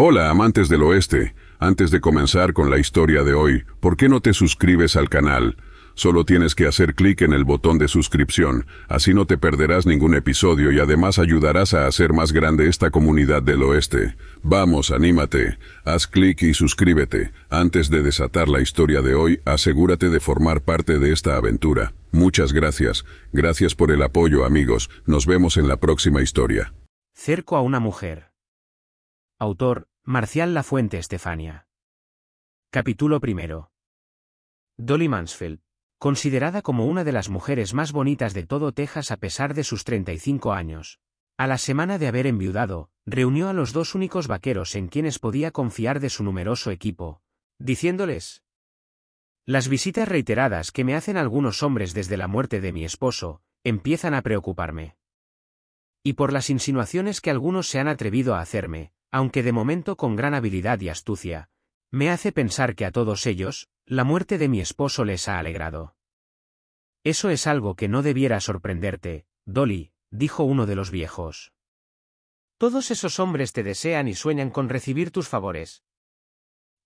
Hola amantes del oeste, antes de comenzar con la historia de hoy, ¿por qué no te suscribes al canal? Solo tienes que hacer clic en el botón de suscripción, así no te perderás ningún episodio y además ayudarás a hacer más grande esta comunidad del oeste. Vamos, anímate, haz clic y suscríbete. Antes de desatar la historia de hoy, asegúrate de formar parte de esta aventura. Muchas gracias, gracias por el apoyo amigos, nos vemos en la próxima historia. Cerco a una mujer. Autor, Marcial La Fuente Estefania. Capítulo primero. Dolly Mansfield, considerada como una de las mujeres más bonitas de todo Texas a pesar de sus 35 años, a la semana de haber enviudado, reunió a los dos únicos vaqueros en quienes podía confiar de su numeroso equipo, diciéndoles, Las visitas reiteradas que me hacen algunos hombres desde la muerte de mi esposo, empiezan a preocuparme. Y por las insinuaciones que algunos se han atrevido a hacerme, aunque de momento con gran habilidad y astucia, me hace pensar que a todos ellos, la muerte de mi esposo les ha alegrado. Eso es algo que no debiera sorprenderte, Dolly, dijo uno de los viejos. Todos esos hombres te desean y sueñan con recibir tus favores.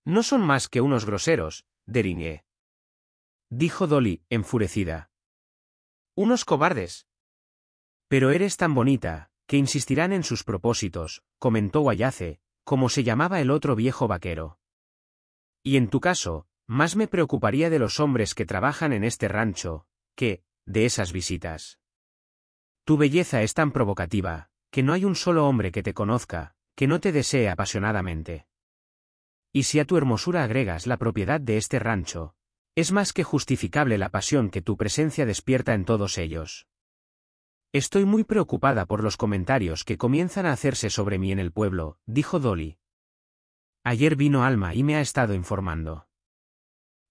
No son más que unos groseros, Derigné». Dijo Dolly, enfurecida. Unos cobardes. Pero eres tan bonita, que insistirán en sus propósitos, comentó Guayace, como se llamaba el otro viejo vaquero. Y en tu caso, más me preocuparía de los hombres que trabajan en este rancho, que, de esas visitas. Tu belleza es tan provocativa, que no hay un solo hombre que te conozca, que no te desee apasionadamente. Y si a tu hermosura agregas la propiedad de este rancho, es más que justificable la pasión que tu presencia despierta en todos ellos. Estoy muy preocupada por los comentarios que comienzan a hacerse sobre mí en el pueblo, dijo Dolly. Ayer vino Alma y me ha estado informando.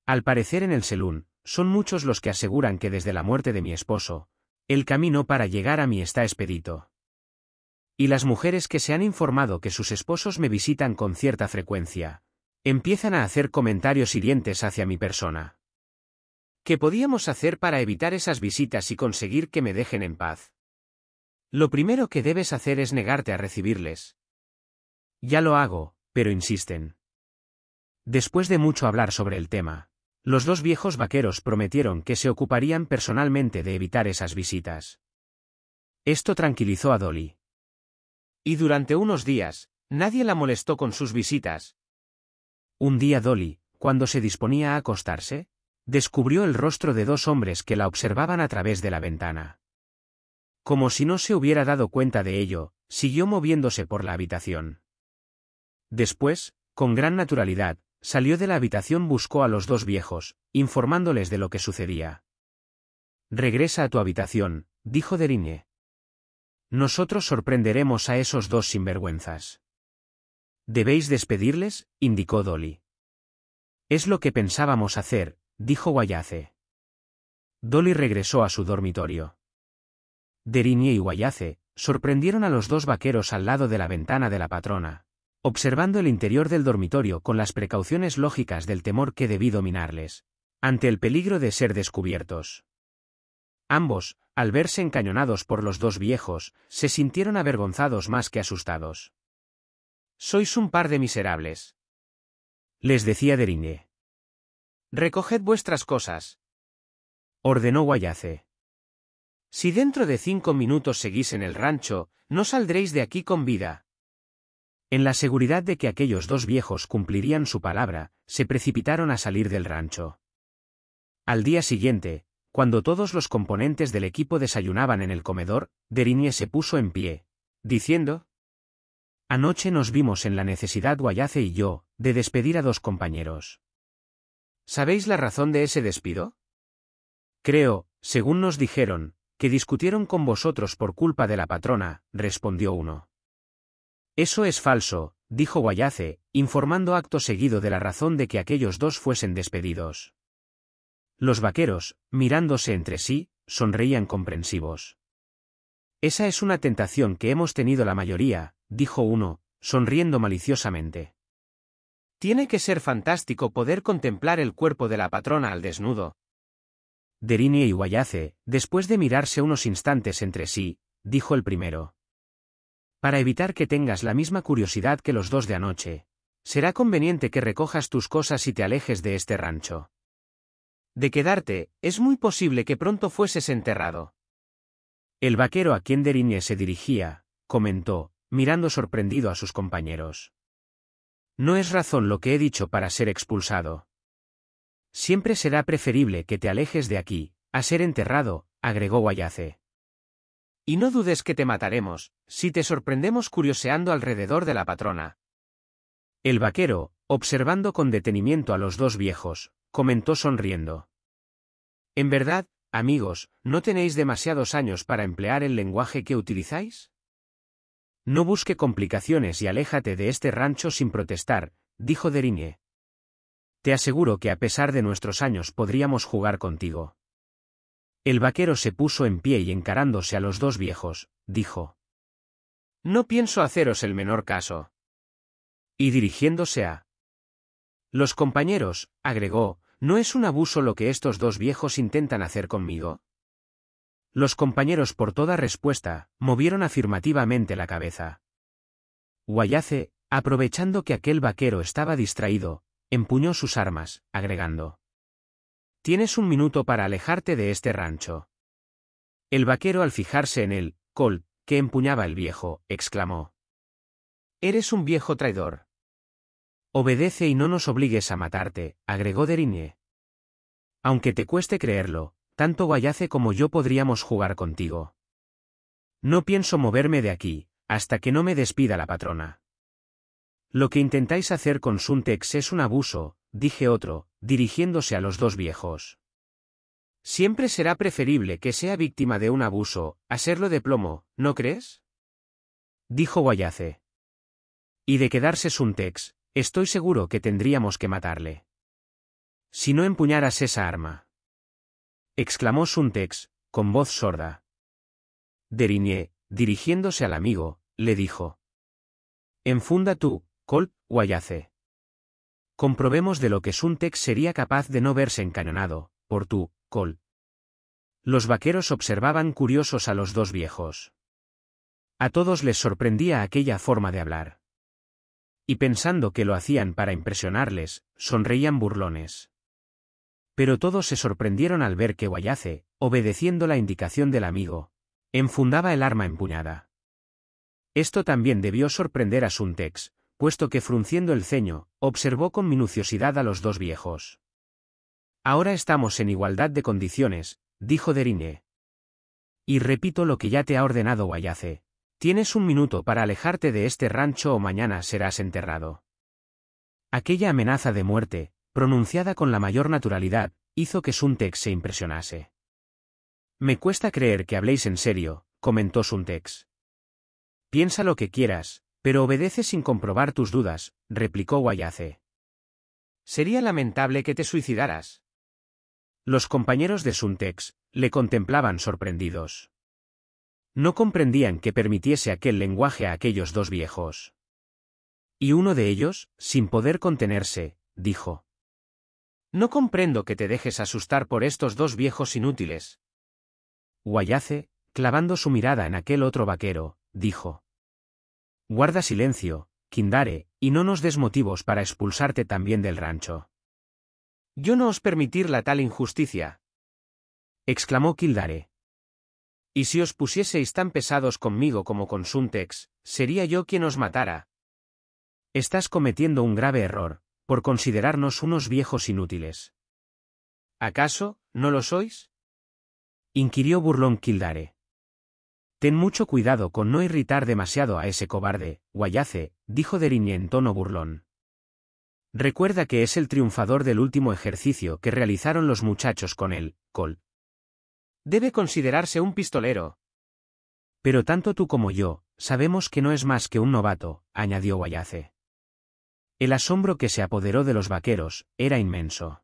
Al parecer en el Selún, son muchos los que aseguran que desde la muerte de mi esposo, el camino para llegar a mí está expedito. Y las mujeres que se han informado que sus esposos me visitan con cierta frecuencia, empiezan a hacer comentarios hirientes hacia mi persona. ¿Qué podíamos hacer para evitar esas visitas y conseguir que me dejen en paz? Lo primero que debes hacer es negarte a recibirles. Ya lo hago, pero insisten. Después de mucho hablar sobre el tema, los dos viejos vaqueros prometieron que se ocuparían personalmente de evitar esas visitas. Esto tranquilizó a Dolly. Y durante unos días, nadie la molestó con sus visitas. Un día Dolly, cuando se disponía a acostarse, descubrió el rostro de dos hombres que la observaban a través de la ventana. Como si no se hubiera dado cuenta de ello, siguió moviéndose por la habitación. Después, con gran naturalidad, salió de la habitación buscó a los dos viejos, informándoles de lo que sucedía. Regresa a tu habitación, dijo Derine. Nosotros sorprenderemos a esos dos sinvergüenzas. Debéis despedirles, indicó Dolly. Es lo que pensábamos hacer, dijo Guayace. Dolly regresó a su dormitorio. Derinie y Guayace, sorprendieron a los dos vaqueros al lado de la ventana de la patrona, observando el interior del dormitorio con las precauciones lógicas del temor que debí dominarles, ante el peligro de ser descubiertos. Ambos, al verse encañonados por los dos viejos, se sintieron avergonzados más que asustados. Sois un par de miserables. Les decía deriné Recoged vuestras cosas. Ordenó Guayace. Si dentro de cinco minutos seguís en el rancho, no saldréis de aquí con vida. En la seguridad de que aquellos dos viejos cumplirían su palabra, se precipitaron a salir del rancho. Al día siguiente, cuando todos los componentes del equipo desayunaban en el comedor, Derinie se puso en pie, diciendo, Anoche nos vimos en la necesidad Guayace y yo, de despedir a dos compañeros. ¿Sabéis la razón de ese despido? Creo, según nos dijeron, que discutieron con vosotros por culpa de la patrona, respondió uno. Eso es falso, dijo Guayace, informando acto seguido de la razón de que aquellos dos fuesen despedidos. Los vaqueros, mirándose entre sí, sonreían comprensivos. Esa es una tentación que hemos tenido la mayoría, dijo uno, sonriendo maliciosamente. Tiene que ser fantástico poder contemplar el cuerpo de la patrona al desnudo, Derinie y Guayace, después de mirarse unos instantes entre sí, dijo el primero. Para evitar que tengas la misma curiosidad que los dos de anoche, será conveniente que recojas tus cosas y te alejes de este rancho. De quedarte, es muy posible que pronto fueses enterrado. El vaquero a quien Derinie se dirigía, comentó, mirando sorprendido a sus compañeros. No es razón lo que he dicho para ser expulsado. Siempre será preferible que te alejes de aquí, a ser enterrado, agregó Guayace. Y no dudes que te mataremos, si te sorprendemos curioseando alrededor de la patrona. El vaquero, observando con detenimiento a los dos viejos, comentó sonriendo. En verdad, amigos, ¿no tenéis demasiados años para emplear el lenguaje que utilizáis? No busque complicaciones y aléjate de este rancho sin protestar, dijo Derigne. Te aseguro que a pesar de nuestros años podríamos jugar contigo. El vaquero se puso en pie y encarándose a los dos viejos, dijo. No pienso haceros el menor caso. Y dirigiéndose a... Los compañeros, agregó, ¿no es un abuso lo que estos dos viejos intentan hacer conmigo? Los compañeros por toda respuesta, movieron afirmativamente la cabeza. Guayace, aprovechando que aquel vaquero estaba distraído, empuñó sus armas, agregando. Tienes un minuto para alejarte de este rancho. El vaquero al fijarse en él, Colt, que empuñaba el viejo, exclamó. Eres un viejo traidor. Obedece y no nos obligues a matarte, agregó Derigne. Aunque te cueste creerlo, tanto Guayace como yo podríamos jugar contigo. No pienso moverme de aquí, hasta que no me despida la patrona. Lo que intentáis hacer con Suntex es un abuso, dije otro, dirigiéndose a los dos viejos. Siempre será preferible que sea víctima de un abuso, a serlo de plomo, ¿no crees? Dijo Guayace. Y de quedarse Suntex, estoy seguro que tendríamos que matarle. Si no empuñaras esa arma. Exclamó Suntex, con voz sorda. Derinier, dirigiéndose al amigo, le dijo. Enfunda tú, Colp, Guayace. Comprobemos de lo que Suntex sería capaz de no verse encañonado, por tú, Colp. Los vaqueros observaban curiosos a los dos viejos. A todos les sorprendía aquella forma de hablar. Y pensando que lo hacían para impresionarles, sonreían burlones. Pero todos se sorprendieron al ver que Guayace, obedeciendo la indicación del amigo, enfundaba el arma empuñada. Esto también debió sorprender a Suntex, puesto que frunciendo el ceño, observó con minuciosidad a los dos viejos. Ahora estamos en igualdad de condiciones, dijo Derine. Y repito lo que ya te ha ordenado Guayace. Tienes un minuto para alejarte de este rancho o mañana serás enterrado. Aquella amenaza de muerte, pronunciada con la mayor naturalidad, hizo que Suntex se impresionase. Me cuesta creer que habléis en serio, comentó Suntex. Piensa lo que quieras, pero obedece sin comprobar tus dudas, replicó Guayace. Sería lamentable que te suicidaras. Los compañeros de Suntex le contemplaban sorprendidos. No comprendían que permitiese aquel lenguaje a aquellos dos viejos. Y uno de ellos, sin poder contenerse, dijo. No comprendo que te dejes asustar por estos dos viejos inútiles. Guayace, clavando su mirada en aquel otro vaquero, dijo. Guarda silencio, Kindare, y no nos des motivos para expulsarte también del rancho. Yo no os permitir la tal injusticia. exclamó Kildare. Y si os pusieseis tan pesados conmigo como con Suntex, sería yo quien os matara. Estás cometiendo un grave error, por considerarnos unos viejos inútiles. ¿Acaso, no lo sois? inquirió burlón Kildare. Ten mucho cuidado con no irritar demasiado a ese cobarde, Guayace, dijo Derini en tono burlón. Recuerda que es el triunfador del último ejercicio que realizaron los muchachos con él, Col. Debe considerarse un pistolero. Pero tanto tú como yo, sabemos que no es más que un novato, añadió Guayace. El asombro que se apoderó de los vaqueros era inmenso.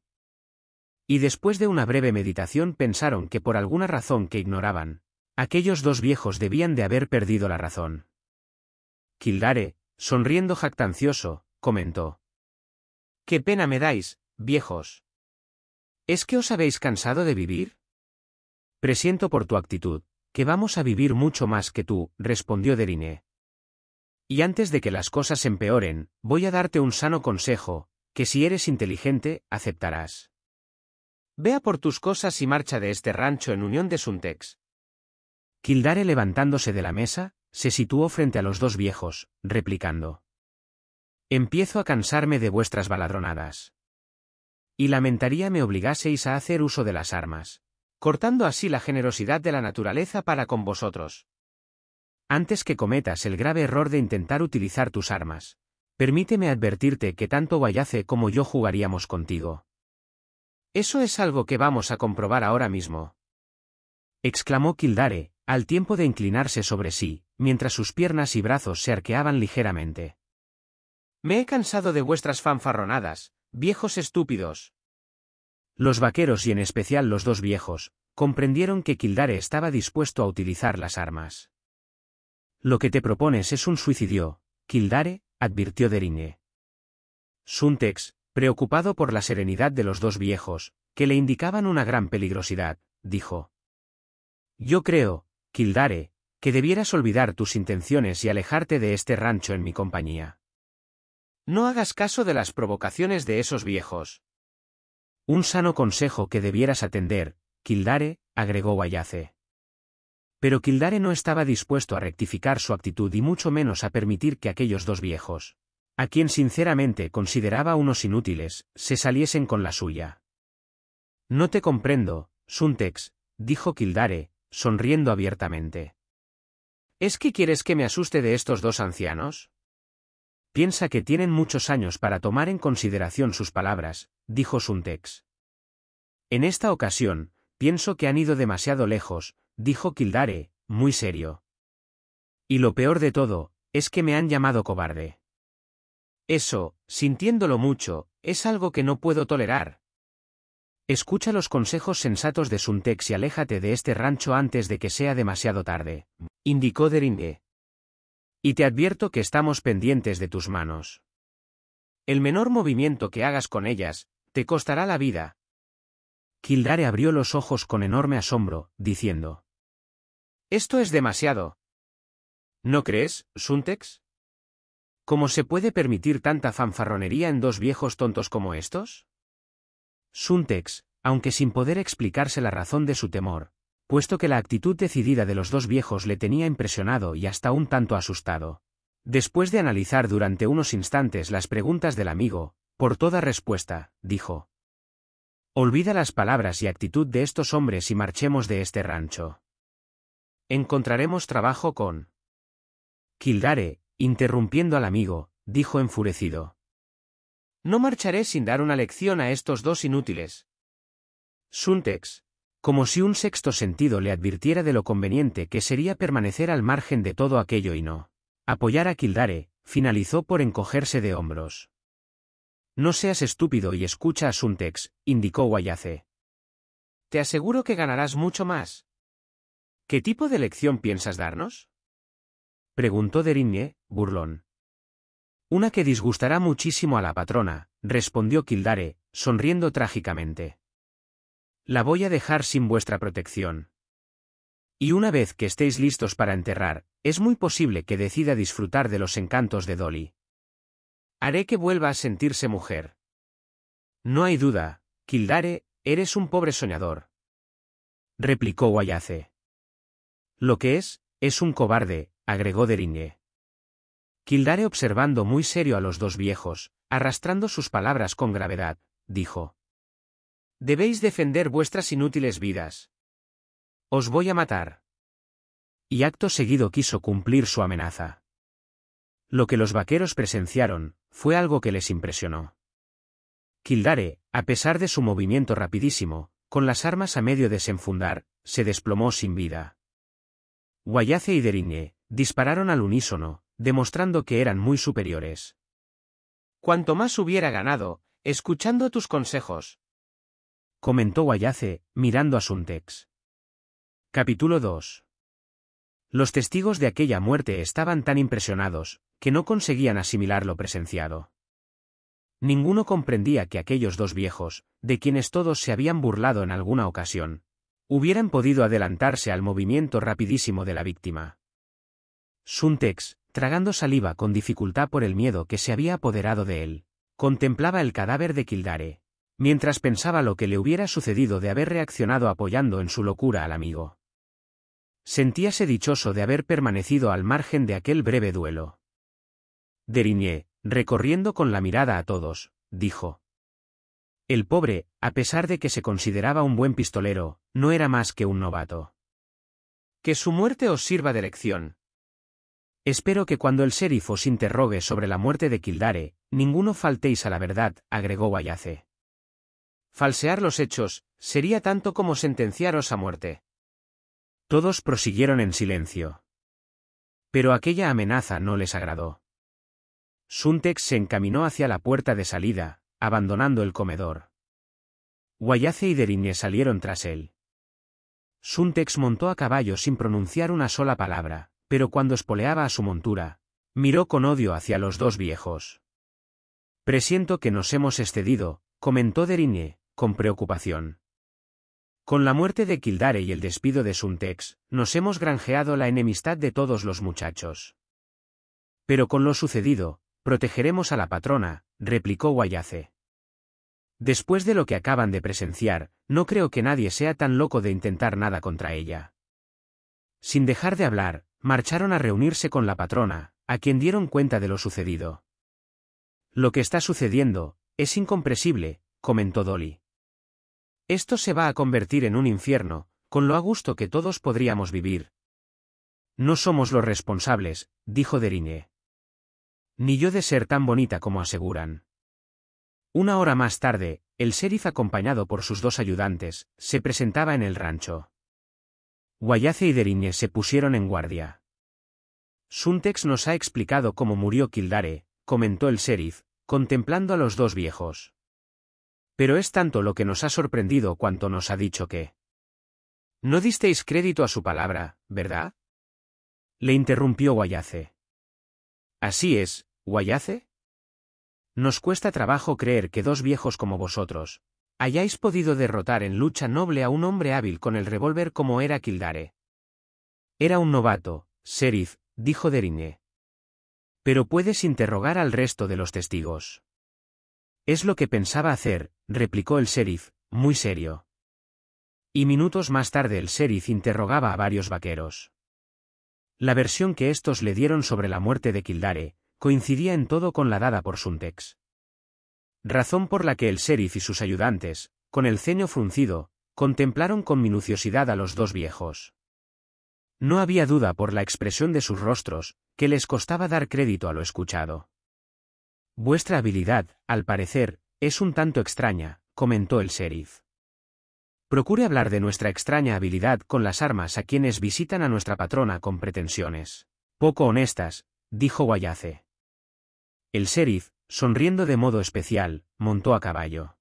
Y después de una breve meditación pensaron que por alguna razón que ignoraban, Aquellos dos viejos debían de haber perdido la razón. Kildare, sonriendo jactancioso, comentó. Qué pena me dais, viejos. ¿Es que os habéis cansado de vivir? Presiento por tu actitud, que vamos a vivir mucho más que tú, respondió Derine. Y antes de que las cosas empeoren, voy a darte un sano consejo, que si eres inteligente, aceptarás. Vea por tus cosas y marcha de este rancho en unión de Suntex, Kildare levantándose de la mesa, se situó frente a los dos viejos, replicando. Empiezo a cansarme de vuestras baladronadas. Y lamentaría me obligaseis a hacer uso de las armas, cortando así la generosidad de la naturaleza para con vosotros. Antes que cometas el grave error de intentar utilizar tus armas, permíteme advertirte que tanto Guayace como yo jugaríamos contigo. Eso es algo que vamos a comprobar ahora mismo. exclamó Kildare, al tiempo de inclinarse sobre sí, mientras sus piernas y brazos se arqueaban ligeramente. Me he cansado de vuestras fanfarronadas, viejos estúpidos. Los vaqueros y en especial los dos viejos, comprendieron que Kildare estaba dispuesto a utilizar las armas. Lo que te propones es un suicidio, Kildare, advirtió Deringue. Suntex, preocupado por la serenidad de los dos viejos, que le indicaban una gran peligrosidad, dijo. Yo creo, Kildare, que debieras olvidar tus intenciones y alejarte de este rancho en mi compañía. No hagas caso de las provocaciones de esos viejos. Un sano consejo que debieras atender, Kildare, agregó Wayace. Pero Kildare no estaba dispuesto a rectificar su actitud y mucho menos a permitir que aquellos dos viejos, a quien sinceramente consideraba unos inútiles, se saliesen con la suya. No te comprendo, Suntex, dijo Kildare, sonriendo abiertamente. ¿Es que quieres que me asuste de estos dos ancianos? Piensa que tienen muchos años para tomar en consideración sus palabras, dijo Suntex. En esta ocasión, pienso que han ido demasiado lejos, dijo Kildare, muy serio. Y lo peor de todo, es que me han llamado cobarde. Eso, sintiéndolo mucho, es algo que no puedo tolerar, Escucha los consejos sensatos de Suntex y aléjate de este rancho antes de que sea demasiado tarde, indicó Derinde. Y te advierto que estamos pendientes de tus manos. El menor movimiento que hagas con ellas, te costará la vida. Kildare abrió los ojos con enorme asombro, diciendo. Esto es demasiado. ¿No crees, Suntex? ¿Cómo se puede permitir tanta fanfarronería en dos viejos tontos como estos? Suntex, aunque sin poder explicarse la razón de su temor, puesto que la actitud decidida de los dos viejos le tenía impresionado y hasta un tanto asustado. Después de analizar durante unos instantes las preguntas del amigo, por toda respuesta, dijo. Olvida las palabras y actitud de estos hombres y marchemos de este rancho. Encontraremos trabajo con... Kildare, interrumpiendo al amigo, dijo enfurecido. No marcharé sin dar una lección a estos dos inútiles. Suntex. Como si un sexto sentido le advirtiera de lo conveniente que sería permanecer al margen de todo aquello y no apoyar a Kildare, finalizó por encogerse de hombros. No seas estúpido y escucha a Suntex, indicó Guayace. Te aseguro que ganarás mucho más. ¿Qué tipo de lección piensas darnos? preguntó Derigne, burlón. Una que disgustará muchísimo a la patrona, respondió Kildare, sonriendo trágicamente. La voy a dejar sin vuestra protección. Y una vez que estéis listos para enterrar, es muy posible que decida disfrutar de los encantos de Dolly. Haré que vuelva a sentirse mujer. No hay duda, Kildare, eres un pobre soñador. Replicó guayace, Lo que es, es un cobarde, agregó Deringue. Kildare observando muy serio a los dos viejos, arrastrando sus palabras con gravedad, dijo. Debéis defender vuestras inútiles vidas. Os voy a matar. Y acto seguido quiso cumplir su amenaza. Lo que los vaqueros presenciaron, fue algo que les impresionó. Kildare, a pesar de su movimiento rapidísimo, con las armas a medio desenfundar, se desplomó sin vida. Guayace y Deriñe dispararon al unísono, demostrando que eran muy superiores. Cuanto más hubiera ganado, escuchando tus consejos. Comentó Guayace, mirando a Suntex. Capítulo 2. Los testigos de aquella muerte estaban tan impresionados, que no conseguían asimilar lo presenciado. Ninguno comprendía que aquellos dos viejos, de quienes todos se habían burlado en alguna ocasión, hubieran podido adelantarse al movimiento rapidísimo de la víctima. Suntex, Tragando saliva con dificultad por el miedo que se había apoderado de él, contemplaba el cadáver de Kildare, mientras pensaba lo que le hubiera sucedido de haber reaccionado apoyando en su locura al amigo. Sentíase dichoso de haber permanecido al margen de aquel breve duelo. Derigné, recorriendo con la mirada a todos, dijo. El pobre, a pesar de que se consideraba un buen pistolero, no era más que un novato. Que su muerte os sirva de lección, Espero que cuando el sheriff os interrogue sobre la muerte de Kildare, ninguno faltéis a la verdad, agregó Guayace. Falsear los hechos, sería tanto como sentenciaros a muerte. Todos prosiguieron en silencio. Pero aquella amenaza no les agradó. Suntex se encaminó hacia la puerta de salida, abandonando el comedor. Guayace y Derigne salieron tras él. Suntex montó a caballo sin pronunciar una sola palabra, pero cuando espoleaba a su montura, miró con odio hacia los dos viejos. Presiento que nos hemos excedido, comentó Derigne, con preocupación. Con la muerte de Kildare y el despido de Suntex, nos hemos granjeado la enemistad de todos los muchachos. Pero con lo sucedido, protegeremos a la patrona, replicó Guayace. Después de lo que acaban de presenciar, no creo que nadie sea tan loco de intentar nada contra ella. Sin dejar de hablar, Marcharon a reunirse con la patrona, a quien dieron cuenta de lo sucedido. Lo que está sucediendo, es incomprensible, comentó Dolly. Esto se va a convertir en un infierno, con lo a gusto que todos podríamos vivir. No somos los responsables, dijo Deriñe, Ni yo de ser tan bonita como aseguran. Una hora más tarde, el sheriff acompañado por sus dos ayudantes, se presentaba en el rancho. Guayace y Deriñe se pusieron en guardia. Suntex nos ha explicado cómo murió Kildare, comentó el sheriff, contemplando a los dos viejos. Pero es tanto lo que nos ha sorprendido cuanto nos ha dicho que... No disteis crédito a su palabra, ¿verdad? Le interrumpió Guayace. Así es, Guayace. Nos cuesta trabajo creer que dos viejos como vosotros, hayáis podido derrotar en lucha noble a un hombre hábil con el revólver como era Kildare. Era un novato, sheriff, dijo Derigne. Pero puedes interrogar al resto de los testigos. Es lo que pensaba hacer, replicó el sheriff, muy serio. Y minutos más tarde el sheriff interrogaba a varios vaqueros. La versión que estos le dieron sobre la muerte de Kildare, coincidía en todo con la dada por Suntex razón por la que el sheriff y sus ayudantes, con el ceño fruncido, contemplaron con minuciosidad a los dos viejos. No había duda por la expresión de sus rostros, que les costaba dar crédito a lo escuchado. Vuestra habilidad, al parecer, es un tanto extraña, comentó el sheriff. Procure hablar de nuestra extraña habilidad con las armas a quienes visitan a nuestra patrona con pretensiones. Poco honestas, dijo Guayace. El sheriff, Sonriendo de modo especial, montó a caballo.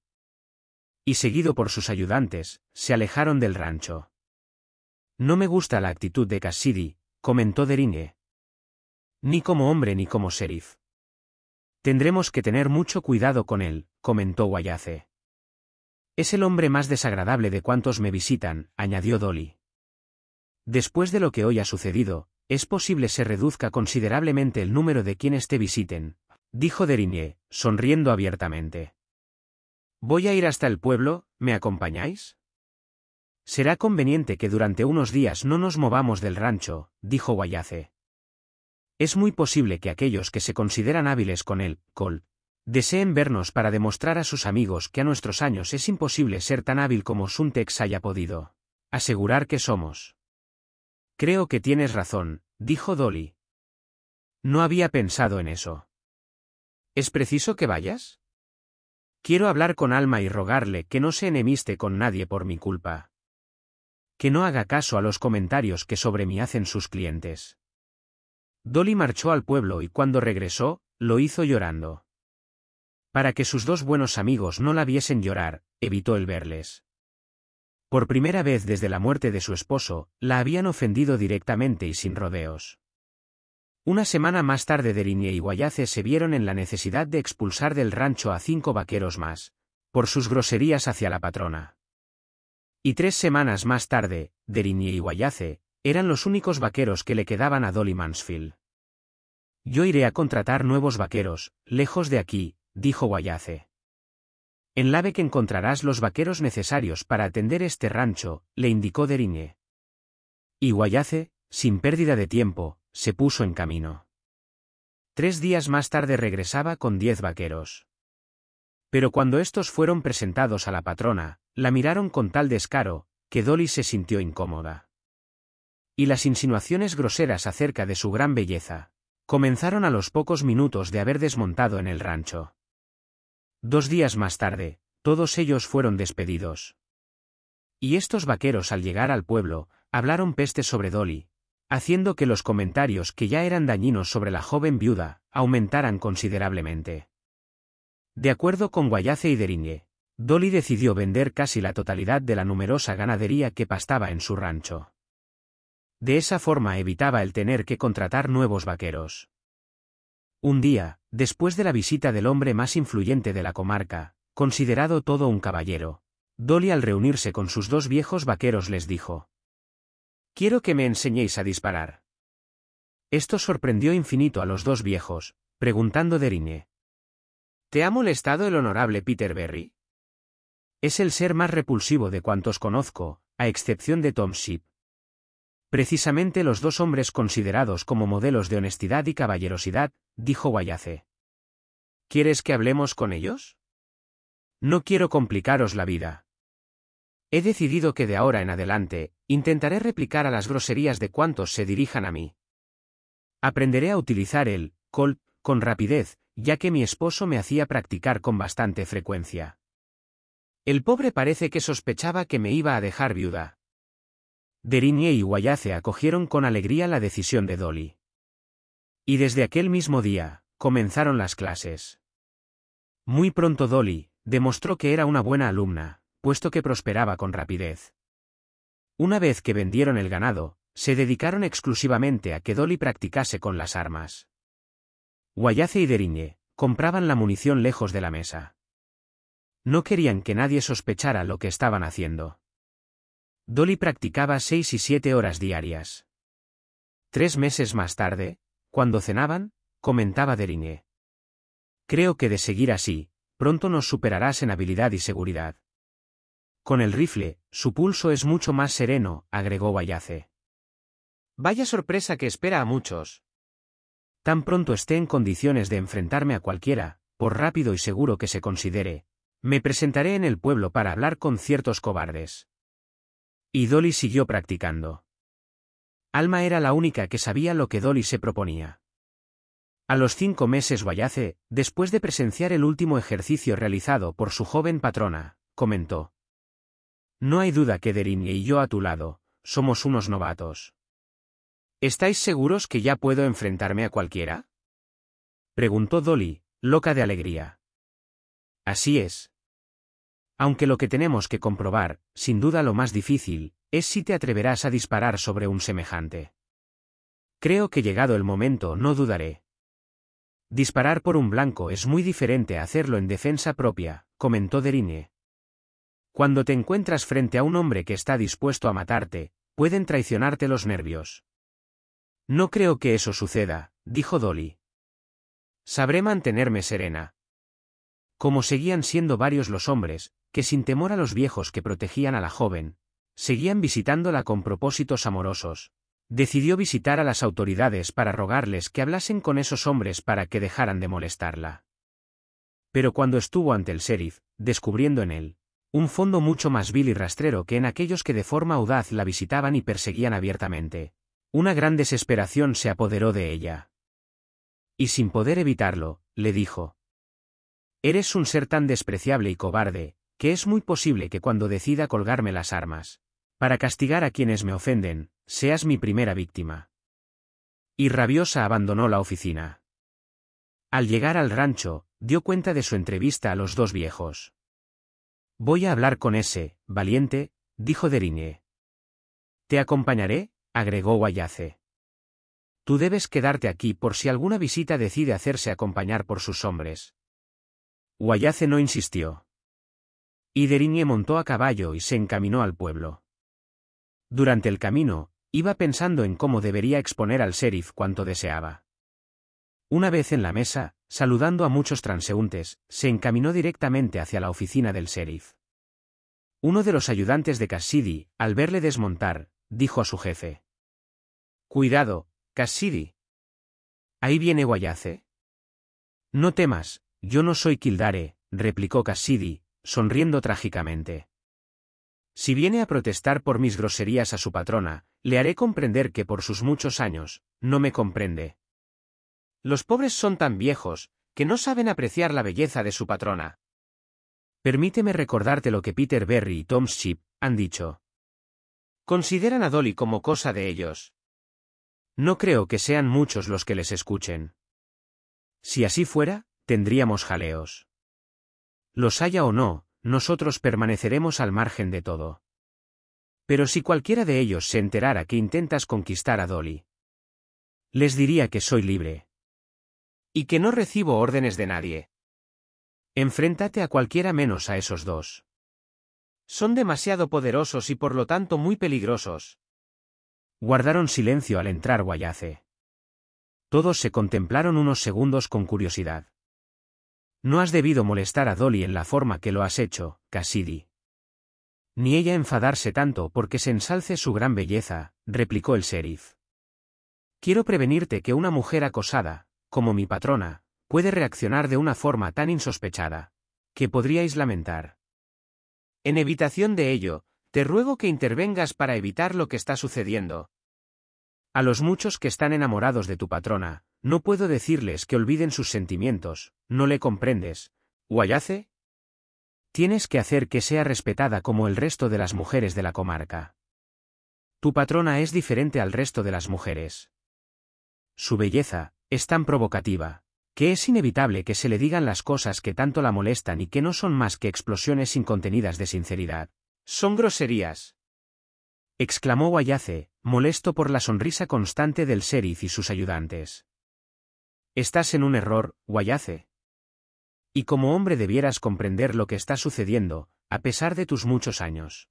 Y seguido por sus ayudantes, se alejaron del rancho. No me gusta la actitud de Cassidy, comentó Deringue. Ni como hombre ni como sheriff. Tendremos que tener mucho cuidado con él, comentó Guayace. Es el hombre más desagradable de cuantos me visitan, añadió Dolly. Después de lo que hoy ha sucedido, es posible se reduzca considerablemente el número de quienes te visiten, dijo Derinier, sonriendo abiertamente. Voy a ir hasta el pueblo, ¿me acompañáis? Será conveniente que durante unos días no nos movamos del rancho, dijo Guayace. Es muy posible que aquellos que se consideran hábiles con él, col deseen vernos para demostrar a sus amigos que a nuestros años es imposible ser tan hábil como Suntex haya podido asegurar que somos. Creo que tienes razón, dijo Dolly. No había pensado en eso. ¿Es preciso que vayas? Quiero hablar con Alma y rogarle que no se enemiste con nadie por mi culpa. Que no haga caso a los comentarios que sobre mí hacen sus clientes. Dolly marchó al pueblo y cuando regresó, lo hizo llorando. Para que sus dos buenos amigos no la viesen llorar, evitó el verles. Por primera vez desde la muerte de su esposo, la habían ofendido directamente y sin rodeos. Una semana más tarde Deriñe y Guayace se vieron en la necesidad de expulsar del rancho a cinco vaqueros más, por sus groserías hacia la patrona. Y tres semanas más tarde, Deriñe y Guayace, eran los únicos vaqueros que le quedaban a Dolly Mansfield. Yo iré a contratar nuevos vaqueros, lejos de aquí, dijo Guayace. En que encontrarás los vaqueros necesarios para atender este rancho, le indicó Deriñe. Y Guayace, sin pérdida de tiempo, se puso en camino. Tres días más tarde regresaba con diez vaqueros. Pero cuando estos fueron presentados a la patrona, la miraron con tal descaro, que Dolly se sintió incómoda. Y las insinuaciones groseras acerca de su gran belleza, comenzaron a los pocos minutos de haber desmontado en el rancho. Dos días más tarde, todos ellos fueron despedidos. Y estos vaqueros al llegar al pueblo, hablaron peste sobre Dolly, haciendo que los comentarios que ya eran dañinos sobre la joven viuda aumentaran considerablemente. De acuerdo con Guayace y Deriñe, Dolly decidió vender casi la totalidad de la numerosa ganadería que pastaba en su rancho. De esa forma evitaba el tener que contratar nuevos vaqueros. Un día, después de la visita del hombre más influyente de la comarca, considerado todo un caballero, Dolly al reunirse con sus dos viejos vaqueros les dijo, Quiero que me enseñéis a disparar. Esto sorprendió infinito a los dos viejos, preguntando Derine: ¿Te ha molestado el honorable Peter Berry? Es el ser más repulsivo de cuantos conozco, a excepción de Tom Ship. Precisamente los dos hombres considerados como modelos de honestidad y caballerosidad, dijo Guayace. ¿Quieres que hablemos con ellos? No quiero complicaros la vida. He decidido que de ahora en adelante, intentaré replicar a las groserías de cuantos se dirijan a mí. Aprenderé a utilizar el colp con rapidez, ya que mi esposo me hacía practicar con bastante frecuencia. El pobre parece que sospechaba que me iba a dejar viuda. Derinie y Guayace acogieron con alegría la decisión de Dolly. Y desde aquel mismo día, comenzaron las clases. Muy pronto Dolly demostró que era una buena alumna, puesto que prosperaba con rapidez. Una vez que vendieron el ganado, se dedicaron exclusivamente a que Dolly practicase con las armas. Guayace y Deriñe compraban la munición lejos de la mesa. No querían que nadie sospechara lo que estaban haciendo. Dolly practicaba seis y siete horas diarias. Tres meses más tarde, cuando cenaban, comentaba Deriñe. Creo que de seguir así, pronto nos superarás en habilidad y seguridad. Con el rifle, su pulso es mucho más sereno, agregó Vallace. Vaya sorpresa que espera a muchos. Tan pronto esté en condiciones de enfrentarme a cualquiera, por rápido y seguro que se considere, me presentaré en el pueblo para hablar con ciertos cobardes. Y Dolly siguió practicando. Alma era la única que sabía lo que Dolly se proponía. A los cinco meses Vallace, después de presenciar el último ejercicio realizado por su joven patrona, comentó. No hay duda que Derigne y yo a tu lado, somos unos novatos. ¿Estáis seguros que ya puedo enfrentarme a cualquiera? Preguntó Dolly, loca de alegría. Así es. Aunque lo que tenemos que comprobar, sin duda lo más difícil, es si te atreverás a disparar sobre un semejante. Creo que llegado el momento no dudaré. Disparar por un blanco es muy diferente a hacerlo en defensa propia, comentó Derigne, cuando te encuentras frente a un hombre que está dispuesto a matarte, pueden traicionarte los nervios. No creo que eso suceda, dijo Dolly. Sabré mantenerme serena. Como seguían siendo varios los hombres, que sin temor a los viejos que protegían a la joven, seguían visitándola con propósitos amorosos, decidió visitar a las autoridades para rogarles que hablasen con esos hombres para que dejaran de molestarla. Pero cuando estuvo ante el sheriff, descubriendo en él, un fondo mucho más vil y rastrero que en aquellos que de forma audaz la visitaban y perseguían abiertamente. Una gran desesperación se apoderó de ella. Y sin poder evitarlo, le dijo. Eres un ser tan despreciable y cobarde, que es muy posible que cuando decida colgarme las armas, para castigar a quienes me ofenden, seas mi primera víctima. Y rabiosa abandonó la oficina. Al llegar al rancho, dio cuenta de su entrevista a los dos viejos. Voy a hablar con ese, valiente, dijo Derigne. Te acompañaré, agregó Guayace. Tú debes quedarte aquí por si alguna visita decide hacerse acompañar por sus hombres. Guayace no insistió. Y Deriñe montó a caballo y se encaminó al pueblo. Durante el camino, iba pensando en cómo debería exponer al sheriff cuanto deseaba. Una vez en la mesa, Saludando a muchos transeúntes, se encaminó directamente hacia la oficina del sheriff. Uno de los ayudantes de Cassidy, al verle desmontar, dijo a su jefe. Cuidado, Cassidy. Ahí viene Guayace. No temas, yo no soy Kildare, replicó Cassidy, sonriendo trágicamente. Si viene a protestar por mis groserías a su patrona, le haré comprender que por sus muchos años, no me comprende. Los pobres son tan viejos, que no saben apreciar la belleza de su patrona. Permíteme recordarte lo que Peter Berry y Tom Ship han dicho. Consideran a Dolly como cosa de ellos. No creo que sean muchos los que les escuchen. Si así fuera, tendríamos jaleos. Los haya o no, nosotros permaneceremos al margen de todo. Pero si cualquiera de ellos se enterara que intentas conquistar a Dolly, les diría que soy libre, y que no recibo órdenes de nadie. Enfréntate a cualquiera menos a esos dos. Son demasiado poderosos y por lo tanto muy peligrosos. Guardaron silencio al entrar Guayace. Todos se contemplaron unos segundos con curiosidad. No has debido molestar a Dolly en la forma que lo has hecho, Cassidy. Ni ella enfadarse tanto porque se ensalce su gran belleza, replicó el sheriff. Quiero prevenirte que una mujer acosada, como mi patrona, puede reaccionar de una forma tan insospechada, que podríais lamentar. En evitación de ello, te ruego que intervengas para evitar lo que está sucediendo. A los muchos que están enamorados de tu patrona, no puedo decirles que olviden sus sentimientos, no le comprendes. ¿Guayace? Tienes que hacer que sea respetada como el resto de las mujeres de la comarca. Tu patrona es diferente al resto de las mujeres. Su belleza, es tan provocativa, que es inevitable que se le digan las cosas que tanto la molestan y que no son más que explosiones incontenidas de sinceridad. Son groserías. exclamó Guayace, molesto por la sonrisa constante del sheriff y sus ayudantes. Estás en un error, Guayace. Y como hombre debieras comprender lo que está sucediendo, a pesar de tus muchos años.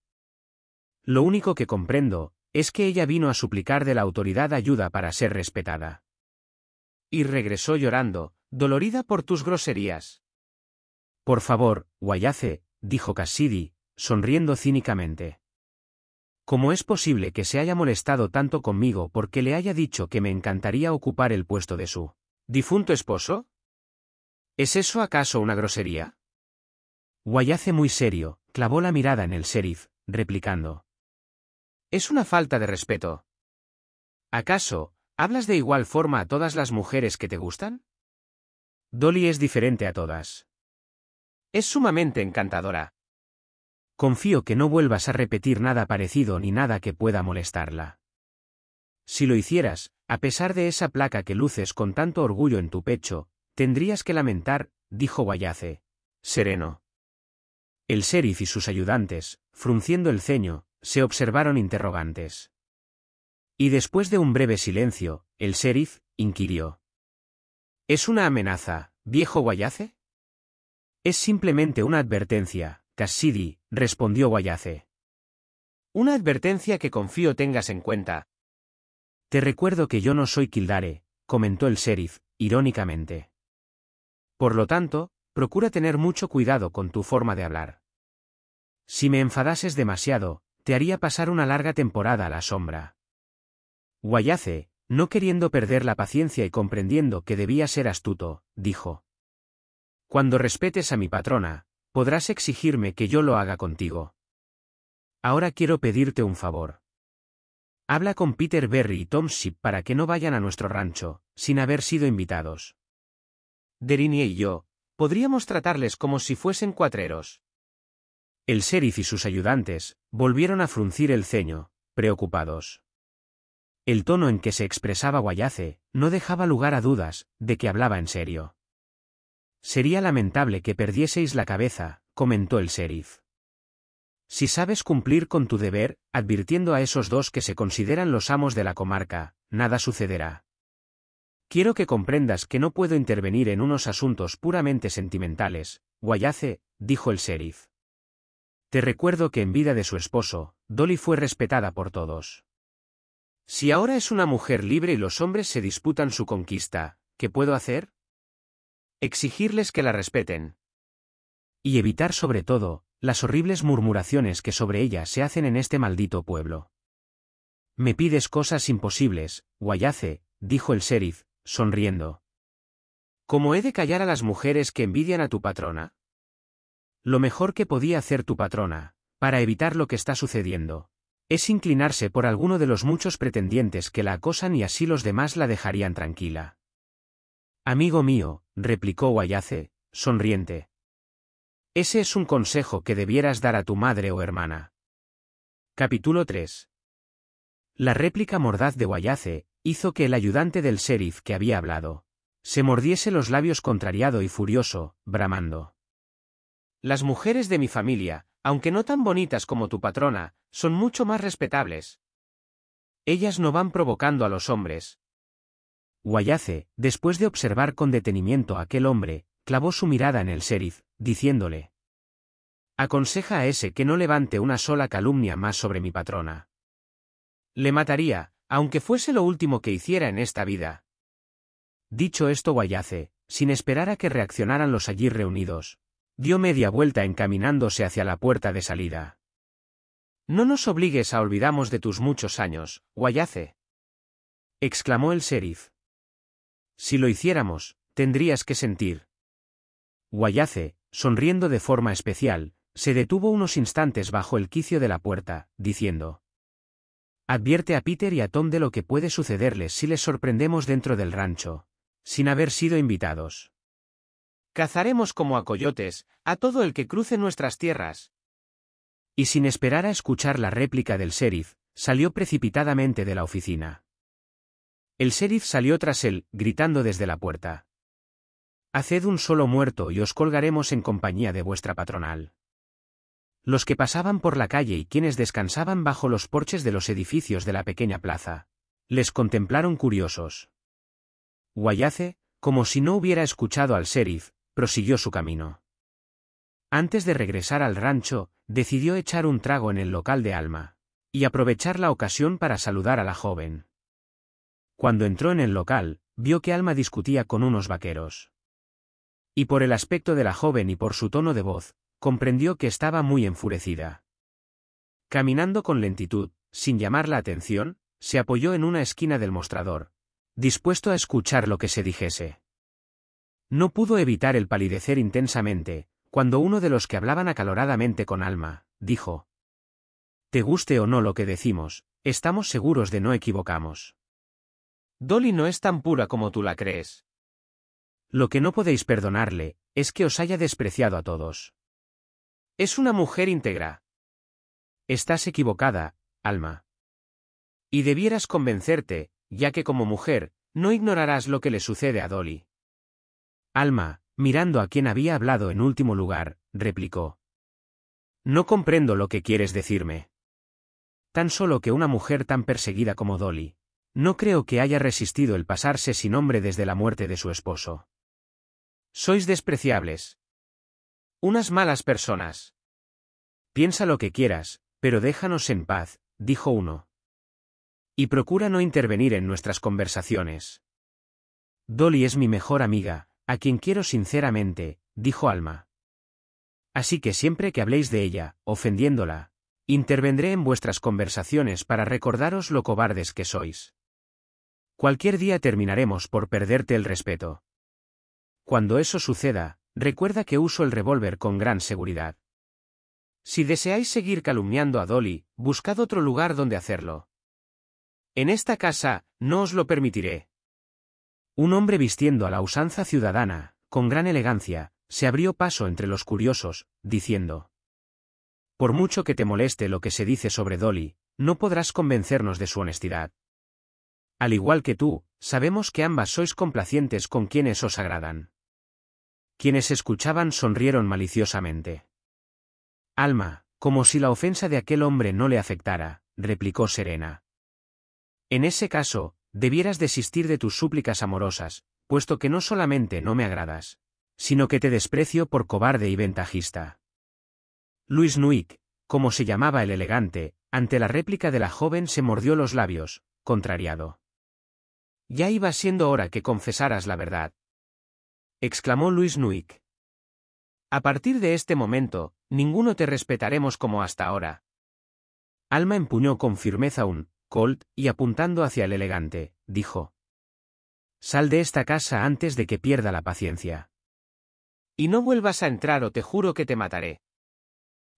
Lo único que comprendo, es que ella vino a suplicar de la autoridad ayuda para ser respetada. Y regresó llorando, dolorida por tus groserías. Por favor, Guayace, dijo Cassidy, sonriendo cínicamente. ¿Cómo es posible que se haya molestado tanto conmigo porque le haya dicho que me encantaría ocupar el puesto de su difunto esposo? ¿Es eso acaso una grosería? Guayace muy serio, clavó la mirada en el sheriff, replicando. Es una falta de respeto. ¿Acaso, ¿Hablas de igual forma a todas las mujeres que te gustan? Dolly es diferente a todas. Es sumamente encantadora. Confío que no vuelvas a repetir nada parecido ni nada que pueda molestarla. Si lo hicieras, a pesar de esa placa que luces con tanto orgullo en tu pecho, tendrías que lamentar, dijo Guayace, sereno. El sheriff y sus ayudantes, frunciendo el ceño, se observaron interrogantes. Y después de un breve silencio, el sheriff inquirió. ¿Es una amenaza, viejo Guayace? Es simplemente una advertencia, Cassidy, respondió Guayace. Una advertencia que confío tengas en cuenta. Te recuerdo que yo no soy Kildare, comentó el sheriff, irónicamente. Por lo tanto, procura tener mucho cuidado con tu forma de hablar. Si me enfadases demasiado, te haría pasar una larga temporada a la sombra. Guayace, no queriendo perder la paciencia y comprendiendo que debía ser astuto, dijo. Cuando respetes a mi patrona, podrás exigirme que yo lo haga contigo. Ahora quiero pedirte un favor. Habla con Peter Berry y Tom Ship para que no vayan a nuestro rancho, sin haber sido invitados. Derinie y yo, podríamos tratarles como si fuesen cuatreros. El sheriff y sus ayudantes volvieron a fruncir el ceño, preocupados. El tono en que se expresaba Guayace no dejaba lugar a dudas de que hablaba en serio. Sería lamentable que perdieseis la cabeza, comentó el sheriff. Si sabes cumplir con tu deber, advirtiendo a esos dos que se consideran los amos de la comarca, nada sucederá. Quiero que comprendas que no puedo intervenir en unos asuntos puramente sentimentales, Guayace, dijo el sheriff. Te recuerdo que en vida de su esposo, Dolly fue respetada por todos. Si ahora es una mujer libre y los hombres se disputan su conquista, ¿qué puedo hacer? Exigirles que la respeten. Y evitar sobre todo, las horribles murmuraciones que sobre ella se hacen en este maldito pueblo. Me pides cosas imposibles, Guayace, dijo el sheriff, sonriendo. ¿Cómo he de callar a las mujeres que envidian a tu patrona? Lo mejor que podía hacer tu patrona, para evitar lo que está sucediendo, es inclinarse por alguno de los muchos pretendientes que la acosan y así los demás la dejarían tranquila. Amigo mío, replicó Guayace, sonriente. Ese es un consejo que debieras dar a tu madre o hermana. Capítulo 3. La réplica mordaz de Guayace hizo que el ayudante del sheriff que había hablado se mordiese los labios contrariado y furioso, bramando. Las mujeres de mi familia aunque no tan bonitas como tu patrona, son mucho más respetables. Ellas no van provocando a los hombres. Guayace, después de observar con detenimiento a aquel hombre, clavó su mirada en el sheriff, diciéndole. Aconseja a ese que no levante una sola calumnia más sobre mi patrona. Le mataría, aunque fuese lo último que hiciera en esta vida. Dicho esto Guayace, sin esperar a que reaccionaran los allí reunidos, Dio media vuelta encaminándose hacia la puerta de salida. No nos obligues a olvidamos de tus muchos años, Guayace. exclamó el sheriff. Si lo hiciéramos, tendrías que sentir. Guayace, sonriendo de forma especial, se detuvo unos instantes bajo el quicio de la puerta, diciendo. Advierte a Peter y a Tom de lo que puede sucederles si les sorprendemos dentro del rancho, sin haber sido invitados. Cazaremos como a coyotes, a todo el que cruce nuestras tierras. Y sin esperar a escuchar la réplica del sheriff, salió precipitadamente de la oficina. El sheriff salió tras él, gritando desde la puerta. Haced un solo muerto y os colgaremos en compañía de vuestra patronal. Los que pasaban por la calle y quienes descansaban bajo los porches de los edificios de la pequeña plaza, les contemplaron curiosos. Guayace, como si no hubiera escuchado al sheriff, prosiguió su camino. Antes de regresar al rancho, decidió echar un trago en el local de Alma, y aprovechar la ocasión para saludar a la joven. Cuando entró en el local, vio que Alma discutía con unos vaqueros. Y por el aspecto de la joven y por su tono de voz, comprendió que estaba muy enfurecida. Caminando con lentitud, sin llamar la atención, se apoyó en una esquina del mostrador, dispuesto a escuchar lo que se dijese. No pudo evitar el palidecer intensamente, cuando uno de los que hablaban acaloradamente con Alma, dijo. Te guste o no lo que decimos, estamos seguros de no equivocamos. Dolly no es tan pura como tú la crees. Lo que no podéis perdonarle, es que os haya despreciado a todos. Es una mujer íntegra. Estás equivocada, Alma. Y debieras convencerte, ya que como mujer, no ignorarás lo que le sucede a Dolly. Alma, mirando a quien había hablado en último lugar, replicó. No comprendo lo que quieres decirme. Tan solo que una mujer tan perseguida como Dolly, no creo que haya resistido el pasarse sin hombre desde la muerte de su esposo. Sois despreciables. Unas malas personas. Piensa lo que quieras, pero déjanos en paz, dijo uno. Y procura no intervenir en nuestras conversaciones. Dolly es mi mejor amiga, a quien quiero sinceramente, dijo Alma. Así que siempre que habléis de ella, ofendiéndola, intervendré en vuestras conversaciones para recordaros lo cobardes que sois. Cualquier día terminaremos por perderte el respeto. Cuando eso suceda, recuerda que uso el revólver con gran seguridad. Si deseáis seguir calumniando a Dolly, buscad otro lugar donde hacerlo. En esta casa, no os lo permitiré. Un hombre vistiendo a la usanza ciudadana, con gran elegancia, se abrió paso entre los curiosos, diciendo. Por mucho que te moleste lo que se dice sobre Dolly, no podrás convencernos de su honestidad. Al igual que tú, sabemos que ambas sois complacientes con quienes os agradan. Quienes escuchaban sonrieron maliciosamente. Alma, como si la ofensa de aquel hombre no le afectara, replicó Serena. En ese caso, debieras desistir de tus súplicas amorosas, puesto que no solamente no me agradas, sino que te desprecio por cobarde y ventajista. Luis Nuick, como se llamaba el elegante, ante la réplica de la joven se mordió los labios, contrariado. Ya iba siendo hora que confesaras la verdad. Exclamó Luis Nuick. A partir de este momento, ninguno te respetaremos como hasta ahora. Alma empuñó con firmeza un Colt, y apuntando hacia el elegante, dijo. Sal de esta casa antes de que pierda la paciencia. Y no vuelvas a entrar o te juro que te mataré.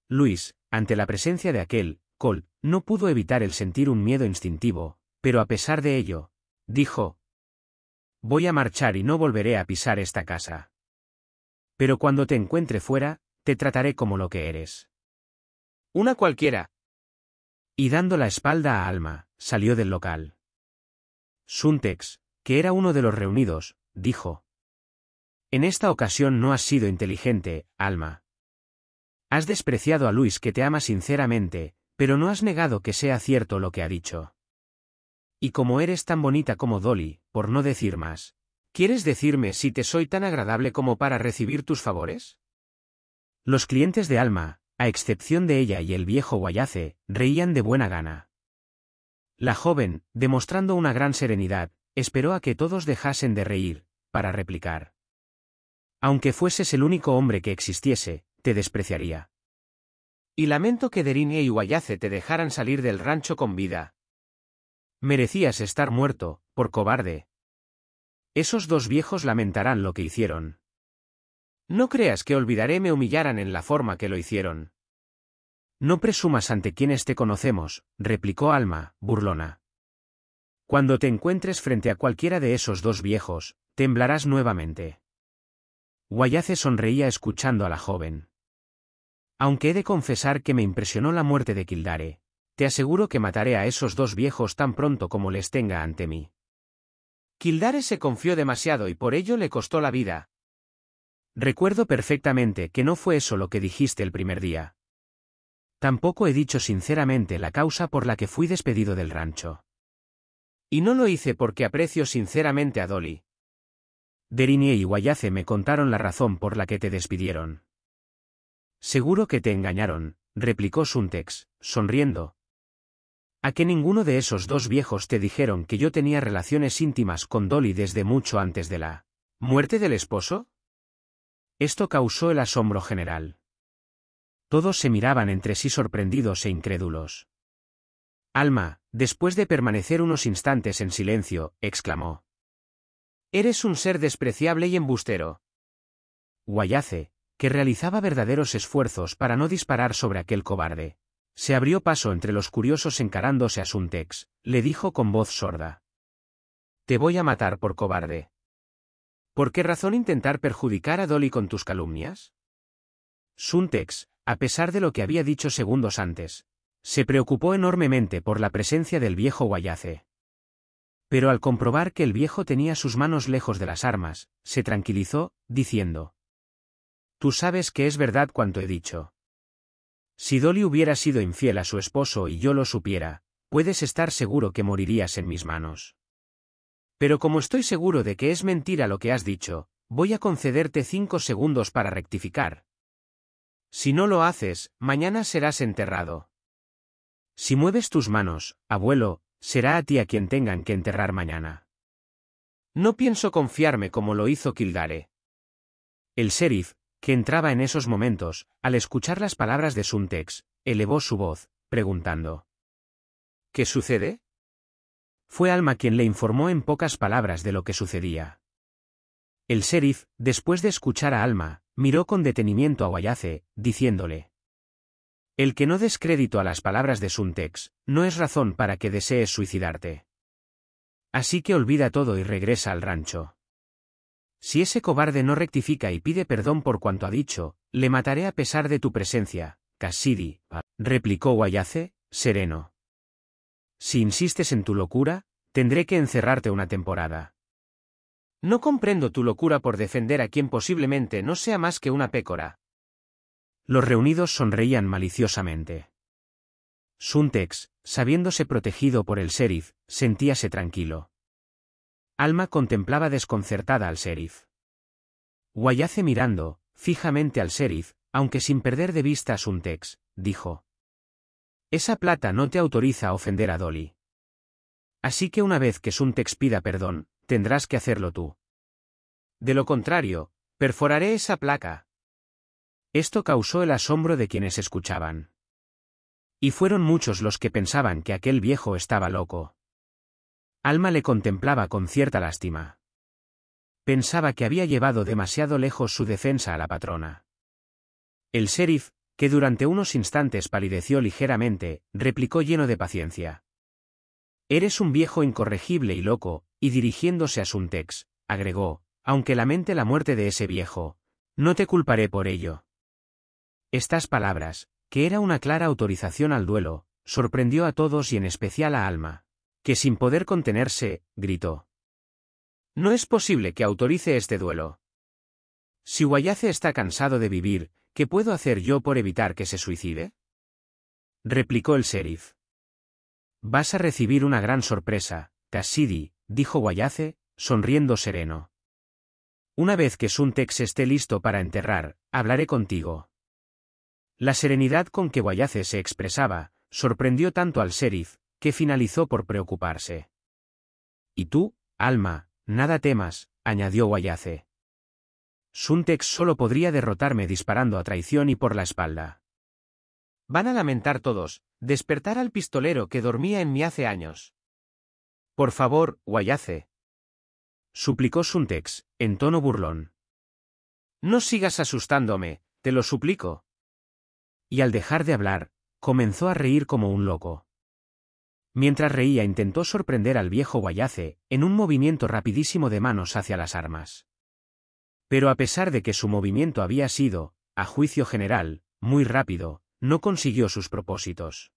Luis, ante la presencia de aquel, Colt, no pudo evitar el sentir un miedo instintivo, pero a pesar de ello, dijo. Voy a marchar y no volveré a pisar esta casa. Pero cuando te encuentre fuera, te trataré como lo que eres. Una cualquiera, y dando la espalda a Alma, salió del local. Suntex, que era uno de los reunidos, dijo. En esta ocasión no has sido inteligente, Alma. Has despreciado a Luis que te ama sinceramente, pero no has negado que sea cierto lo que ha dicho. Y como eres tan bonita como Dolly, por no decir más, ¿quieres decirme si te soy tan agradable como para recibir tus favores? Los clientes de Alma, a excepción de ella y el viejo Guayace, reían de buena gana. La joven, demostrando una gran serenidad, esperó a que todos dejasen de reír, para replicar. Aunque fueses el único hombre que existiese, te despreciaría. Y lamento que Derinia y Guayace te dejaran salir del rancho con vida. Merecías estar muerto, por cobarde. Esos dos viejos lamentarán lo que hicieron. No creas que olvidaré me humillaran en la forma que lo hicieron. No presumas ante quienes te conocemos, replicó Alma, burlona. Cuando te encuentres frente a cualquiera de esos dos viejos, temblarás nuevamente. Guayace sonreía escuchando a la joven. Aunque he de confesar que me impresionó la muerte de Kildare, te aseguro que mataré a esos dos viejos tan pronto como les tenga ante mí. Kildare se confió demasiado y por ello le costó la vida, Recuerdo perfectamente que no fue eso lo que dijiste el primer día. Tampoco he dicho sinceramente la causa por la que fui despedido del rancho. Y no lo hice porque aprecio sinceramente a Dolly. Derinie y Guayace me contaron la razón por la que te despidieron. Seguro que te engañaron, replicó Suntex, sonriendo. A qué ninguno de esos dos viejos te dijeron que yo tenía relaciones íntimas con Dolly desde mucho antes de la muerte del esposo? Esto causó el asombro general. Todos se miraban entre sí sorprendidos e incrédulos. Alma, después de permanecer unos instantes en silencio, exclamó. Eres un ser despreciable y embustero. Guayace, que realizaba verdaderos esfuerzos para no disparar sobre aquel cobarde, se abrió paso entre los curiosos encarándose a Suntex, le dijo con voz sorda. Te voy a matar por cobarde. ¿Por qué razón intentar perjudicar a Dolly con tus calumnias? Suntex, a pesar de lo que había dicho segundos antes, se preocupó enormemente por la presencia del viejo Guayace. Pero al comprobar que el viejo tenía sus manos lejos de las armas, se tranquilizó, diciendo. Tú sabes que es verdad cuanto he dicho. Si Dolly hubiera sido infiel a su esposo y yo lo supiera, puedes estar seguro que morirías en mis manos. Pero como estoy seguro de que es mentira lo que has dicho, voy a concederte cinco segundos para rectificar. Si no lo haces, mañana serás enterrado. Si mueves tus manos, abuelo, será a ti a quien tengan que enterrar mañana. No pienso confiarme como lo hizo Kildare. El sheriff, que entraba en esos momentos, al escuchar las palabras de Suntex, elevó su voz, preguntando. ¿Qué sucede? Fue Alma quien le informó en pocas palabras de lo que sucedía. El sheriff, después de escuchar a Alma, miró con detenimiento a Guayace, diciéndole. El que no des crédito a las palabras de Suntex, no es razón para que desees suicidarte. Así que olvida todo y regresa al rancho. Si ese cobarde no rectifica y pide perdón por cuanto ha dicho, le mataré a pesar de tu presencia, Cassidy, replicó Guayace, sereno. Si insistes en tu locura, tendré que encerrarte una temporada. No comprendo tu locura por defender a quien posiblemente no sea más que una pécora. Los reunidos sonreían maliciosamente. Suntex, sabiéndose protegido por el sheriff, sentíase tranquilo. Alma contemplaba desconcertada al sheriff. Guayace mirando, fijamente al sheriff, aunque sin perder de vista a Suntex, dijo. Esa plata no te autoriza a ofender a Dolly. Así que una vez que te pida perdón, tendrás que hacerlo tú. De lo contrario, perforaré esa placa. Esto causó el asombro de quienes escuchaban. Y fueron muchos los que pensaban que aquel viejo estaba loco. Alma le contemplaba con cierta lástima. Pensaba que había llevado demasiado lejos su defensa a la patrona. El sheriff, que durante unos instantes palideció ligeramente, replicó lleno de paciencia. Eres un viejo incorregible y loco, y dirigiéndose a Suntex, agregó, aunque lamente la muerte de ese viejo, no te culparé por ello. Estas palabras, que era una clara autorización al duelo, sorprendió a todos y en especial a Alma, que sin poder contenerse, gritó. No es posible que autorice este duelo. Si Guayace está cansado de vivir, ¿Qué puedo hacer yo por evitar que se suicide? replicó el sheriff. Vas a recibir una gran sorpresa, Cassidy, dijo Guayace, sonriendo sereno. Una vez que Suntex esté listo para enterrar, hablaré contigo. La serenidad con que Guayace se expresaba, sorprendió tanto al sheriff, que finalizó por preocuparse. Y tú, Alma, nada temas, añadió Guayace. Suntex solo podría derrotarme disparando a traición y por la espalda. Van a lamentar todos, despertar al pistolero que dormía en mí hace años. Por favor, Guayace. Suplicó Suntex, en tono burlón. No sigas asustándome, te lo suplico. Y al dejar de hablar, comenzó a reír como un loco. Mientras reía intentó sorprender al viejo Guayace, en un movimiento rapidísimo de manos hacia las armas. Pero a pesar de que su movimiento había sido, a juicio general, muy rápido, no consiguió sus propósitos.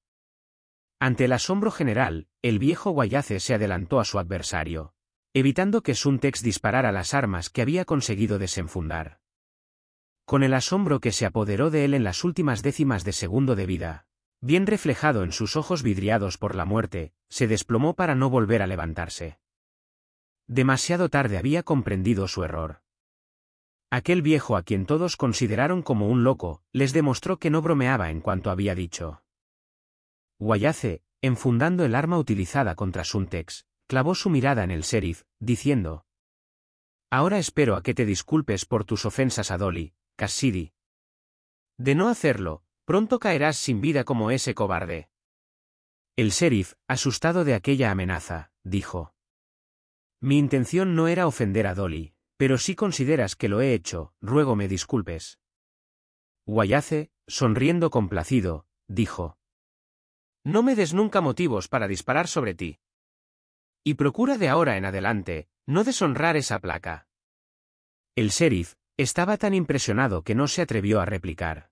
Ante el asombro general, el viejo Guayace se adelantó a su adversario, evitando que Suntex disparara las armas que había conseguido desenfundar. Con el asombro que se apoderó de él en las últimas décimas de segundo de vida, bien reflejado en sus ojos vidriados por la muerte, se desplomó para no volver a levantarse. Demasiado tarde había comprendido su error. Aquel viejo a quien todos consideraron como un loco, les demostró que no bromeaba en cuanto había dicho. Guayace, enfundando el arma utilizada contra Suntex, clavó su mirada en el sheriff, diciendo. Ahora espero a que te disculpes por tus ofensas a Dolly, Cassidy. De no hacerlo, pronto caerás sin vida como ese cobarde. El sheriff, asustado de aquella amenaza, dijo. Mi intención no era ofender a Dolly, pero si consideras que lo he hecho, ruego me disculpes. Guayace, sonriendo complacido, dijo. No me des nunca motivos para disparar sobre ti. Y procura de ahora en adelante, no deshonrar esa placa. El sheriff estaba tan impresionado que no se atrevió a replicar.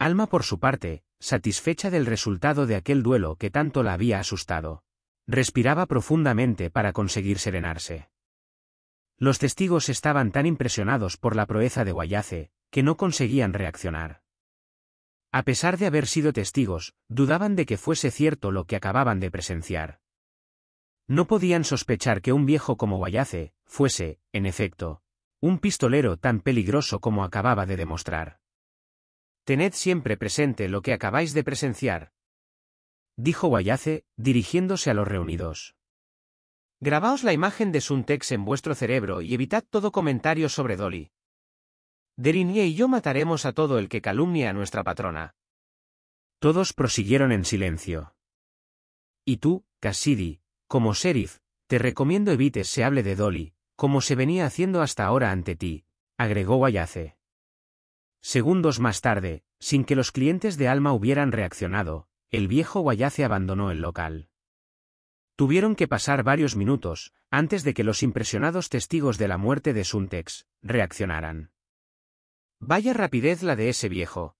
Alma, por su parte, satisfecha del resultado de aquel duelo que tanto la había asustado, respiraba profundamente para conseguir serenarse. Los testigos estaban tan impresionados por la proeza de Guayace, que no conseguían reaccionar. A pesar de haber sido testigos, dudaban de que fuese cierto lo que acababan de presenciar. No podían sospechar que un viejo como Guayace fuese, en efecto, un pistolero tan peligroso como acababa de demostrar. Tened siempre presente lo que acabáis de presenciar, dijo Guayace, dirigiéndose a los reunidos. Grabaos la imagen de Suntex en vuestro cerebro y evitad todo comentario sobre Dolly. Derinier y yo mataremos a todo el que calumnie a nuestra patrona. Todos prosiguieron en silencio. Y tú, Cassidy, como sheriff, te recomiendo evites se hable de Dolly, como se venía haciendo hasta ahora ante ti, agregó Guayace. Segundos más tarde, sin que los clientes de Alma hubieran reaccionado, el viejo Guayace abandonó el local. Tuvieron que pasar varios minutos, antes de que los impresionados testigos de la muerte de Suntex, reaccionaran. Vaya rapidez la de ese viejo.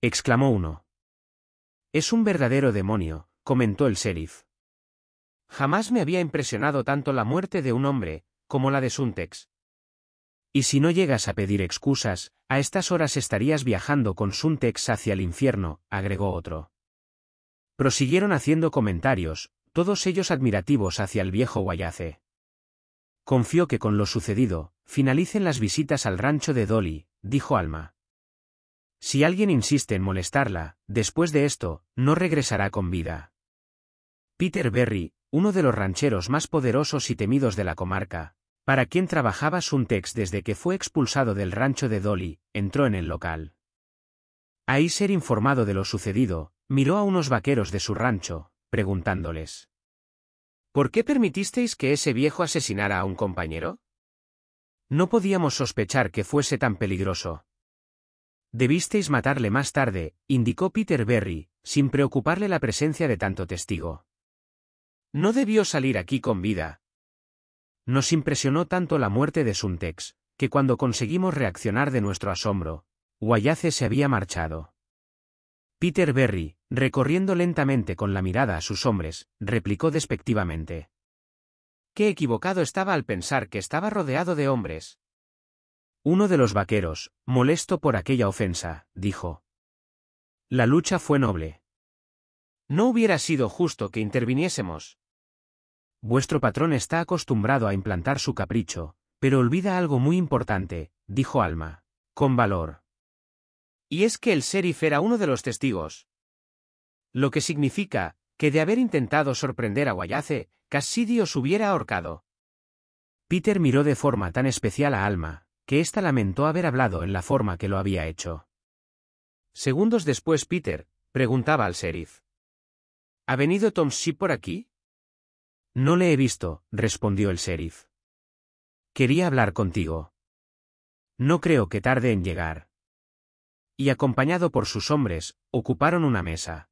exclamó uno. Es un verdadero demonio, comentó el sheriff. Jamás me había impresionado tanto la muerte de un hombre, como la de Suntex. Y si no llegas a pedir excusas, a estas horas estarías viajando con Suntex hacia el infierno, agregó otro. Prosiguieron haciendo comentarios, todos ellos admirativos hacia el viejo Guayace. Confío que con lo sucedido, finalicen las visitas al rancho de Dolly, dijo Alma. Si alguien insiste en molestarla, después de esto, no regresará con vida. Peter Berry, uno de los rancheros más poderosos y temidos de la comarca, para quien trabajaba Suntex desde que fue expulsado del rancho de Dolly, entró en el local. Ahí ser informado de lo sucedido, miró a unos vaqueros de su rancho, preguntándoles. ¿Por qué permitisteis que ese viejo asesinara a un compañero? No podíamos sospechar que fuese tan peligroso. Debisteis matarle más tarde, indicó Peter Berry, sin preocuparle la presencia de tanto testigo. No debió salir aquí con vida. Nos impresionó tanto la muerte de Suntex, que cuando conseguimos reaccionar de nuestro asombro, Guayace se había marchado. Peter Berry, Recorriendo lentamente con la mirada a sus hombres, replicó despectivamente. Qué equivocado estaba al pensar que estaba rodeado de hombres. Uno de los vaqueros, molesto por aquella ofensa, dijo. La lucha fue noble. No hubiera sido justo que interviniésemos. Vuestro patrón está acostumbrado a implantar su capricho, pero olvida algo muy importante, dijo Alma, con valor. Y es que el sheriff era uno de los testigos. Lo que significa, que de haber intentado sorprender a Guayace, Cassidy os hubiera ahorcado. Peter miró de forma tan especial a Alma, que ésta lamentó haber hablado en la forma que lo había hecho. Segundos después Peter, preguntaba al sheriff. ¿Ha venido Tom Shee por aquí? No le he visto, respondió el sheriff. Quería hablar contigo. No creo que tarde en llegar. Y acompañado por sus hombres, ocuparon una mesa.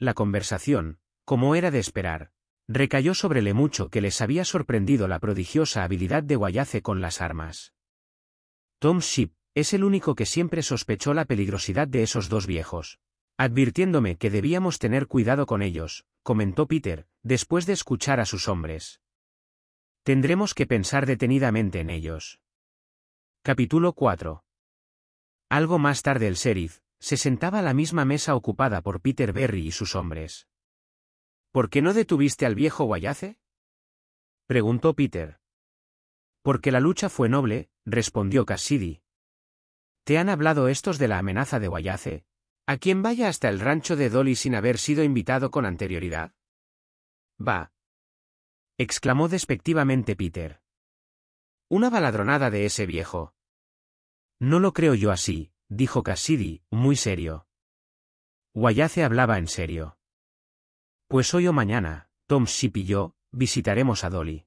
La conversación, como era de esperar, recayó sobre le mucho que les había sorprendido la prodigiosa habilidad de Guayace con las armas. Tom Ship es el único que siempre sospechó la peligrosidad de esos dos viejos. Advirtiéndome que debíamos tener cuidado con ellos, comentó Peter, después de escuchar a sus hombres. Tendremos que pensar detenidamente en ellos. Capítulo 4. Algo más tarde el sheriff, se sentaba a la misma mesa ocupada por Peter Berry y sus hombres. ¿Por qué no detuviste al viejo Guayace? preguntó Peter. Porque la lucha fue noble, respondió Cassidy. Te han hablado estos de la amenaza de Guayace, a quien vaya hasta el rancho de Dolly sin haber sido invitado con anterioridad. Va. exclamó despectivamente Peter. Una baladronada de ese viejo. No lo creo yo así, dijo Cassidy, muy serio. Guayace hablaba en serio. Pues hoy o mañana, Tom Ship y yo, visitaremos a Dolly.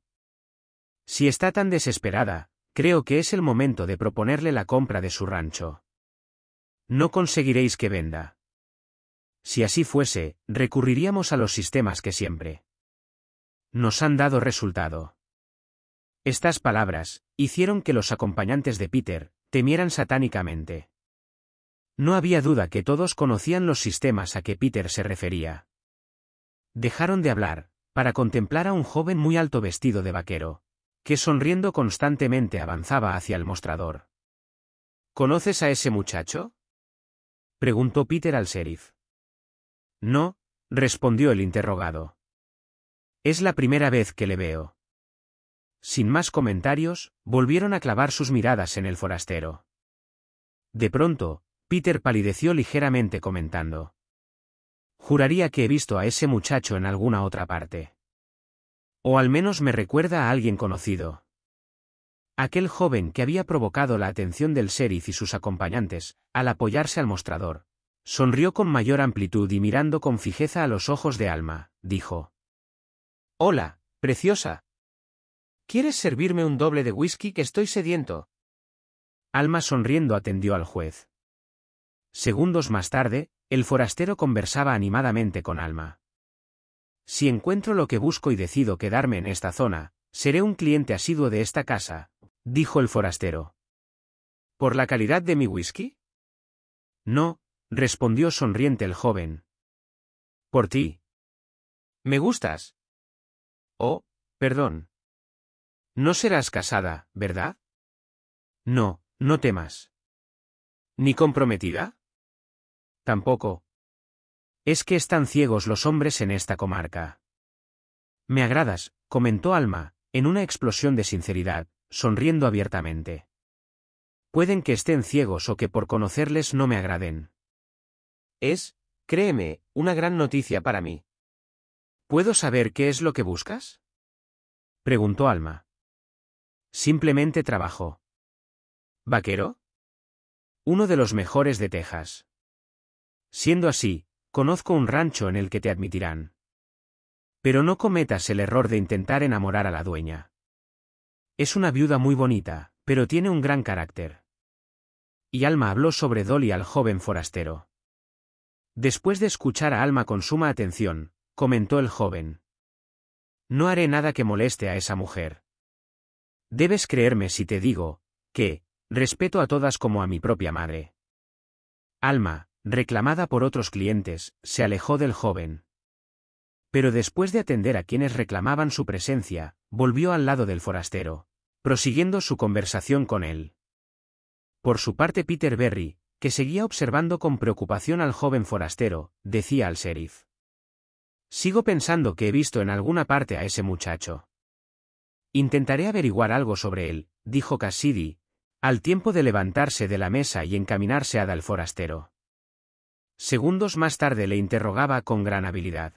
Si está tan desesperada, creo que es el momento de proponerle la compra de su rancho. No conseguiréis que venda. Si así fuese, recurriríamos a los sistemas que siempre nos han dado resultado. Estas palabras hicieron que los acompañantes de Peter temieran satánicamente. No había duda que todos conocían los sistemas a que Peter se refería. Dejaron de hablar, para contemplar a un joven muy alto vestido de vaquero, que sonriendo constantemente avanzaba hacia el mostrador. ¿Conoces a ese muchacho? preguntó Peter al sheriff. No, respondió el interrogado. Es la primera vez que le veo. Sin más comentarios, volvieron a clavar sus miradas en el forastero. De pronto, Peter palideció ligeramente comentando. Juraría que he visto a ese muchacho en alguna otra parte. O al menos me recuerda a alguien conocido. Aquel joven que había provocado la atención del sheriff y sus acompañantes, al apoyarse al mostrador. Sonrió con mayor amplitud y mirando con fijeza a los ojos de Alma, dijo. Hola, preciosa. ¿Quieres servirme un doble de whisky que estoy sediento? Alma sonriendo atendió al juez. Segundos más tarde, el forastero conversaba animadamente con Alma. Si encuentro lo que busco y decido quedarme en esta zona, seré un cliente asiduo de esta casa, dijo el forastero. ¿Por la calidad de mi whisky? No, respondió sonriente el joven. Por ti. Me gustas. Oh, perdón. No serás casada, ¿verdad? No, no temas. ¿Ni comprometida? Tampoco. Es que están ciegos los hombres en esta comarca. Me agradas, comentó Alma, en una explosión de sinceridad, sonriendo abiertamente. Pueden que estén ciegos o que por conocerles no me agraden. Es, créeme, una gran noticia para mí. ¿Puedo saber qué es lo que buscas? preguntó Alma. Simplemente trabajo. ¿Vaquero? Uno de los mejores de Texas. Siendo así, conozco un rancho en el que te admitirán. Pero no cometas el error de intentar enamorar a la dueña. Es una viuda muy bonita, pero tiene un gran carácter. Y Alma habló sobre Dolly al joven forastero. Después de escuchar a Alma con suma atención, comentó el joven. No haré nada que moleste a esa mujer. Debes creerme si te digo, que, respeto a todas como a mi propia madre. Alma, reclamada por otros clientes, se alejó del joven. Pero después de atender a quienes reclamaban su presencia, volvió al lado del forastero, prosiguiendo su conversación con él. Por su parte Peter Berry, que seguía observando con preocupación al joven forastero, decía al sheriff. Sigo pensando que he visto en alguna parte a ese muchacho. Intentaré averiguar algo sobre él, dijo Cassidy, al tiempo de levantarse de la mesa y encaminarse a Dal forastero. Segundos más tarde le interrogaba con gran habilidad.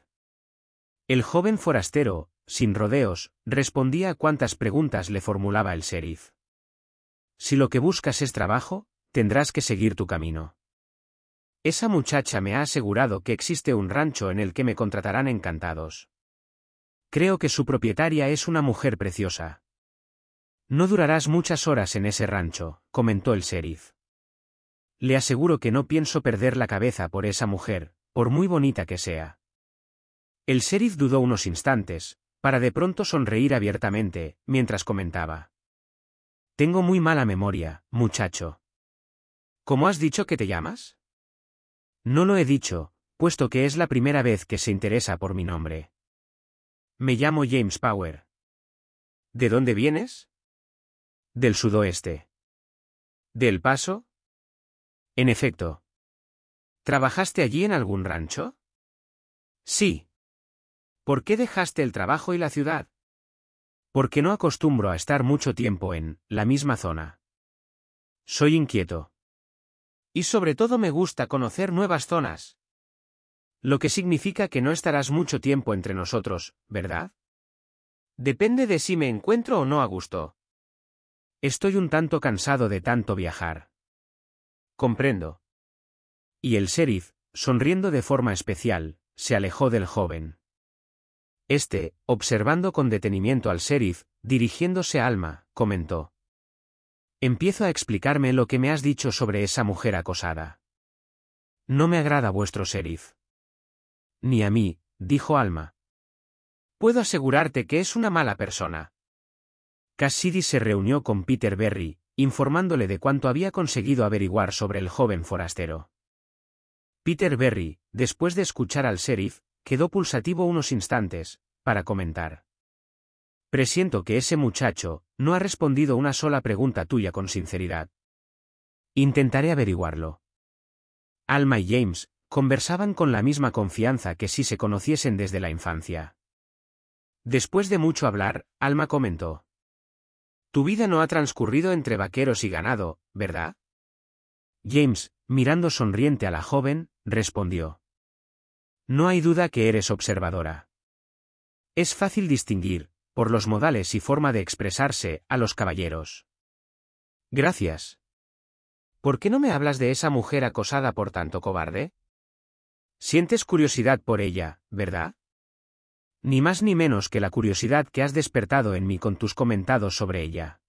El joven forastero, sin rodeos, respondía a cuantas preguntas le formulaba el sheriff. Si lo que buscas es trabajo, tendrás que seguir tu camino. Esa muchacha me ha asegurado que existe un rancho en el que me contratarán encantados. Creo que su propietaria es una mujer preciosa. No durarás muchas horas en ese rancho, comentó el sheriff. Le aseguro que no pienso perder la cabeza por esa mujer, por muy bonita que sea. El sheriff dudó unos instantes, para de pronto sonreír abiertamente, mientras comentaba. Tengo muy mala memoria, muchacho. ¿Cómo has dicho que te llamas? No lo he dicho, puesto que es la primera vez que se interesa por mi nombre. Me llamo James Power. ¿De dónde vienes? Del sudoeste. ¿Del Paso? En efecto. ¿Trabajaste allí en algún rancho? Sí. ¿Por qué dejaste el trabajo y la ciudad? Porque no acostumbro a estar mucho tiempo en la misma zona. Soy inquieto. Y sobre todo me gusta conocer nuevas zonas. Lo que significa que no estarás mucho tiempo entre nosotros, ¿verdad? Depende de si me encuentro o no a gusto. Estoy un tanto cansado de tanto viajar. Comprendo. Y el sheriff, sonriendo de forma especial, se alejó del joven. Este, observando con detenimiento al sheriff, dirigiéndose a Alma, comentó. Empiezo a explicarme lo que me has dicho sobre esa mujer acosada. No me agrada vuestro sheriff. Ni a mí, dijo Alma. Puedo asegurarte que es una mala persona. Cassidy se reunió con Peter Berry, informándole de cuánto había conseguido averiguar sobre el joven forastero. Peter Berry, después de escuchar al sheriff, quedó pulsativo unos instantes, para comentar. Presiento que ese muchacho no ha respondido una sola pregunta tuya con sinceridad. Intentaré averiguarlo. Alma y James conversaban con la misma confianza que si se conociesen desde la infancia. Después de mucho hablar, Alma comentó. Tu vida no ha transcurrido entre vaqueros y ganado, ¿verdad? James, mirando sonriente a la joven, respondió. No hay duda que eres observadora. Es fácil distinguir, por los modales y forma de expresarse, a los caballeros. Gracias. ¿Por qué no me hablas de esa mujer acosada por tanto cobarde? Sientes curiosidad por ella, ¿verdad? Ni más ni menos que la curiosidad que has despertado en mí con tus comentados sobre ella.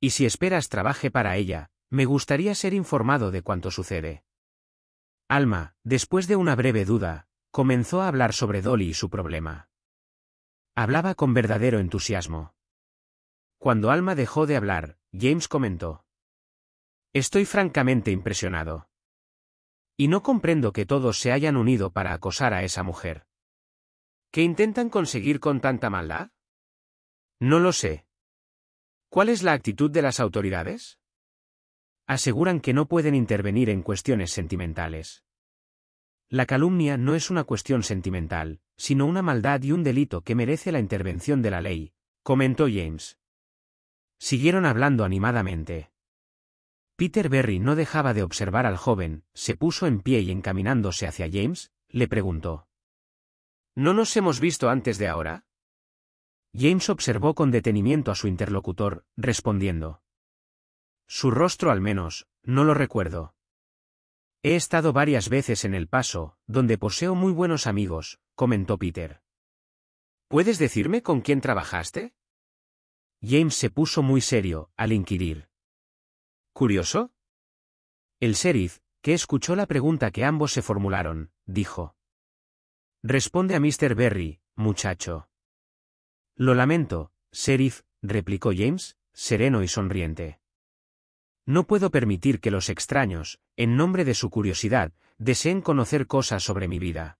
Y si esperas trabaje para ella, me gustaría ser informado de cuanto sucede. Alma, después de una breve duda, comenzó a hablar sobre Dolly y su problema. Hablaba con verdadero entusiasmo. Cuando Alma dejó de hablar, James comentó. Estoy francamente impresionado. Y no comprendo que todos se hayan unido para acosar a esa mujer. ¿Qué intentan conseguir con tanta maldad? No lo sé. ¿Cuál es la actitud de las autoridades? Aseguran que no pueden intervenir en cuestiones sentimentales. La calumnia no es una cuestión sentimental, sino una maldad y un delito que merece la intervención de la ley, comentó James. Siguieron hablando animadamente. Peter Berry no dejaba de observar al joven, se puso en pie y encaminándose hacia James, le preguntó. ¿No nos hemos visto antes de ahora? James observó con detenimiento a su interlocutor, respondiendo. Su rostro al menos, no lo recuerdo. He estado varias veces en el paso, donde poseo muy buenos amigos, comentó Peter. ¿Puedes decirme con quién trabajaste? James se puso muy serio, al inquirir. ¿Curioso? El sheriff, que escuchó la pregunta que ambos se formularon, dijo. Responde a Mr. Berry, muchacho. Lo lamento, sheriff, replicó James, sereno y sonriente. No puedo permitir que los extraños, en nombre de su curiosidad, deseen conocer cosas sobre mi vida.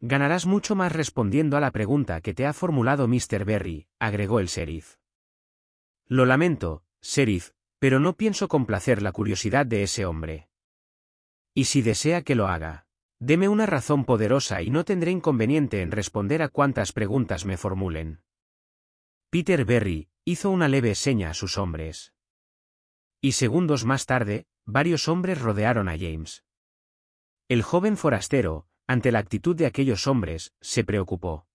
Ganarás mucho más respondiendo a la pregunta que te ha formulado Mr. Berry, agregó el sheriff. Lo lamento, sheriff, pero no pienso complacer la curiosidad de ese hombre. ¿Y si desea que lo haga? Deme una razón poderosa y no tendré inconveniente en responder a cuantas preguntas me formulen. Peter Berry hizo una leve seña a sus hombres. Y segundos más tarde, varios hombres rodearon a James. El joven forastero, ante la actitud de aquellos hombres, se preocupó.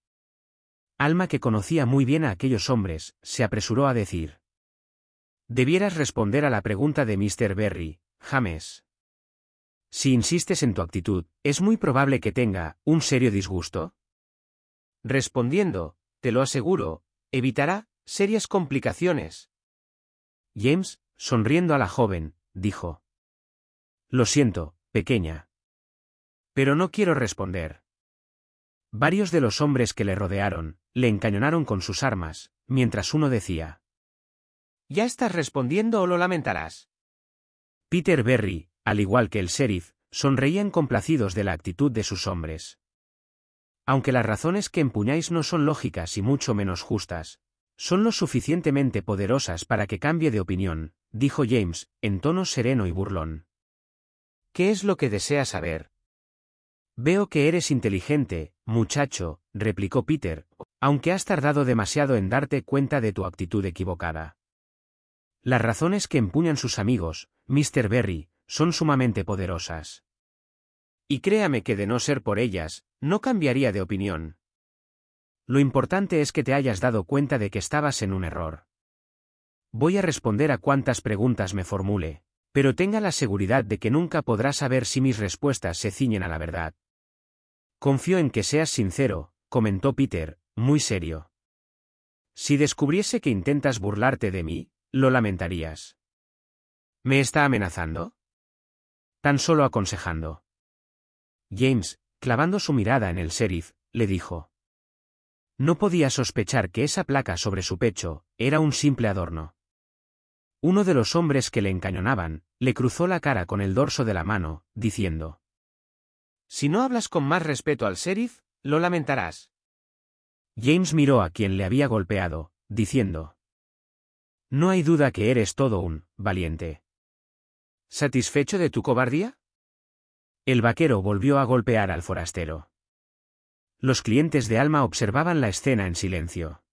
Alma que conocía muy bien a aquellos hombres, se apresuró a decir. Debieras responder a la pregunta de Mr. Berry, James. Si insistes en tu actitud, es muy probable que tenga un serio disgusto. Respondiendo, te lo aseguro, evitará serias complicaciones. James, sonriendo a la joven, dijo. Lo siento, pequeña. Pero no quiero responder. Varios de los hombres que le rodearon, le encañonaron con sus armas, mientras uno decía. Ya estás respondiendo o lo lamentarás. Peter Berry, al igual que el sheriff, sonreían complacidos de la actitud de sus hombres. Aunque las razones que empuñáis no son lógicas y mucho menos justas, son lo suficientemente poderosas para que cambie de opinión, dijo James, en tono sereno y burlón. ¿Qué es lo que deseas saber? Veo que eres inteligente, muchacho, replicó Peter, aunque has tardado demasiado en darte cuenta de tu actitud equivocada. Las razones que empuñan sus amigos, Mr. Berry, son sumamente poderosas. Y créame que de no ser por ellas, no cambiaría de opinión. Lo importante es que te hayas dado cuenta de que estabas en un error. Voy a responder a cuantas preguntas me formule, pero tenga la seguridad de que nunca podrás saber si mis respuestas se ciñen a la verdad. Confío en que seas sincero, comentó Peter, muy serio. Si descubriese que intentas burlarte de mí, lo lamentarías. ¿Me está amenazando? tan solo aconsejando. James, clavando su mirada en el sheriff, le dijo. No podía sospechar que esa placa sobre su pecho era un simple adorno. Uno de los hombres que le encañonaban, le cruzó la cara con el dorso de la mano, diciendo. Si no hablas con más respeto al sheriff, lo lamentarás. James miró a quien le había golpeado, diciendo. No hay duda que eres todo un valiente. ¿Satisfecho de tu cobardía? El vaquero volvió a golpear al forastero. Los clientes de Alma observaban la escena en silencio.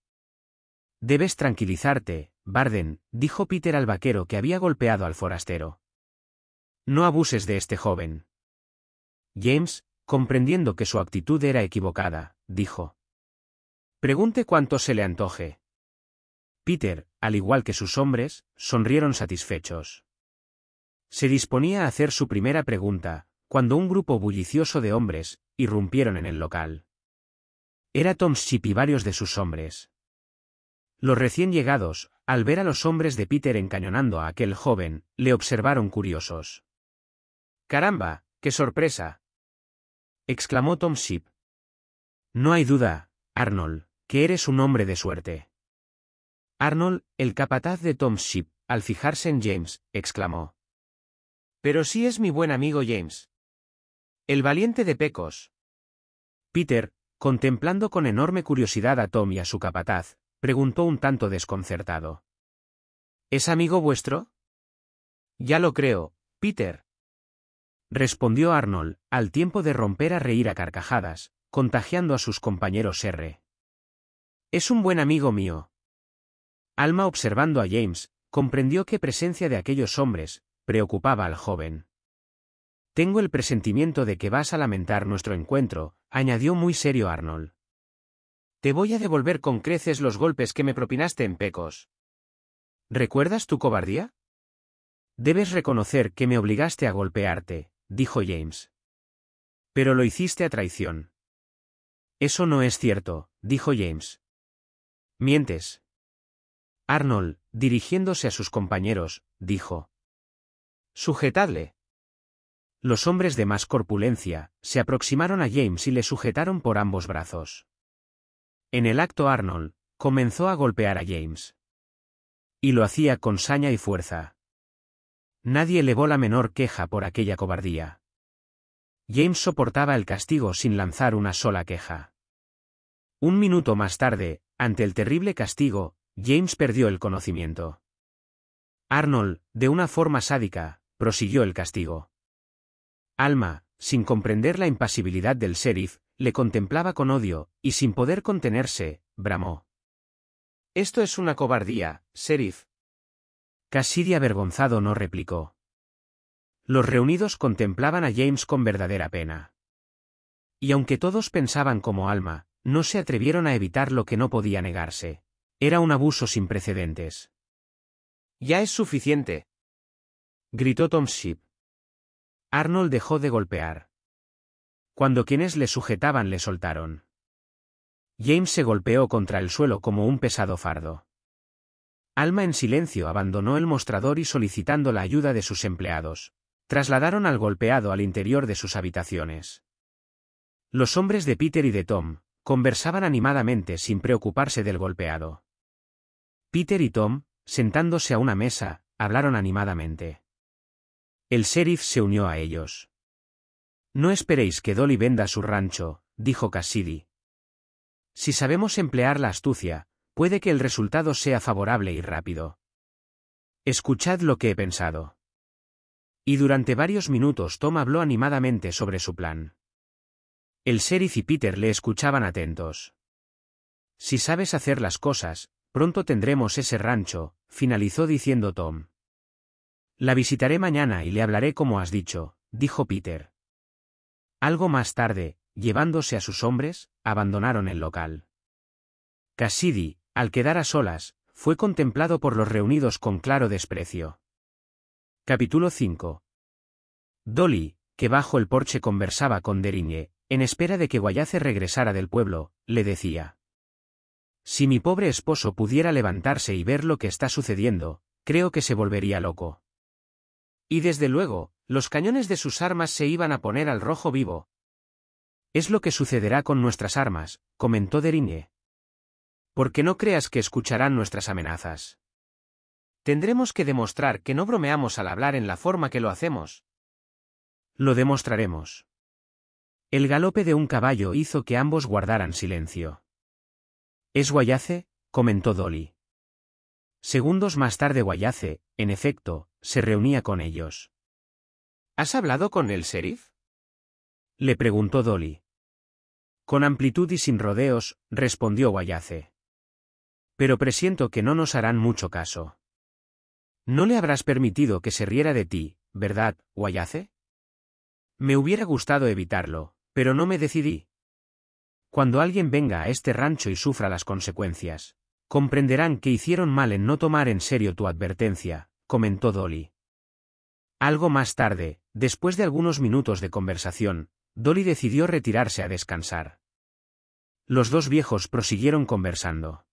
Debes tranquilizarte, Barden, dijo Peter al vaquero que había golpeado al forastero. No abuses de este joven. James, comprendiendo que su actitud era equivocada, dijo. Pregunte cuánto se le antoje. Peter, al igual que sus hombres, sonrieron satisfechos. Se disponía a hacer su primera pregunta, cuando un grupo bullicioso de hombres irrumpieron en el local. Era Tom Ship y varios de sus hombres. Los recién llegados, al ver a los hombres de Peter encañonando a aquel joven, le observaron curiosos. ¡Caramba! ¡Qué sorpresa! exclamó Tom Ship. No hay duda, Arnold, que eres un hombre de suerte. Arnold, el capataz de Tom Ship, al fijarse en James, exclamó. Pero sí es mi buen amigo James. El valiente de Pecos. Peter, contemplando con enorme curiosidad a Tom y a su capataz, preguntó un tanto desconcertado. ¿Es amigo vuestro? Ya lo creo, Peter. Respondió Arnold, al tiempo de romper a reír a carcajadas, contagiando a sus compañeros R. Es un buen amigo mío. Alma observando a James, comprendió que presencia de aquellos hombres, preocupaba al joven. Tengo el presentimiento de que vas a lamentar nuestro encuentro, añadió muy serio Arnold. Te voy a devolver con creces los golpes que me propinaste en Pecos. ¿Recuerdas tu cobardía? Debes reconocer que me obligaste a golpearte, dijo James. Pero lo hiciste a traición. Eso no es cierto, dijo James. Mientes. Arnold, dirigiéndose a sus compañeros, dijo. Sujetadle. Los hombres de más corpulencia se aproximaron a James y le sujetaron por ambos brazos. En el acto Arnold comenzó a golpear a James. Y lo hacía con saña y fuerza. Nadie elevó la menor queja por aquella cobardía. James soportaba el castigo sin lanzar una sola queja. Un minuto más tarde, ante el terrible castigo, James perdió el conocimiento. Arnold, de una forma sádica, prosiguió el castigo. Alma, sin comprender la impasibilidad del sheriff, le contemplaba con odio, y sin poder contenerse, bramó. Esto es una cobardía, sheriff. de avergonzado no replicó. Los reunidos contemplaban a James con verdadera pena. Y aunque todos pensaban como Alma, no se atrevieron a evitar lo que no podía negarse. Era un abuso sin precedentes. Ya es suficiente, gritó Tom Ship. Arnold dejó de golpear. Cuando quienes le sujetaban le soltaron. James se golpeó contra el suelo como un pesado fardo. Alma en silencio abandonó el mostrador y solicitando la ayuda de sus empleados, trasladaron al golpeado al interior de sus habitaciones. Los hombres de Peter y de Tom conversaban animadamente sin preocuparse del golpeado. Peter y Tom, sentándose a una mesa, hablaron animadamente. El sheriff se unió a ellos. No esperéis que Dolly venda su rancho, dijo Cassidy. Si sabemos emplear la astucia, puede que el resultado sea favorable y rápido. Escuchad lo que he pensado. Y durante varios minutos Tom habló animadamente sobre su plan. El sheriff y Peter le escuchaban atentos. Si sabes hacer las cosas, pronto tendremos ese rancho, finalizó diciendo Tom. La visitaré mañana y le hablaré como has dicho, dijo Peter. Algo más tarde, llevándose a sus hombres, abandonaron el local. Cassidy, al quedar a solas, fue contemplado por los reunidos con claro desprecio. Capítulo 5. Dolly, que bajo el porche conversaba con Deriñe, en espera de que Guayace regresara del pueblo, le decía. Si mi pobre esposo pudiera levantarse y ver lo que está sucediendo, creo que se volvería loco. Y desde luego, los cañones de sus armas se iban a poner al rojo vivo. Es lo que sucederá con nuestras armas, comentó Derigne. Porque no creas que escucharán nuestras amenazas. Tendremos que demostrar que no bromeamos al hablar en la forma que lo hacemos. Lo demostraremos. El galope de un caballo hizo que ambos guardaran silencio. Es Guayace, comentó Dolly. Segundos más tarde Guayace, en efecto, se reunía con ellos. ¿Has hablado con el sheriff? Le preguntó Dolly. Con amplitud y sin rodeos, respondió Guayace. Pero presiento que no nos harán mucho caso. No le habrás permitido que se riera de ti, ¿verdad, Guayace? Me hubiera gustado evitarlo, pero no me decidí. Cuando alguien venga a este rancho y sufra las consecuencias, comprenderán que hicieron mal en no tomar en serio tu advertencia, comentó Dolly. Algo más tarde, después de algunos minutos de conversación, Dolly decidió retirarse a descansar. Los dos viejos prosiguieron conversando.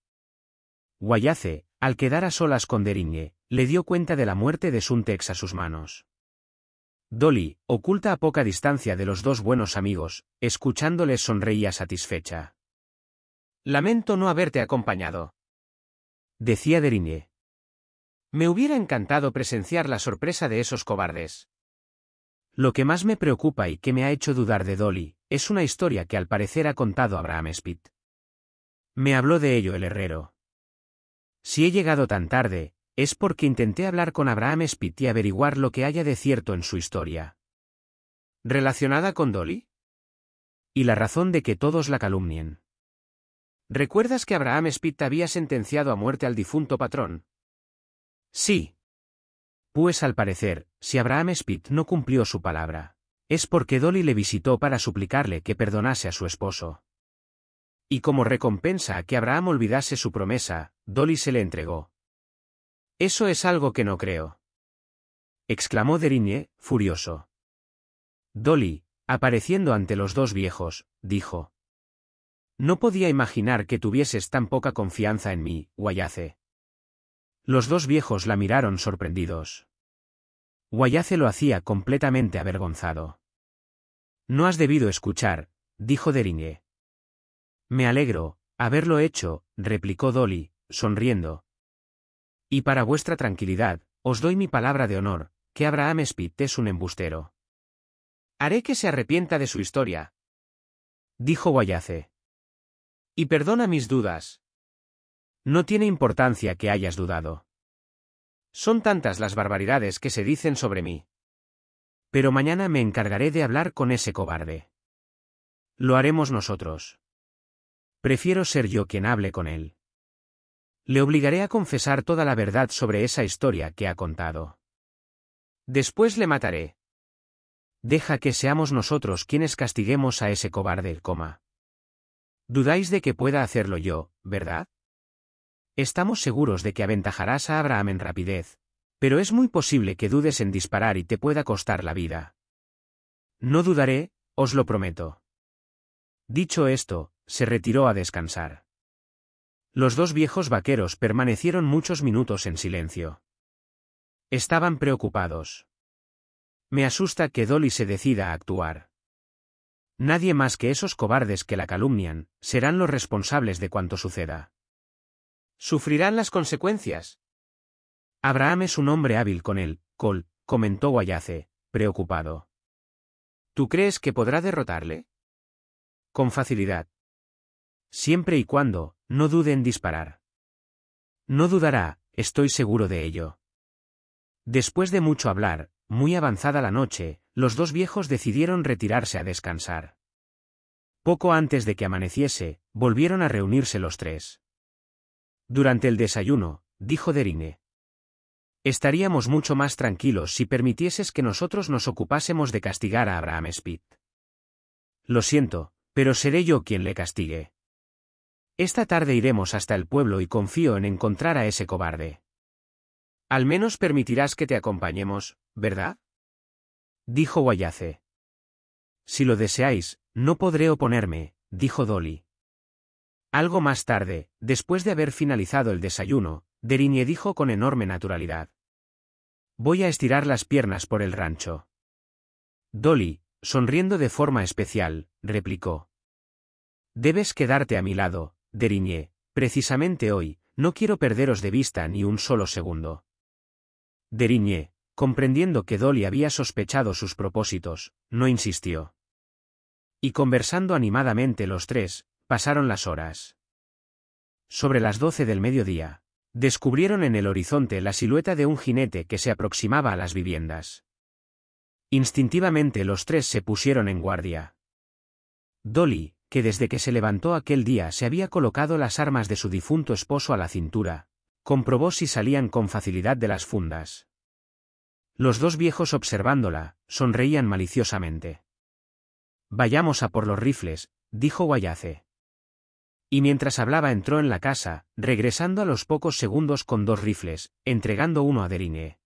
Guayace, al quedar a solas con Deriñe, le dio cuenta de la muerte de Suntex a sus manos. Dolly, oculta a poca distancia de los dos buenos amigos, escuchándoles sonreía satisfecha. Lamento no haberte acompañado. Decía Deringue. Me hubiera encantado presenciar la sorpresa de esos cobardes. Lo que más me preocupa y que me ha hecho dudar de Dolly, es una historia que al parecer ha contado Abraham Spitt. Me habló de ello el herrero. Si he llegado tan tarde, es porque intenté hablar con Abraham Spitt y averiguar lo que haya de cierto en su historia. ¿Relacionada con Dolly? Y la razón de que todos la calumnien. ¿Recuerdas que Abraham Spitt había sentenciado a muerte al difunto patrón, Sí. Pues al parecer, si Abraham Spitt no cumplió su palabra, es porque Dolly le visitó para suplicarle que perdonase a su esposo. Y como recompensa a que Abraham olvidase su promesa, Dolly se le entregó. Eso es algo que no creo. exclamó Derigne, furioso. Dolly, apareciendo ante los dos viejos, dijo. No podía imaginar que tuvieses tan poca confianza en mí, Guayace. Los dos viejos la miraron sorprendidos. Guayace lo hacía completamente avergonzado. No has debido escuchar, dijo Deringue. Me alegro, haberlo hecho, replicó Dolly, sonriendo. Y para vuestra tranquilidad, os doy mi palabra de honor, que Abraham Spitt es un embustero. Haré que se arrepienta de su historia. Dijo Guayace. Y perdona mis dudas, no tiene importancia que hayas dudado. Son tantas las barbaridades que se dicen sobre mí. Pero mañana me encargaré de hablar con ese cobarde. Lo haremos nosotros. Prefiero ser yo quien hable con él. Le obligaré a confesar toda la verdad sobre esa historia que ha contado. Después le mataré. Deja que seamos nosotros quienes castiguemos a ese cobarde, coma. Dudáis de que pueda hacerlo yo, ¿verdad? Estamos seguros de que aventajarás a Abraham en rapidez, pero es muy posible que dudes en disparar y te pueda costar la vida. No dudaré, os lo prometo. Dicho esto, se retiró a descansar. Los dos viejos vaqueros permanecieron muchos minutos en silencio. Estaban preocupados. Me asusta que Dolly se decida a actuar. Nadie más que esos cobardes que la calumnian serán los responsables de cuanto suceda. Sufrirán las consecuencias. Abraham es un hombre hábil con él, Col, comentó Guayace, preocupado. ¿Tú crees que podrá derrotarle? Con facilidad. Siempre y cuando, no dude en disparar. No dudará, estoy seguro de ello. Después de mucho hablar, muy avanzada la noche, los dos viejos decidieron retirarse a descansar. Poco antes de que amaneciese, volvieron a reunirse los tres. Durante el desayuno, dijo Derine. Estaríamos mucho más tranquilos si permitieses que nosotros nos ocupásemos de castigar a Abraham Spitt. Lo siento, pero seré yo quien le castigue. Esta tarde iremos hasta el pueblo y confío en encontrar a ese cobarde. Al menos permitirás que te acompañemos, ¿verdad? Dijo Guayace. Si lo deseáis, no podré oponerme, dijo Dolly. Algo más tarde, después de haber finalizado el desayuno, Derigné dijo con enorme naturalidad. Voy a estirar las piernas por el rancho. Dolly, sonriendo de forma especial, replicó. Debes quedarte a mi lado, Derigné. precisamente hoy, no quiero perderos de vista ni un solo segundo. Derinie, comprendiendo que Dolly había sospechado sus propósitos, no insistió. Y conversando animadamente los tres, Pasaron las horas. Sobre las doce del mediodía, descubrieron en el horizonte la silueta de un jinete que se aproximaba a las viviendas. Instintivamente los tres se pusieron en guardia. Dolly, que desde que se levantó aquel día se había colocado las armas de su difunto esposo a la cintura, comprobó si salían con facilidad de las fundas. Los dos viejos observándola, sonreían maliciosamente. Vayamos a por los rifles, dijo Guayace. Y mientras hablaba entró en la casa, regresando a los pocos segundos con dos rifles, entregando uno a Derine.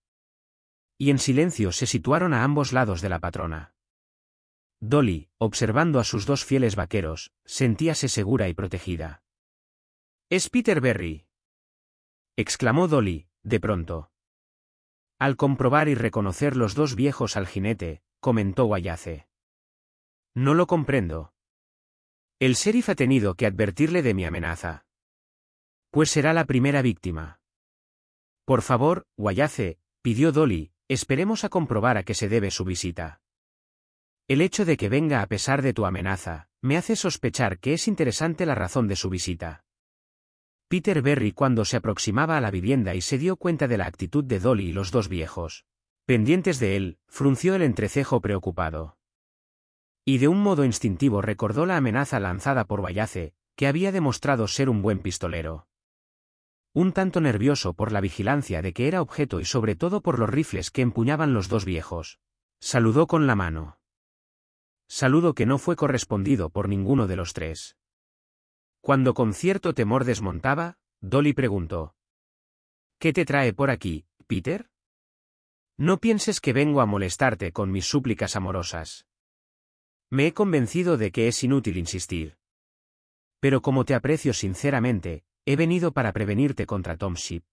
Y en silencio se situaron a ambos lados de la patrona. Dolly, observando a sus dos fieles vaqueros, sentíase segura y protegida. Es Peter Berry. exclamó Dolly, de pronto. Al comprobar y reconocer los dos viejos al jinete, comentó Guayace. No lo comprendo. El sheriff ha tenido que advertirle de mi amenaza. Pues será la primera víctima. Por favor, Guayace, pidió Dolly, esperemos a comprobar a qué se debe su visita. El hecho de que venga a pesar de tu amenaza, me hace sospechar que es interesante la razón de su visita. Peter Berry cuando se aproximaba a la vivienda y se dio cuenta de la actitud de Dolly y los dos viejos, pendientes de él, frunció el entrecejo preocupado. Y de un modo instintivo recordó la amenaza lanzada por Bayace, que había demostrado ser un buen pistolero. Un tanto nervioso por la vigilancia de que era objeto y sobre todo por los rifles que empuñaban los dos viejos. Saludó con la mano. Saludo que no fue correspondido por ninguno de los tres. Cuando con cierto temor desmontaba, Dolly preguntó. ¿Qué te trae por aquí, Peter? No pienses que vengo a molestarte con mis súplicas amorosas. Me he convencido de que es inútil insistir. Pero como te aprecio sinceramente, he venido para prevenirte contra Tom Ship.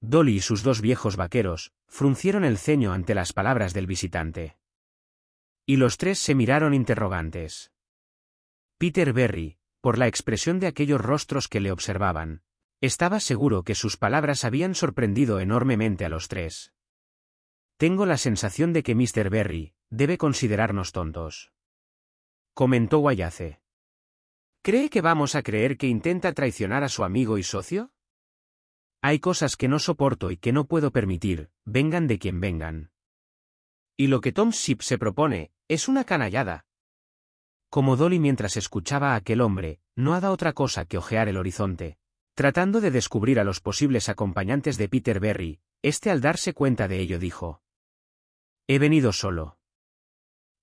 Dolly y sus dos viejos vaqueros fruncieron el ceño ante las palabras del visitante. Y los tres se miraron interrogantes. Peter Berry, por la expresión de aquellos rostros que le observaban, estaba seguro que sus palabras habían sorprendido enormemente a los tres. Tengo la sensación de que Mr. Berry, Debe considerarnos tontos. Comentó Guayace. ¿Cree que vamos a creer que intenta traicionar a su amigo y socio? Hay cosas que no soporto y que no puedo permitir, vengan de quien vengan. Y lo que Tom Ship se propone, es una canallada. Como Dolly mientras escuchaba a aquel hombre, no ha dado otra cosa que ojear el horizonte, tratando de descubrir a los posibles acompañantes de Peter Berry, este al darse cuenta de ello dijo. He venido solo.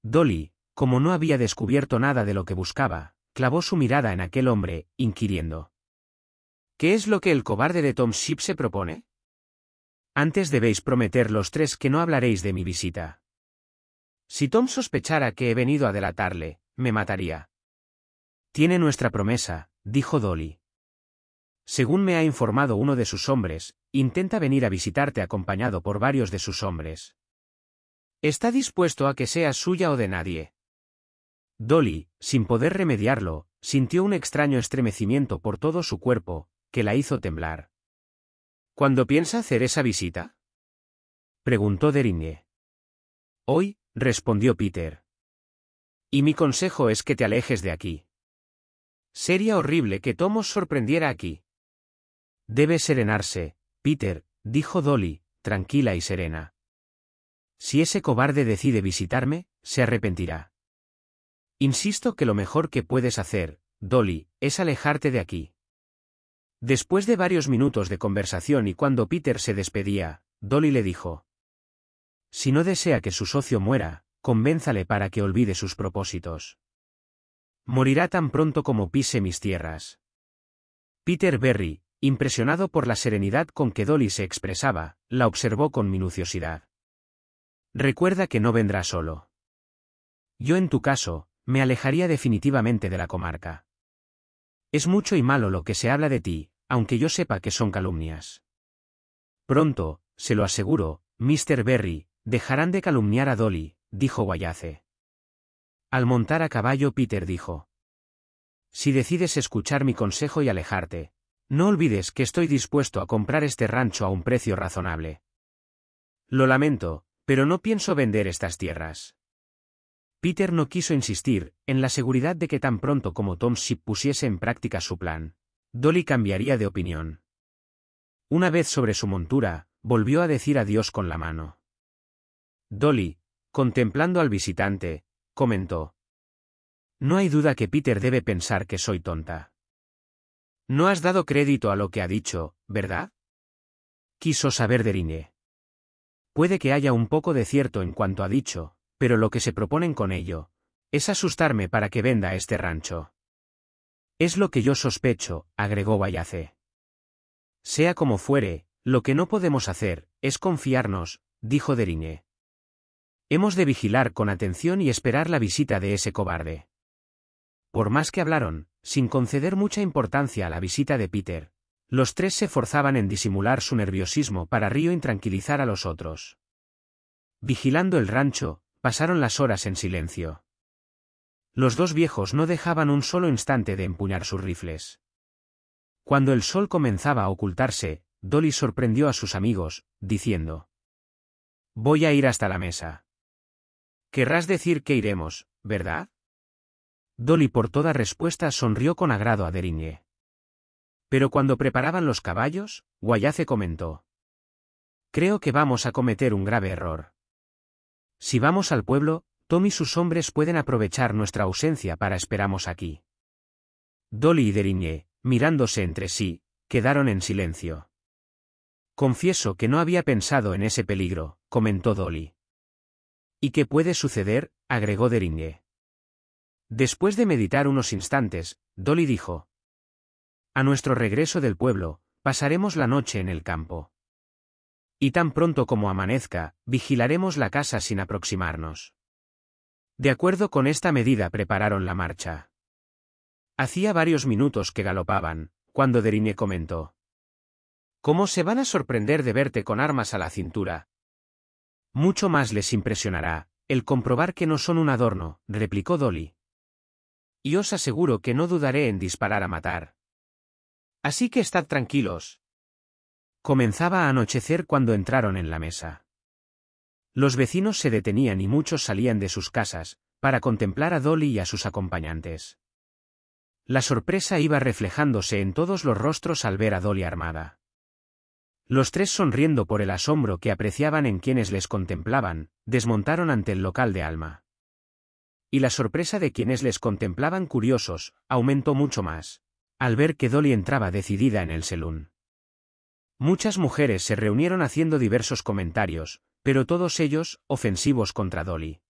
Dolly, como no había descubierto nada de lo que buscaba, clavó su mirada en aquel hombre, inquiriendo. ¿Qué es lo que el cobarde de Tom Ship se propone? Antes debéis prometer los tres que no hablaréis de mi visita. Si Tom sospechara que he venido a delatarle, me mataría. Tiene nuestra promesa, dijo Dolly. Según me ha informado uno de sus hombres, intenta venir a visitarte acompañado por varios de sus hombres. Está dispuesto a que sea suya o de nadie. Dolly, sin poder remediarlo, sintió un extraño estremecimiento por todo su cuerpo, que la hizo temblar. ¿Cuándo piensa hacer esa visita? preguntó Derigne. Hoy, respondió Peter. Y mi consejo es que te alejes de aquí. Sería horrible que Tomos sorprendiera aquí. Debe serenarse, Peter, dijo Dolly, tranquila y serena. Si ese cobarde decide visitarme, se arrepentirá. Insisto que lo mejor que puedes hacer, Dolly, es alejarte de aquí. Después de varios minutos de conversación y cuando Peter se despedía, Dolly le dijo. Si no desea que su socio muera, convénzale para que olvide sus propósitos. Morirá tan pronto como pise mis tierras. Peter Berry, impresionado por la serenidad con que Dolly se expresaba, la observó con minuciosidad. Recuerda que no vendrá solo. Yo en tu caso, me alejaría definitivamente de la comarca. Es mucho y malo lo que se habla de ti, aunque yo sepa que son calumnias. Pronto, se lo aseguro, Mr. Berry, dejarán de calumniar a Dolly, dijo Guayace. Al montar a caballo Peter dijo. Si decides escuchar mi consejo y alejarte, no olvides que estoy dispuesto a comprar este rancho a un precio razonable. Lo lamento, pero no pienso vender estas tierras. Peter no quiso insistir, en la seguridad de que tan pronto como Tom Ship pusiese en práctica su plan, Dolly cambiaría de opinión. Una vez sobre su montura, volvió a decir adiós con la mano. Dolly, contemplando al visitante, comentó. No hay duda que Peter debe pensar que soy tonta. No has dado crédito a lo que ha dicho, ¿verdad? Quiso saber de Rine. Puede que haya un poco de cierto en cuanto ha dicho, pero lo que se proponen con ello, es asustarme para que venda este rancho. Es lo que yo sospecho, agregó Bayace. Sea como fuere, lo que no podemos hacer, es confiarnos, dijo Deriné. Hemos de vigilar con atención y esperar la visita de ese cobarde. Por más que hablaron, sin conceder mucha importancia a la visita de Peter, los tres se forzaban en disimular su nerviosismo para Río intranquilizar a los otros. Vigilando el rancho, pasaron las horas en silencio. Los dos viejos no dejaban un solo instante de empuñar sus rifles. Cuando el sol comenzaba a ocultarse, Dolly sorprendió a sus amigos, diciendo Voy a ir hasta la mesa. Querrás decir que iremos, ¿verdad? Dolly por toda respuesta sonrió con agrado a Deriñe. Pero cuando preparaban los caballos, Guayace comentó. Creo que vamos a cometer un grave error. Si vamos al pueblo, Tom y sus hombres pueden aprovechar nuestra ausencia para esperamos aquí. Dolly y Derigné, mirándose entre sí, quedaron en silencio. Confieso que no había pensado en ese peligro, comentó Dolly. ¿Y qué puede suceder? agregó Derigne. Después de meditar unos instantes, Dolly dijo, a nuestro regreso del pueblo, pasaremos la noche en el campo. Y tan pronto como amanezca, vigilaremos la casa sin aproximarnos. De acuerdo con esta medida prepararon la marcha. Hacía varios minutos que galopaban, cuando Derine comentó. ¿Cómo se van a sorprender de verte con armas a la cintura? Mucho más les impresionará, el comprobar que no son un adorno, replicó Dolly. Y os aseguro que no dudaré en disparar a matar. Así que estad tranquilos. Comenzaba a anochecer cuando entraron en la mesa. Los vecinos se detenían y muchos salían de sus casas, para contemplar a Dolly y a sus acompañantes. La sorpresa iba reflejándose en todos los rostros al ver a Dolly armada. Los tres sonriendo por el asombro que apreciaban en quienes les contemplaban, desmontaron ante el local de Alma. Y la sorpresa de quienes les contemplaban curiosos, aumentó mucho más al ver que Dolly entraba decidida en el salón. Muchas mujeres se reunieron haciendo diversos comentarios, pero todos ellos ofensivos contra Dolly.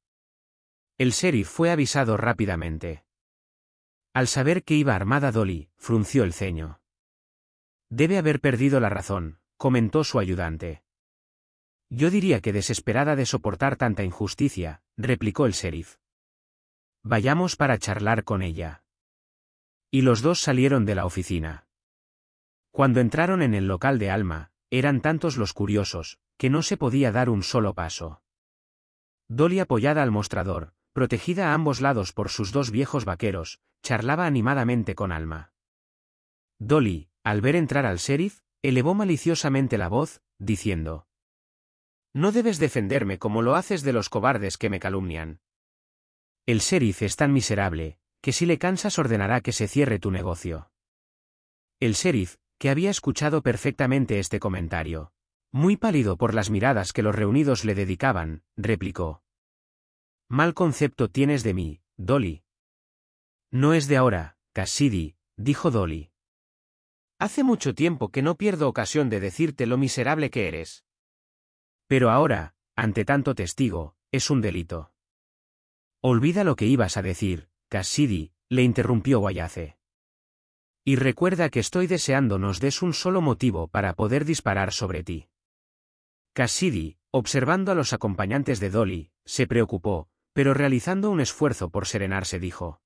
El sheriff fue avisado rápidamente. Al saber que iba armada Dolly, frunció el ceño. Debe haber perdido la razón, comentó su ayudante. Yo diría que desesperada de soportar tanta injusticia, replicó el sheriff. Vayamos para charlar con ella y los dos salieron de la oficina. Cuando entraron en el local de Alma, eran tantos los curiosos, que no se podía dar un solo paso. Dolly apoyada al mostrador, protegida a ambos lados por sus dos viejos vaqueros, charlaba animadamente con Alma. Dolly, al ver entrar al sheriff, elevó maliciosamente la voz, diciendo. No debes defenderme como lo haces de los cobardes que me calumnian. El sheriff es tan miserable, que si le cansas ordenará que se cierre tu negocio. El sheriff, que había escuchado perfectamente este comentario, muy pálido por las miradas que los reunidos le dedicaban, replicó. Mal concepto tienes de mí, Dolly. No es de ahora, Cassidy, dijo Dolly. Hace mucho tiempo que no pierdo ocasión de decirte lo miserable que eres. Pero ahora, ante tanto testigo, es un delito. Olvida lo que ibas a decir, Cassidy, le interrumpió Guayace. Y recuerda que estoy deseando nos des un solo motivo para poder disparar sobre ti. Cassidy, observando a los acompañantes de Dolly, se preocupó, pero realizando un esfuerzo por serenarse dijo.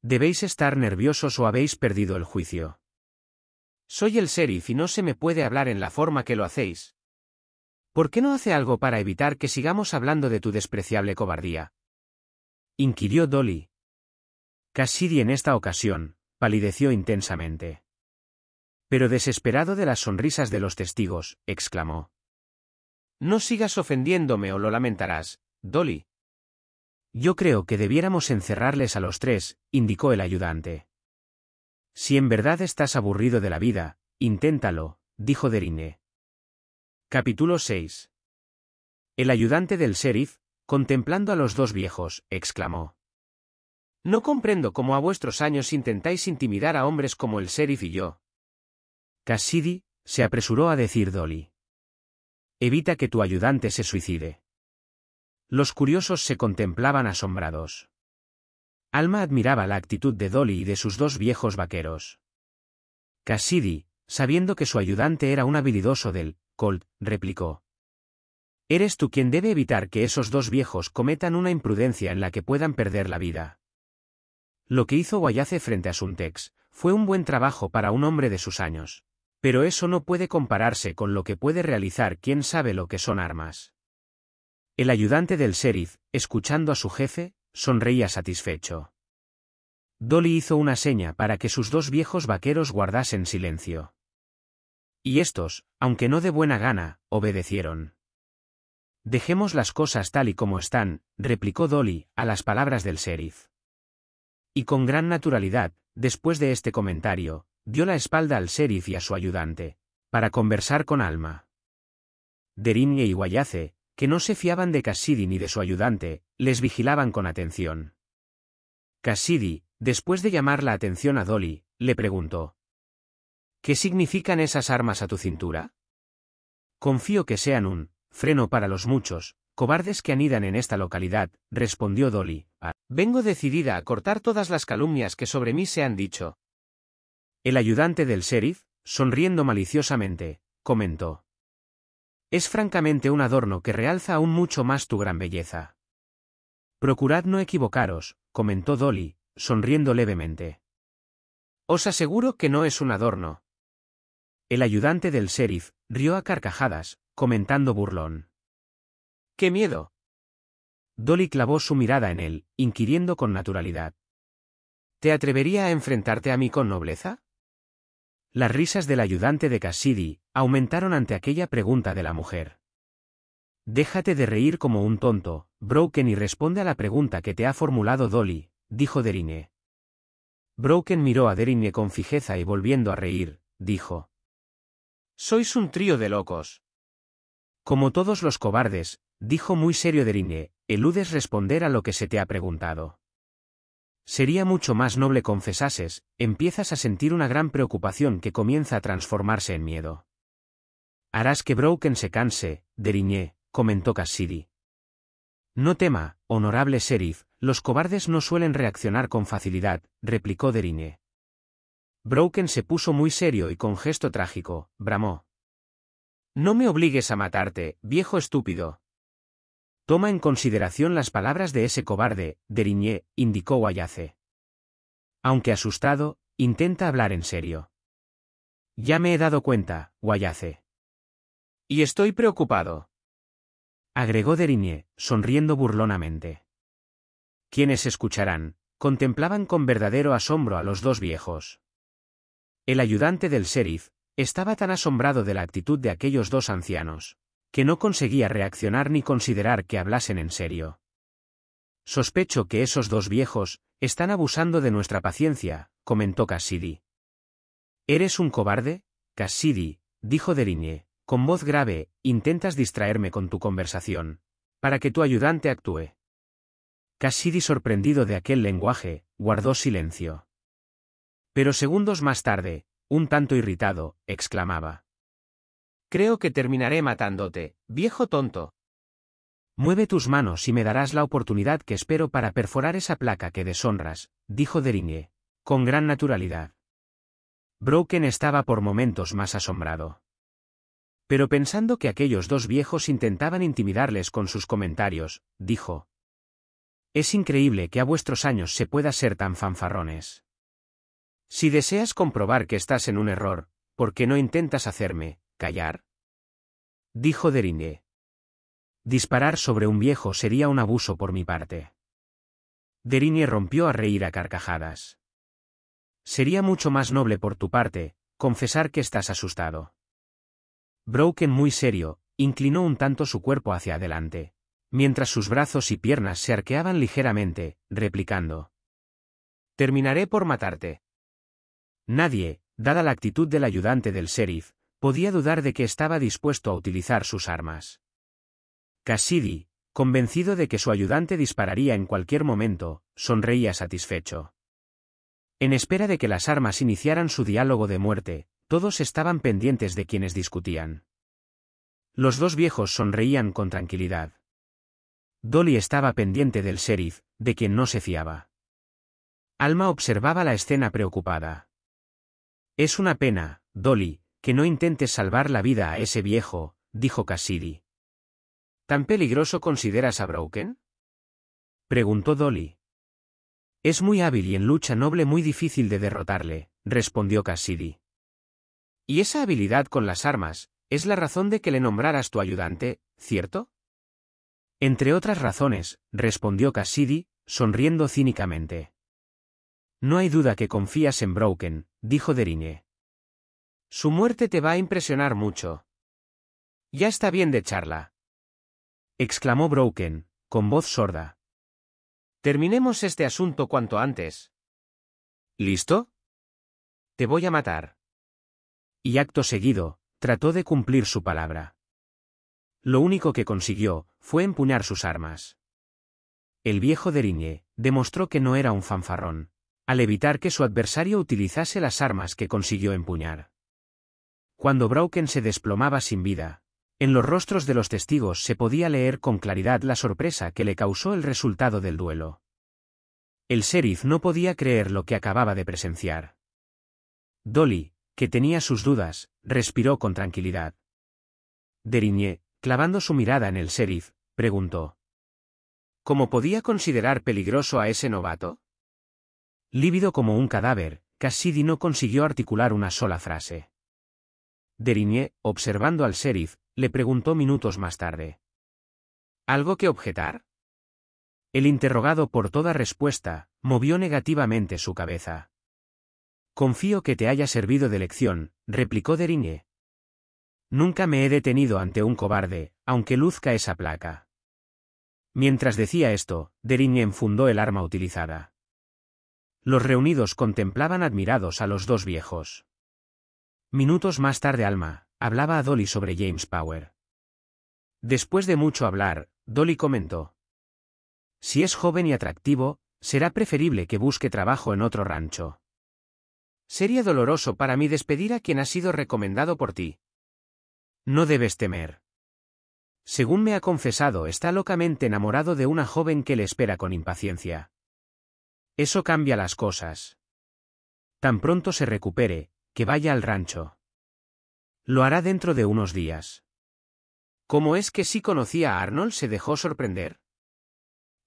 Debéis estar nerviosos o habéis perdido el juicio. Soy el sheriff y no se me puede hablar en la forma que lo hacéis. ¿Por qué no hace algo para evitar que sigamos hablando de tu despreciable cobardía? inquirió Dolly, Cassidy en esta ocasión, palideció intensamente. Pero desesperado de las sonrisas de los testigos, exclamó. No sigas ofendiéndome o lo lamentarás, Dolly. Yo creo que debiéramos encerrarles a los tres, indicó el ayudante. Si en verdad estás aburrido de la vida, inténtalo, dijo Derine. Capítulo 6. El ayudante del sheriff, contemplando a los dos viejos, exclamó. No comprendo cómo a vuestros años intentáis intimidar a hombres como el sheriff y yo. Cassidy, se apresuró a decir Dolly. Evita que tu ayudante se suicide. Los curiosos se contemplaban asombrados. Alma admiraba la actitud de Dolly y de sus dos viejos vaqueros. Cassidy, sabiendo que su ayudante era un habilidoso del Colt, replicó. Eres tú quien debe evitar que esos dos viejos cometan una imprudencia en la que puedan perder la vida. Lo que hizo Guayace frente a Suntex fue un buen trabajo para un hombre de sus años. Pero eso no puede compararse con lo que puede realizar quien sabe lo que son armas. El ayudante del sheriff, escuchando a su jefe, sonreía satisfecho. Dolly hizo una seña para que sus dos viejos vaqueros guardasen silencio. Y estos, aunque no de buena gana, obedecieron. Dejemos las cosas tal y como están, replicó Dolly, a las palabras del sheriff. Y con gran naturalidad, después de este comentario, dio la espalda al sheriff y a su ayudante, para conversar con Alma. Derinye y Guayace, que no se fiaban de Cassidy ni de su ayudante, les vigilaban con atención. Cassidy, después de llamar la atención a Dolly, le preguntó. ¿Qué significan esas armas a tu cintura? Confío que sean un freno para los muchos, cobardes que anidan en esta localidad, respondió Dolly, Ah, vengo decidida a cortar todas las calumnias que sobre mí se han dicho. El ayudante del sheriff, sonriendo maliciosamente, comentó. Es francamente un adorno que realza aún mucho más tu gran belleza. Procurad no equivocaros, comentó Dolly, sonriendo levemente. Os aseguro que no es un adorno. El ayudante del sheriff rió a carcajadas, comentando burlón. ¡Qué miedo! Dolly clavó su mirada en él, inquiriendo con naturalidad. ¿Te atrevería a enfrentarte a mí con nobleza? Las risas del ayudante de Cassidy aumentaron ante aquella pregunta de la mujer. Déjate de reír como un tonto, Broken y responde a la pregunta que te ha formulado Dolly, dijo Derine. Broken miró a Derine con fijeza y volviendo a reír, dijo. Sois un trío de locos. Como todos los cobardes, dijo muy serio Derine, eludes responder a lo que se te ha preguntado. Sería mucho más noble confesases, empiezas a sentir una gran preocupación que comienza a transformarse en miedo. Harás que Broken se canse, Deriñé, comentó Cassidy. No tema, honorable sheriff, los cobardes no suelen reaccionar con facilidad, replicó Deriñé. Broken se puso muy serio y con gesto trágico, bramó. No me obligues a matarte, viejo estúpido, Toma en consideración las palabras de ese cobarde, Derigné, indicó Guayace. Aunque asustado, intenta hablar en serio. Ya me he dado cuenta, Guayace». Y estoy preocupado. Agregó Derigné, sonriendo burlonamente. Quienes escucharán, contemplaban con verdadero asombro a los dos viejos. El ayudante del sheriff estaba tan asombrado de la actitud de aquellos dos ancianos, que no conseguía reaccionar ni considerar que hablasen en serio. Sospecho que esos dos viejos están abusando de nuestra paciencia, comentó Cassidy. ¿Eres un cobarde? Cassidy, dijo Derigne, con voz grave, intentas distraerme con tu conversación, para que tu ayudante actúe. Cassidy sorprendido de aquel lenguaje, guardó silencio. Pero segundos más tarde, un tanto irritado, exclamaba. Creo que terminaré matándote, viejo tonto. Mueve tus manos y me darás la oportunidad que espero para perforar esa placa que deshonras, dijo Deringue, con gran naturalidad. Broken estaba por momentos más asombrado. Pero pensando que aquellos dos viejos intentaban intimidarles con sus comentarios, dijo. Es increíble que a vuestros años se pueda ser tan fanfarrones. Si deseas comprobar que estás en un error, ¿por qué no intentas hacerme, callar? dijo Deriné. Disparar sobre un viejo sería un abuso por mi parte. Deriné rompió a reír a carcajadas. Sería mucho más noble por tu parte, confesar que estás asustado. Broken muy serio, inclinó un tanto su cuerpo hacia adelante, mientras sus brazos y piernas se arqueaban ligeramente, replicando. Terminaré por matarte. Nadie, dada la actitud del ayudante del sheriff, podía dudar de que estaba dispuesto a utilizar sus armas. Cassidy, convencido de que su ayudante dispararía en cualquier momento, sonreía satisfecho. En espera de que las armas iniciaran su diálogo de muerte, todos estaban pendientes de quienes discutían. Los dos viejos sonreían con tranquilidad. Dolly estaba pendiente del sheriff, de quien no se fiaba. Alma observaba la escena preocupada. Es una pena, Dolly, que no intentes salvar la vida a ese viejo, dijo Cassidy. ¿Tan peligroso consideras a Broken? preguntó Dolly. Es muy hábil y en lucha noble muy difícil de derrotarle, respondió Cassidy. Y esa habilidad con las armas, es la razón de que le nombraras tu ayudante, ¿cierto? Entre otras razones, respondió Cassidy, sonriendo cínicamente. No hay duda que confías en Broken, dijo Derine. Su muerte te va a impresionar mucho. Ya está bien de charla. exclamó Broken, con voz sorda. Terminemos este asunto cuanto antes. ¿Listo? Te voy a matar. Y acto seguido, trató de cumplir su palabra. Lo único que consiguió fue empuñar sus armas. El viejo Deriñe demostró que no era un fanfarrón, al evitar que su adversario utilizase las armas que consiguió empuñar. Cuando Broken se desplomaba sin vida, en los rostros de los testigos se podía leer con claridad la sorpresa que le causó el resultado del duelo. El sheriff no podía creer lo que acababa de presenciar. Dolly, que tenía sus dudas, respiró con tranquilidad. Derigné, clavando su mirada en el sheriff, preguntó. ¿Cómo podía considerar peligroso a ese novato? Lívido como un cadáver, Cassidy no consiguió articular una sola frase. Derigné, observando al sheriff, le preguntó minutos más tarde. ¿Algo que objetar? El interrogado por toda respuesta, movió negativamente su cabeza. Confío que te haya servido de lección, replicó Derigné. Nunca me he detenido ante un cobarde, aunque luzca esa placa. Mientras decía esto, Derigné enfundó el arma utilizada. Los reunidos contemplaban admirados a los dos viejos. Minutos más tarde Alma, hablaba a Dolly sobre James Power. Después de mucho hablar, Dolly comentó. Si es joven y atractivo, será preferible que busque trabajo en otro rancho. Sería doloroso para mí despedir a quien ha sido recomendado por ti. No debes temer. Según me ha confesado, está locamente enamorado de una joven que le espera con impaciencia. Eso cambia las cosas. Tan pronto se recupere, que vaya al rancho. Lo hará dentro de unos días. ¿Cómo es que sí conocía a Arnold se dejó sorprender?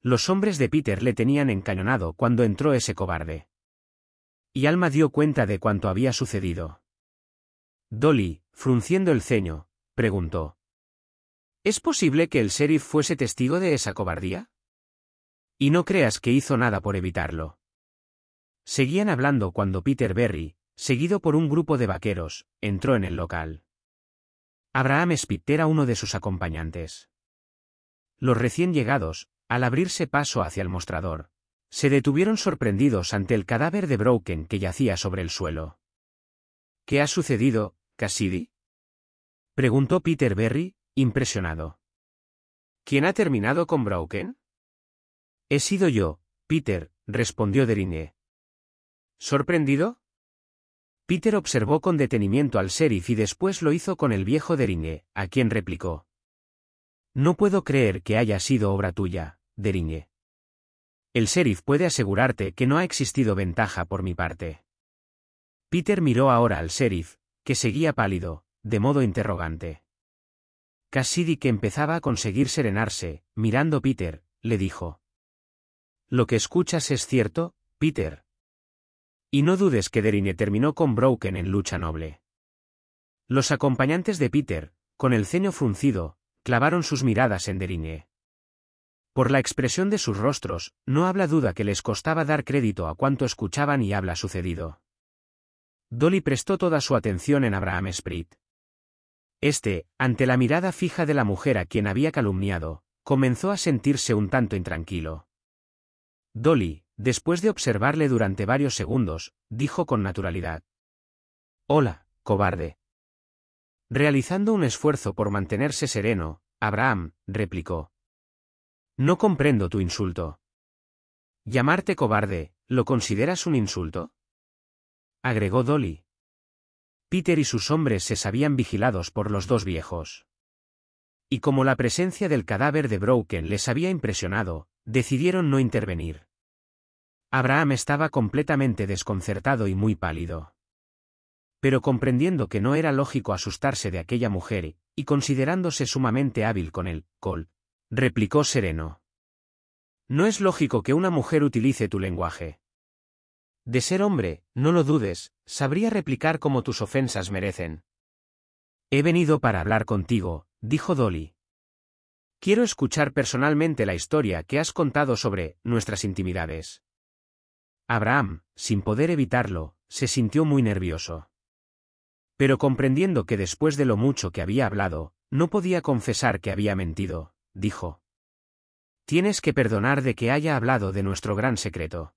Los hombres de Peter le tenían encañonado cuando entró ese cobarde. Y Alma dio cuenta de cuanto había sucedido. Dolly, frunciendo el ceño, preguntó. ¿Es posible que el sheriff fuese testigo de esa cobardía? Y no creas que hizo nada por evitarlo. Seguían hablando cuando Peter Berry, seguido por un grupo de vaqueros, entró en el local. Abraham Spitter era uno de sus acompañantes. Los recién llegados, al abrirse paso hacia el mostrador, se detuvieron sorprendidos ante el cadáver de Broken que yacía sobre el suelo. ¿Qué ha sucedido, Cassidy? preguntó Peter Berry, impresionado. ¿Quién ha terminado con Broken? He sido yo, Peter, respondió Derine. ¿Sorprendido? Peter observó con detenimiento al sheriff y después lo hizo con el viejo Deringue, a quien replicó. No puedo creer que haya sido obra tuya, Deringue. El sheriff puede asegurarte que no ha existido ventaja por mi parte. Peter miró ahora al sheriff, que seguía pálido, de modo interrogante. Cassidy, que empezaba a conseguir serenarse, mirando Peter, le dijo. Lo que escuchas es cierto, Peter, y no dudes que Derine terminó con Broken en lucha noble. Los acompañantes de Peter, con el ceño fruncido, clavaron sus miradas en Derine. Por la expresión de sus rostros, no habla duda que les costaba dar crédito a cuanto escuchaban y habla sucedido. Dolly prestó toda su atención en Abraham Sprit. Este, ante la mirada fija de la mujer a quien había calumniado, comenzó a sentirse un tanto intranquilo. Dolly, Después de observarle durante varios segundos, dijo con naturalidad. Hola, cobarde. Realizando un esfuerzo por mantenerse sereno, Abraham replicó. No comprendo tu insulto. Llamarte cobarde, ¿lo consideras un insulto? agregó Dolly. Peter y sus hombres se sabían vigilados por los dos viejos. Y como la presencia del cadáver de Broken les había impresionado, decidieron no intervenir. Abraham estaba completamente desconcertado y muy pálido. Pero comprendiendo que no era lógico asustarse de aquella mujer, y considerándose sumamente hábil con él, col, replicó sereno. No es lógico que una mujer utilice tu lenguaje. De ser hombre, no lo dudes, sabría replicar como tus ofensas merecen. He venido para hablar contigo, dijo Dolly. Quiero escuchar personalmente la historia que has contado sobre nuestras intimidades. Abraham, sin poder evitarlo, se sintió muy nervioso. Pero comprendiendo que después de lo mucho que había hablado, no podía confesar que había mentido, dijo. Tienes que perdonar de que haya hablado de nuestro gran secreto.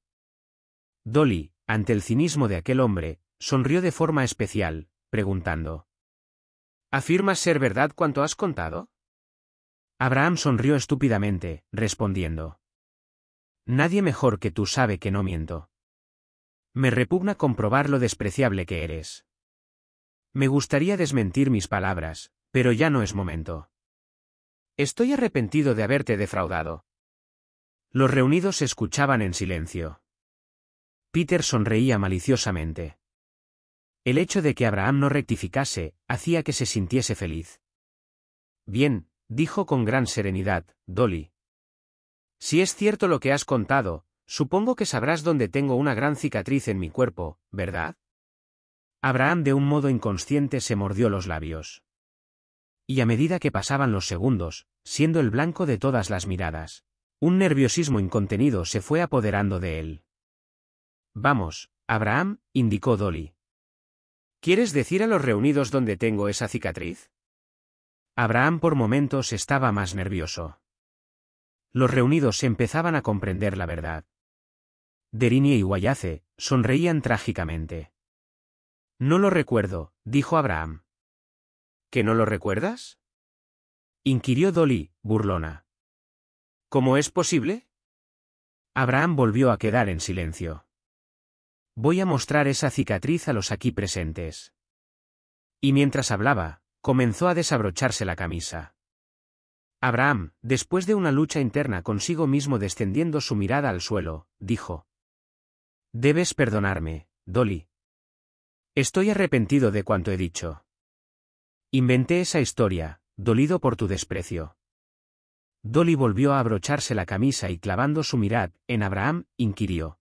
Dolly, ante el cinismo de aquel hombre, sonrió de forma especial, preguntando. ¿Afirmas ser verdad cuanto has contado? Abraham sonrió estúpidamente, respondiendo. Nadie mejor que tú sabe que no miento. Me repugna comprobar lo despreciable que eres. Me gustaría desmentir mis palabras, pero ya no es momento. Estoy arrepentido de haberte defraudado. Los reunidos escuchaban en silencio. Peter sonreía maliciosamente. El hecho de que Abraham no rectificase hacía que se sintiese feliz. Bien, dijo con gran serenidad, Dolly, si es cierto lo que has contado, supongo que sabrás dónde tengo una gran cicatriz en mi cuerpo, ¿verdad? Abraham de un modo inconsciente se mordió los labios. Y a medida que pasaban los segundos, siendo el blanco de todas las miradas, un nerviosismo incontenido se fue apoderando de él. Vamos, Abraham, indicó Dolly. ¿Quieres decir a los reunidos dónde tengo esa cicatriz? Abraham por momentos estaba más nervioso. Los reunidos empezaban a comprender la verdad. Derinie y Guayace sonreían trágicamente. No lo recuerdo, dijo Abraham. ¿Que no lo recuerdas? inquirió Dolly, burlona. ¿Cómo es posible? Abraham volvió a quedar en silencio. Voy a mostrar esa cicatriz a los aquí presentes. Y mientras hablaba, comenzó a desabrocharse la camisa. Abraham, después de una lucha interna consigo mismo descendiendo su mirada al suelo, dijo. Debes perdonarme, Dolly. Estoy arrepentido de cuanto he dicho. Inventé esa historia, dolido por tu desprecio. Dolly volvió a abrocharse la camisa y clavando su mirada, en Abraham, inquirió.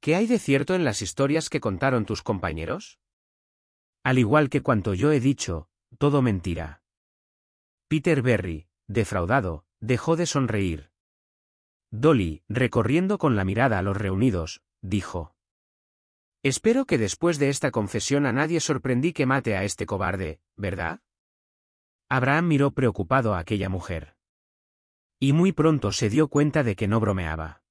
¿Qué hay de cierto en las historias que contaron tus compañeros? Al igual que cuanto yo he dicho, todo mentira. Peter Berry, defraudado, dejó de sonreír. Dolly, recorriendo con la mirada a los reunidos, dijo. Espero que después de esta confesión a nadie sorprendí que mate a este cobarde, ¿verdad? Abraham miró preocupado a aquella mujer. Y muy pronto se dio cuenta de que no bromeaba.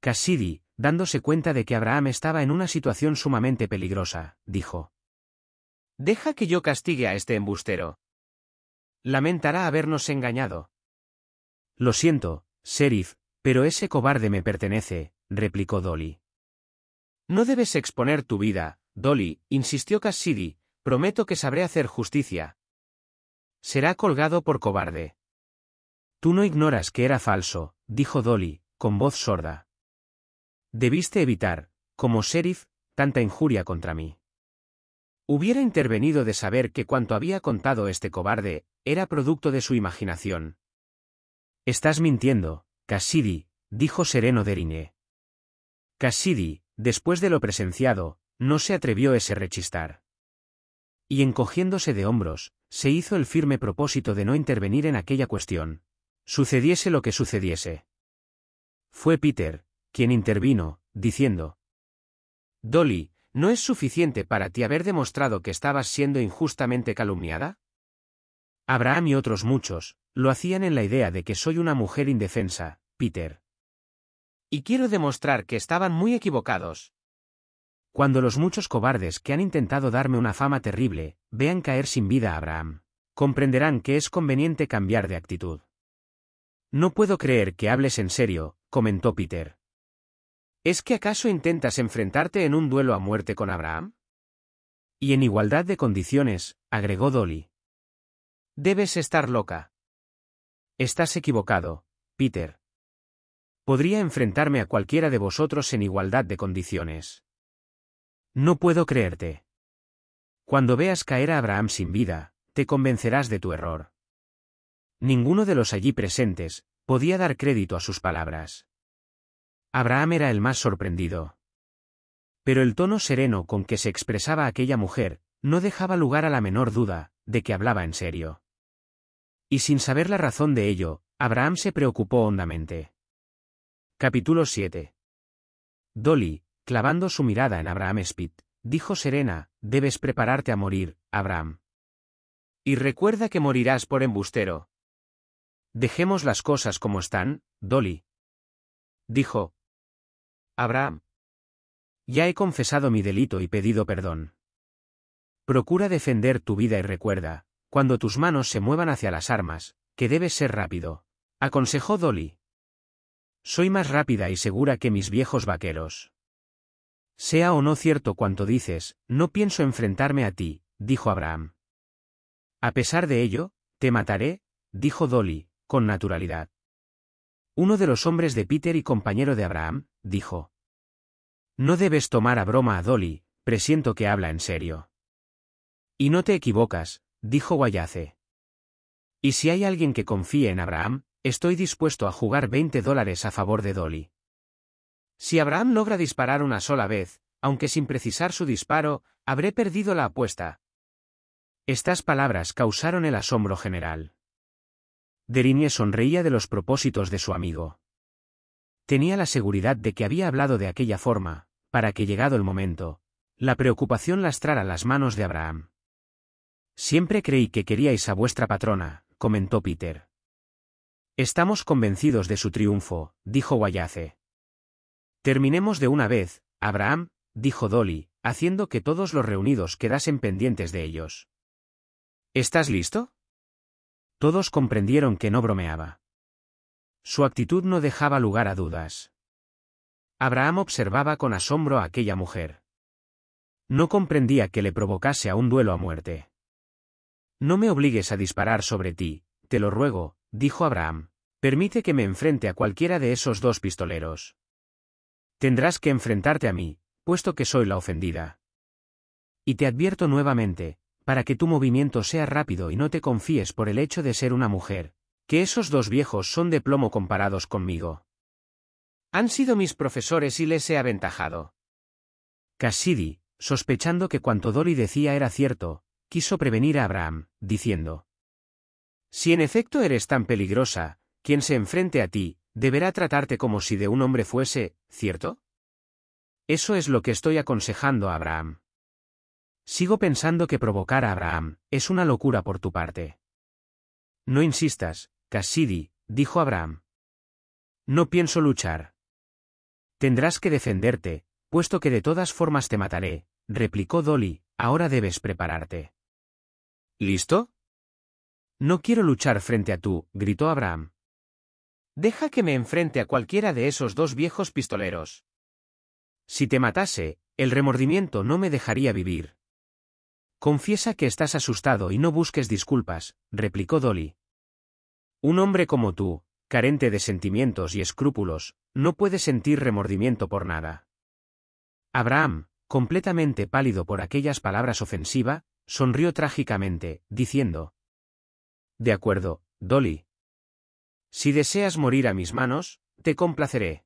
Cassidy, dándose cuenta de que Abraham estaba en una situación sumamente peligrosa, dijo. Deja que yo castigue a este embustero. Lamentará habernos engañado. Lo siento, sheriff, pero ese cobarde me pertenece, replicó Dolly. No debes exponer tu vida, Dolly, insistió Cassidy, prometo que sabré hacer justicia. Será colgado por cobarde. Tú no ignoras que era falso, dijo Dolly, con voz sorda. Debiste evitar, como sheriff, tanta injuria contra mí. Hubiera intervenido de saber que cuanto había contado este cobarde, era producto de su imaginación. Estás mintiendo, Cassidy, dijo sereno Deriné. Cassidy, después de lo presenciado, no se atrevió a ese rechistar. Y encogiéndose de hombros, se hizo el firme propósito de no intervenir en aquella cuestión. Sucediese lo que sucediese. Fue Peter, quien intervino, diciendo. Dolly, ¿no es suficiente para ti haber demostrado que estabas siendo injustamente calumniada? Abraham y otros muchos, lo hacían en la idea de que soy una mujer indefensa, Peter. Y quiero demostrar que estaban muy equivocados. Cuando los muchos cobardes que han intentado darme una fama terrible, vean caer sin vida a Abraham, comprenderán que es conveniente cambiar de actitud. No puedo creer que hables en serio, comentó Peter. ¿Es que acaso intentas enfrentarte en un duelo a muerte con Abraham? Y en igualdad de condiciones, agregó Dolly. Debes estar loca. Estás equivocado, Peter. Podría enfrentarme a cualquiera de vosotros en igualdad de condiciones. No puedo creerte. Cuando veas caer a Abraham sin vida, te convencerás de tu error. Ninguno de los allí presentes podía dar crédito a sus palabras. Abraham era el más sorprendido. Pero el tono sereno con que se expresaba aquella mujer, no dejaba lugar a la menor duda, de que hablaba en serio. Y sin saber la razón de ello, Abraham se preocupó hondamente. Capítulo 7. Dolly, clavando su mirada en Abraham Spit, dijo serena, debes prepararte a morir, Abraham. Y recuerda que morirás por embustero. Dejemos las cosas como están, Dolly. Dijo, Abraham. Ya he confesado mi delito y pedido perdón. Procura defender tu vida y recuerda, cuando tus manos se muevan hacia las armas, que debes ser rápido. Aconsejó Dolly. Soy más rápida y segura que mis viejos vaqueros. Sea o no cierto cuanto dices, no pienso enfrentarme a ti, dijo Abraham. A pesar de ello, te mataré, dijo Dolly, con naturalidad. Uno de los hombres de Peter y compañero de Abraham, dijo. No debes tomar a broma a Dolly, presiento que habla en serio. Y no te equivocas, dijo Guayace. Y si hay alguien que confíe en Abraham, estoy dispuesto a jugar 20 dólares a favor de Dolly. Si Abraham logra disparar una sola vez, aunque sin precisar su disparo, habré perdido la apuesta. Estas palabras causaron el asombro general. Derinie sonreía de los propósitos de su amigo. Tenía la seguridad de que había hablado de aquella forma, para que llegado el momento, la preocupación lastrara las manos de Abraham. Siempre creí que queríais a vuestra patrona, comentó Peter. Estamos convencidos de su triunfo, dijo Wayace. Terminemos de una vez, Abraham, dijo Dolly, haciendo que todos los reunidos quedasen pendientes de ellos. ¿Estás listo? Todos comprendieron que no bromeaba. Su actitud no dejaba lugar a dudas. Abraham observaba con asombro a aquella mujer. No comprendía que le provocase a un duelo a muerte. No me obligues a disparar sobre ti, te lo ruego, dijo Abraham. Permite que me enfrente a cualquiera de esos dos pistoleros. Tendrás que enfrentarte a mí, puesto que soy la ofendida. Y te advierto nuevamente, para que tu movimiento sea rápido y no te confíes por el hecho de ser una mujer, que esos dos viejos son de plomo comparados conmigo. Han sido mis profesores y les he aventajado. Cassidy, sospechando que cuanto Dolly decía era cierto, quiso prevenir a Abraham, diciendo, Si en efecto eres tan peligrosa, quien se enfrente a ti, deberá tratarte como si de un hombre fuese, ¿cierto? Eso es lo que estoy aconsejando a Abraham. Sigo pensando que provocar a Abraham es una locura por tu parte. No insistas, Cassidy dijo Abraham. No pienso luchar. Tendrás que defenderte, puesto que de todas formas te mataré, replicó Dolly, ahora debes prepararte. ¿Listo? No quiero luchar frente a tú, gritó Abraham. Deja que me enfrente a cualquiera de esos dos viejos pistoleros. Si te matase, el remordimiento no me dejaría vivir, Confiesa que estás asustado y no busques disculpas, replicó Dolly. Un hombre como tú, carente de sentimientos y escrúpulos, no puede sentir remordimiento por nada. Abraham, completamente pálido por aquellas palabras ofensiva, sonrió trágicamente, diciendo. De acuerdo, Dolly. Si deseas morir a mis manos, te complaceré.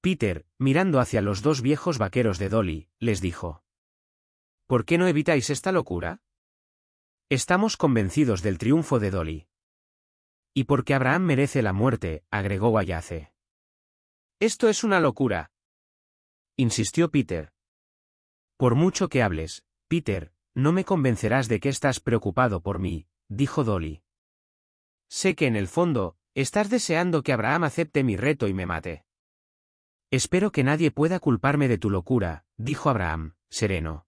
Peter, mirando hacia los dos viejos vaqueros de Dolly, les dijo. ¿Por qué no evitáis esta locura? Estamos convencidos del triunfo de Dolly. Y porque Abraham merece la muerte, agregó Wayace. Esto es una locura. Insistió Peter. Por mucho que hables, Peter, no me convencerás de que estás preocupado por mí, dijo Dolly. Sé que en el fondo, estás deseando que Abraham acepte mi reto y me mate. Espero que nadie pueda culparme de tu locura, dijo Abraham, sereno.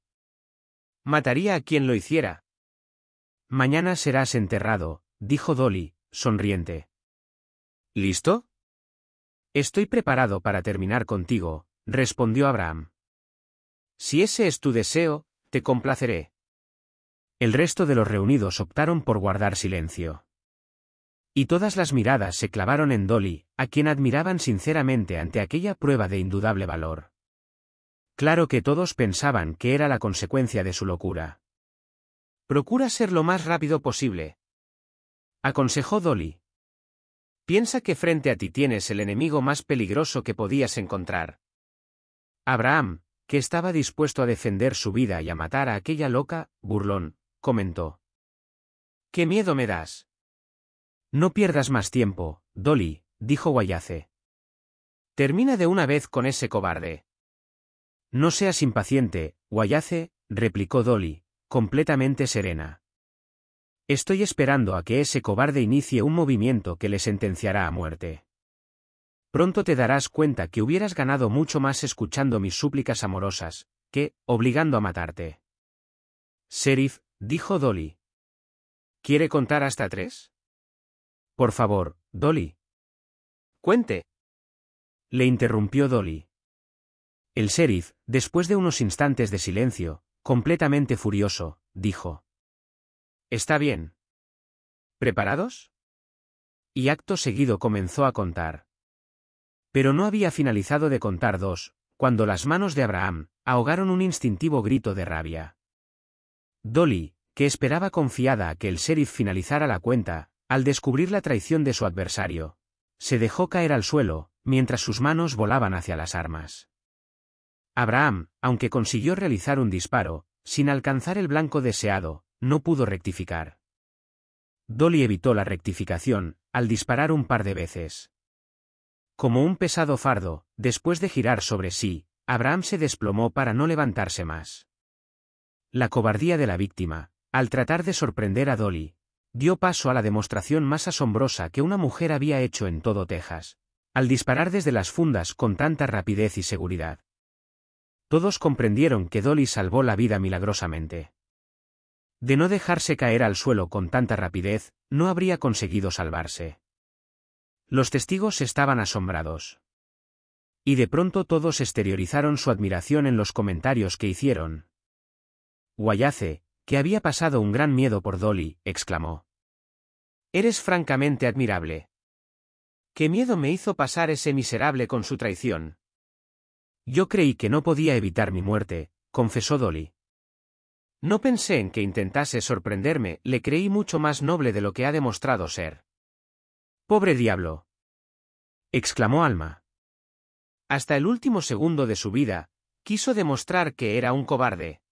Mataría a quien lo hiciera. Mañana serás enterrado, dijo Dolly, sonriente. ¿Listo? Estoy preparado para terminar contigo, respondió Abraham. Si ese es tu deseo, te complaceré. El resto de los reunidos optaron por guardar silencio. Y todas las miradas se clavaron en Dolly, a quien admiraban sinceramente ante aquella prueba de indudable valor. Claro que todos pensaban que era la consecuencia de su locura. Procura ser lo más rápido posible. Aconsejó Dolly. Piensa que frente a ti tienes el enemigo más peligroso que podías encontrar. Abraham, que estaba dispuesto a defender su vida y a matar a aquella loca, burlón, comentó. ¡Qué miedo me das! No pierdas más tiempo, Dolly, dijo Guayace. Termina de una vez con ese cobarde. No seas impaciente, Guayace, replicó Dolly, completamente serena. Estoy esperando a que ese cobarde inicie un movimiento que le sentenciará a muerte. Pronto te darás cuenta que hubieras ganado mucho más escuchando mis súplicas amorosas, que, obligando a matarte. Sheriff, dijo Dolly. ¿Quiere contar hasta tres? Por favor, Dolly. Cuente. Le interrumpió Dolly. El sheriff, después de unos instantes de silencio, completamente furioso, dijo. Está bien. ¿Preparados? Y acto seguido comenzó a contar. Pero no había finalizado de contar dos, cuando las manos de Abraham ahogaron un instintivo grito de rabia. Dolly, que esperaba confiada a que el sheriff finalizara la cuenta, al descubrir la traición de su adversario, se dejó caer al suelo, mientras sus manos volaban hacia las armas. Abraham, aunque consiguió realizar un disparo, sin alcanzar el blanco deseado, no pudo rectificar. Dolly evitó la rectificación, al disparar un par de veces. Como un pesado fardo, después de girar sobre sí, Abraham se desplomó para no levantarse más. La cobardía de la víctima, al tratar de sorprender a Dolly, dio paso a la demostración más asombrosa que una mujer había hecho en todo Texas, al disparar desde las fundas con tanta rapidez y seguridad. Todos comprendieron que Dolly salvó la vida milagrosamente. De no dejarse caer al suelo con tanta rapidez, no habría conseguido salvarse. Los testigos estaban asombrados. Y de pronto todos exteriorizaron su admiración en los comentarios que hicieron. Guayace, que había pasado un gran miedo por Dolly, exclamó. Eres francamente admirable. ¿Qué miedo me hizo pasar ese miserable con su traición? Yo creí que no podía evitar mi muerte, confesó Dolly. No pensé en que intentase sorprenderme, le creí mucho más noble de lo que ha demostrado ser. Pobre diablo. exclamó Alma. Hasta el último segundo de su vida, quiso demostrar que era un cobarde.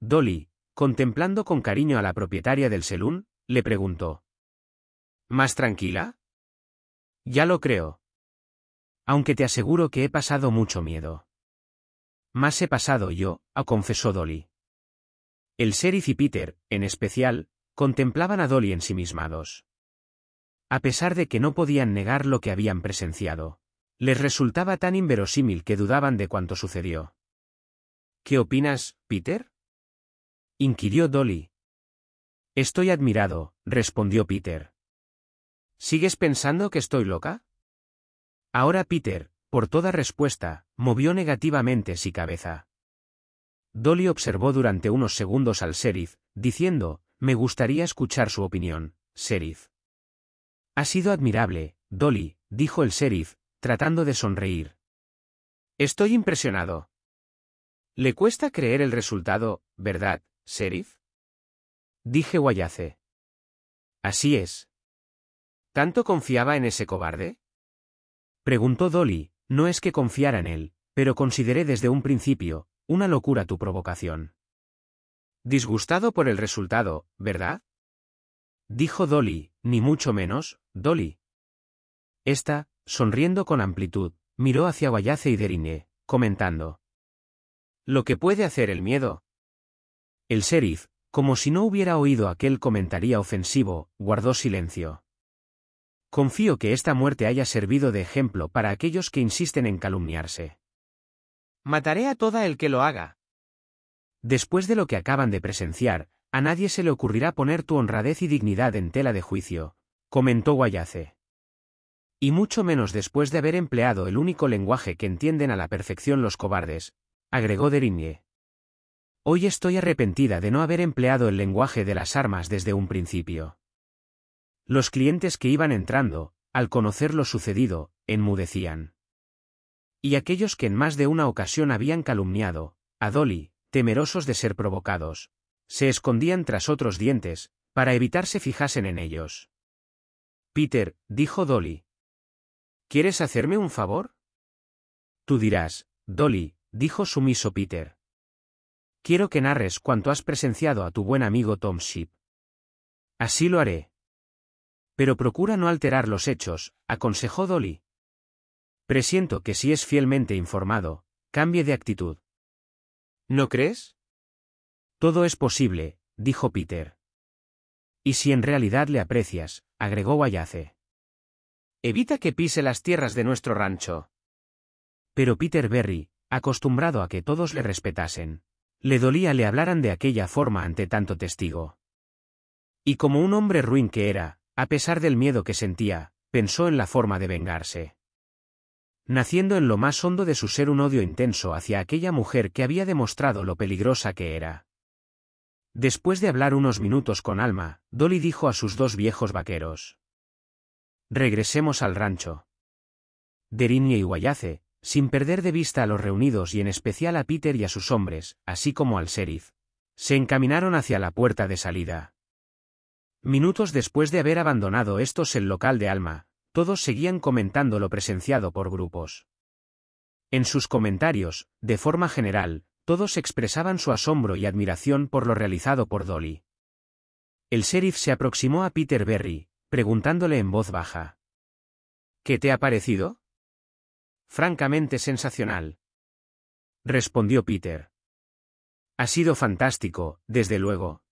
Dolly, contemplando con cariño a la propietaria del selún, le preguntó. ¿Más tranquila? Ya lo creo. Aunque te aseguro que he pasado mucho miedo. Más he pasado yo, confesó Dolly. El sheriff y Peter, en especial, contemplaban a Dolly ensimismados. A pesar de que no podían negar lo que habían presenciado, les resultaba tan inverosímil que dudaban de cuanto sucedió. ¿Qué opinas, Peter? inquirió Dolly. Estoy admirado, respondió Peter. ¿Sigues pensando que estoy loca? Ahora Peter, por toda respuesta, movió negativamente su cabeza. Dolly observó durante unos segundos al sheriff, diciendo, me gustaría escuchar su opinión, sheriff. Ha sido admirable, Dolly, dijo el sheriff, tratando de sonreír. Estoy impresionado. ¿Le cuesta creer el resultado, verdad, sheriff? Dije Guayace. Así es. ¿Tanto confiaba en ese cobarde? Preguntó Dolly, no es que confiara en él, pero consideré desde un principio, una locura tu provocación. Disgustado por el resultado, ¿verdad? Dijo Dolly, ni mucho menos, Dolly. Esta, sonriendo con amplitud, miró hacia Vallace y Deriné, comentando. Lo que puede hacer el miedo. El sheriff, como si no hubiera oído aquel comentario ofensivo, guardó silencio. Confío que esta muerte haya servido de ejemplo para aquellos que insisten en calumniarse. Mataré a toda el que lo haga. Después de lo que acaban de presenciar, a nadie se le ocurrirá poner tu honradez y dignidad en tela de juicio, comentó Guayace. Y mucho menos después de haber empleado el único lenguaje que entienden a la perfección los cobardes, agregó Derigne. Hoy estoy arrepentida de no haber empleado el lenguaje de las armas desde un principio. Los clientes que iban entrando, al conocer lo sucedido, enmudecían. Y aquellos que en más de una ocasión habían calumniado, a Dolly, temerosos de ser provocados, se escondían tras otros dientes, para evitar se fijasen en ellos. Peter, dijo Dolly. ¿Quieres hacerme un favor? Tú dirás, Dolly, dijo sumiso Peter. Quiero que narres cuanto has presenciado a tu buen amigo Tom Ship. Así lo haré. Pero procura no alterar los hechos, aconsejó Dolly. Presiento que si es fielmente informado, cambie de actitud. ¿No crees? Todo es posible, dijo Peter. Y si en realidad le aprecias, agregó Wayace. Evita que pise las tierras de nuestro rancho. Pero Peter Berry, acostumbrado a que todos le respetasen, le dolía le hablaran de aquella forma ante tanto testigo. Y como un hombre ruin que era, a pesar del miedo que sentía, pensó en la forma de vengarse. Naciendo en lo más hondo de su ser un odio intenso hacia aquella mujer que había demostrado lo peligrosa que era. Después de hablar unos minutos con Alma, Dolly dijo a sus dos viejos vaqueros. Regresemos al rancho. Derinia y Guayace, sin perder de vista a los reunidos y en especial a Peter y a sus hombres, así como al sheriff, se encaminaron hacia la puerta de salida. Minutos después de haber abandonado estos el local de Alma, todos seguían comentando lo presenciado por grupos. En sus comentarios, de forma general, todos expresaban su asombro y admiración por lo realizado por Dolly. El sheriff se aproximó a Peter Berry, preguntándole en voz baja. ¿Qué te ha parecido? Francamente sensacional. Respondió Peter. Ha sido fantástico, desde luego.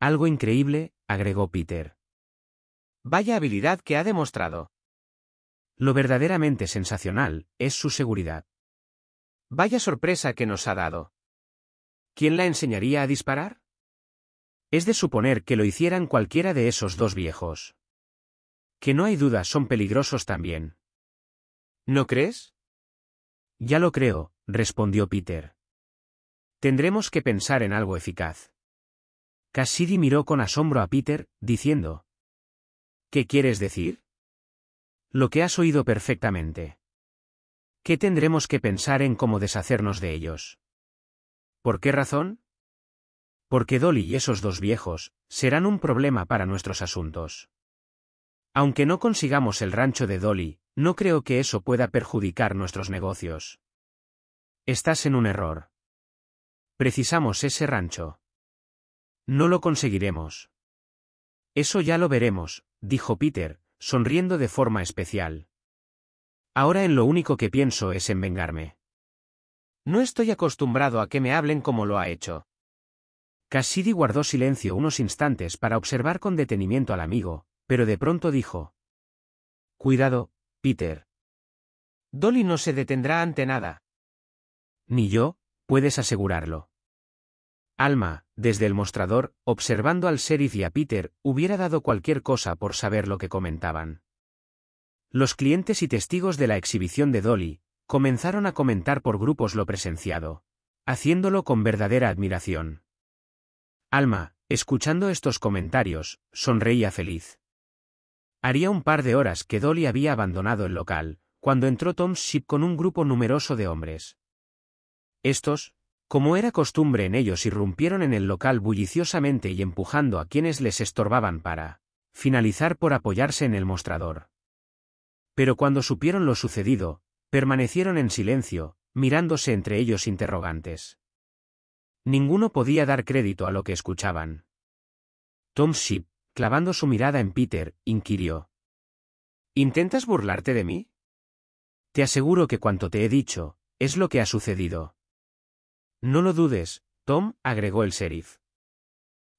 Algo increíble, agregó Peter. Vaya habilidad que ha demostrado. Lo verdaderamente sensacional es su seguridad. Vaya sorpresa que nos ha dado. ¿Quién la enseñaría a disparar? Es de suponer que lo hicieran cualquiera de esos dos viejos. Que no hay duda son peligrosos también. ¿No crees? Ya lo creo, respondió Peter. Tendremos que pensar en algo eficaz. Cassidy miró con asombro a Peter, diciendo. ¿Qué quieres decir? Lo que has oído perfectamente. ¿Qué tendremos que pensar en cómo deshacernos de ellos? ¿Por qué razón? Porque Dolly y esos dos viejos serán un problema para nuestros asuntos. Aunque no consigamos el rancho de Dolly, no creo que eso pueda perjudicar nuestros negocios. Estás en un error. Precisamos ese rancho. No lo conseguiremos. Eso ya lo veremos, dijo Peter, sonriendo de forma especial. Ahora en lo único que pienso es en vengarme. No estoy acostumbrado a que me hablen como lo ha hecho. Cassidy guardó silencio unos instantes para observar con detenimiento al amigo, pero de pronto dijo. Cuidado, Peter. Dolly no se detendrá ante nada. Ni yo, puedes asegurarlo. Alma, desde el mostrador, observando al sheriff y a Peter, hubiera dado cualquier cosa por saber lo que comentaban. Los clientes y testigos de la exhibición de Dolly comenzaron a comentar por grupos lo presenciado, haciéndolo con verdadera admiración. Alma, escuchando estos comentarios, sonreía feliz. Haría un par de horas que Dolly había abandonado el local, cuando entró Tom Ship con un grupo numeroso de hombres. Estos, como era costumbre en ellos, irrumpieron en el local bulliciosamente y empujando a quienes les estorbaban para finalizar por apoyarse en el mostrador. Pero cuando supieron lo sucedido, permanecieron en silencio, mirándose entre ellos interrogantes. Ninguno podía dar crédito a lo que escuchaban. Tom Ship, clavando su mirada en Peter, inquirió. ¿Intentas burlarte de mí? Te aseguro que cuanto te he dicho, es lo que ha sucedido. No lo dudes, Tom, agregó el sheriff.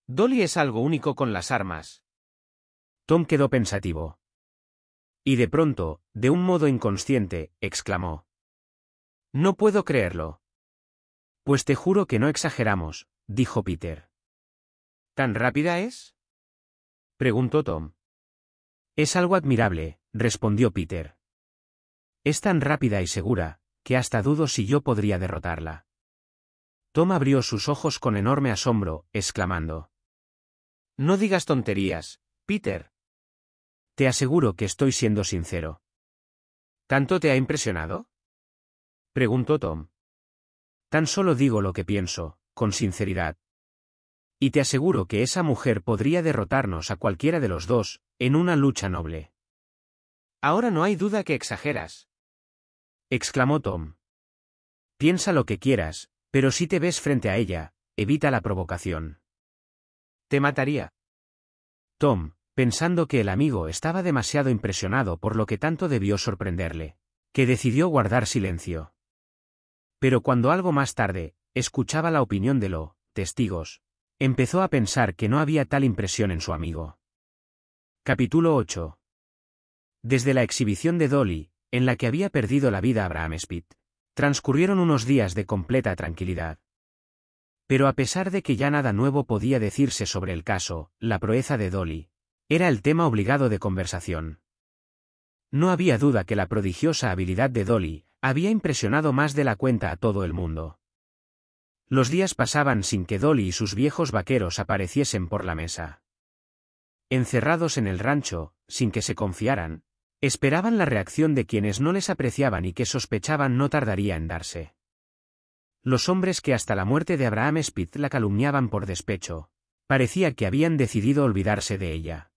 Dolly es algo único con las armas. Tom quedó pensativo. Y de pronto, de un modo inconsciente, exclamó. No puedo creerlo. Pues te juro que no exageramos, dijo Peter. ¿Tan rápida es? preguntó Tom. Es algo admirable, respondió Peter. Es tan rápida y segura, que hasta dudo si yo podría derrotarla. Tom abrió sus ojos con enorme asombro, exclamando. No digas tonterías, Peter. Te aseguro que estoy siendo sincero. ¿Tanto te ha impresionado? preguntó Tom. Tan solo digo lo que pienso, con sinceridad. Y te aseguro que esa mujer podría derrotarnos a cualquiera de los dos, en una lucha noble. Ahora no hay duda que exageras. exclamó Tom. Piensa lo que quieras, pero si te ves frente a ella, evita la provocación. Te mataría. Tom, pensando que el amigo estaba demasiado impresionado por lo que tanto debió sorprenderle, que decidió guardar silencio. Pero cuando algo más tarde, escuchaba la opinión de los testigos, empezó a pensar que no había tal impresión en su amigo. Capítulo 8. Desde la exhibición de Dolly, en la que había perdido la vida Abraham Spitt. Transcurrieron unos días de completa tranquilidad. Pero a pesar de que ya nada nuevo podía decirse sobre el caso, la proeza de Dolly, era el tema obligado de conversación. No había duda que la prodigiosa habilidad de Dolly había impresionado más de la cuenta a todo el mundo. Los días pasaban sin que Dolly y sus viejos vaqueros apareciesen por la mesa. Encerrados en el rancho, sin que se confiaran, Esperaban la reacción de quienes no les apreciaban y que sospechaban no tardaría en darse. Los hombres que hasta la muerte de Abraham Spitz la calumniaban por despecho, parecía que habían decidido olvidarse de ella.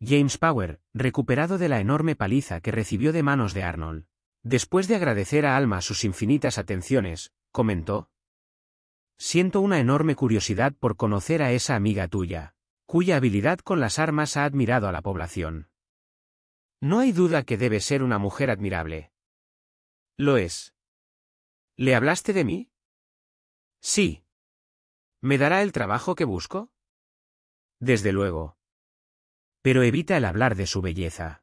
James Power, recuperado de la enorme paliza que recibió de manos de Arnold, después de agradecer a Alma sus infinitas atenciones, comentó. Siento una enorme curiosidad por conocer a esa amiga tuya, cuya habilidad con las armas ha admirado a la población. No hay duda que debe ser una mujer admirable. Lo es. ¿Le hablaste de mí? Sí. ¿Me dará el trabajo que busco? Desde luego. Pero evita el hablar de su belleza.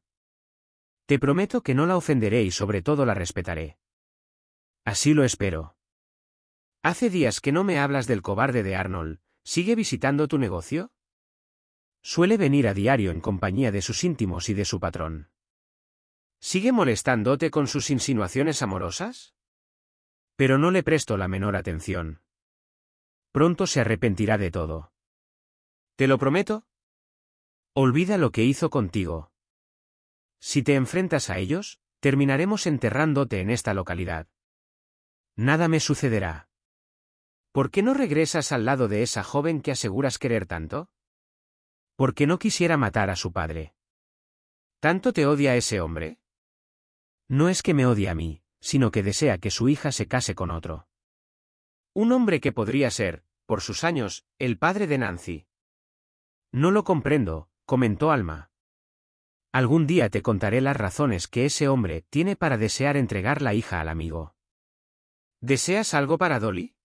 Te prometo que no la ofenderé y sobre todo la respetaré. Así lo espero. Hace días que no me hablas del cobarde de Arnold. ¿Sigue visitando tu negocio? Suele venir a diario en compañía de sus íntimos y de su patrón. ¿Sigue molestándote con sus insinuaciones amorosas? Pero no le presto la menor atención. Pronto se arrepentirá de todo. ¿Te lo prometo? Olvida lo que hizo contigo. Si te enfrentas a ellos, terminaremos enterrándote en esta localidad. Nada me sucederá. ¿Por qué no regresas al lado de esa joven que aseguras querer tanto? porque no quisiera matar a su padre. ¿Tanto te odia ese hombre? No es que me odie a mí, sino que desea que su hija se case con otro. Un hombre que podría ser, por sus años, el padre de Nancy. No lo comprendo, comentó Alma. Algún día te contaré las razones que ese hombre tiene para desear entregar la hija al amigo. ¿Deseas algo para Dolly?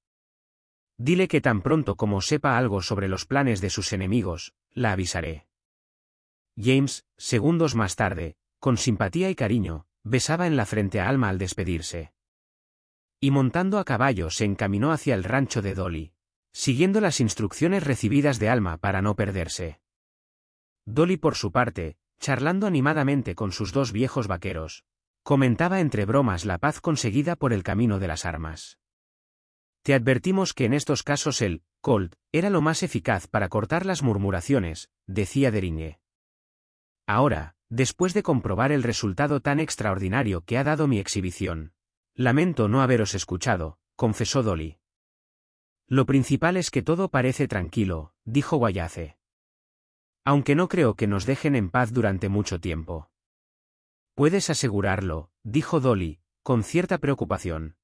Dile que tan pronto como sepa algo sobre los planes de sus enemigos, la avisaré. James, segundos más tarde, con simpatía y cariño, besaba en la frente a Alma al despedirse. Y montando a caballo se encaminó hacia el rancho de Dolly, siguiendo las instrucciones recibidas de Alma para no perderse. Dolly por su parte, charlando animadamente con sus dos viejos vaqueros, comentaba entre bromas la paz conseguida por el camino de las armas. Te advertimos que en estos casos el cold era lo más eficaz para cortar las murmuraciones, decía Deringe. Ahora, después de comprobar el resultado tan extraordinario que ha dado mi exhibición, lamento no haberos escuchado, confesó Dolly. Lo principal es que todo parece tranquilo, dijo Guayace. Aunque no creo que nos dejen en paz durante mucho tiempo. Puedes asegurarlo, dijo Dolly, con cierta preocupación.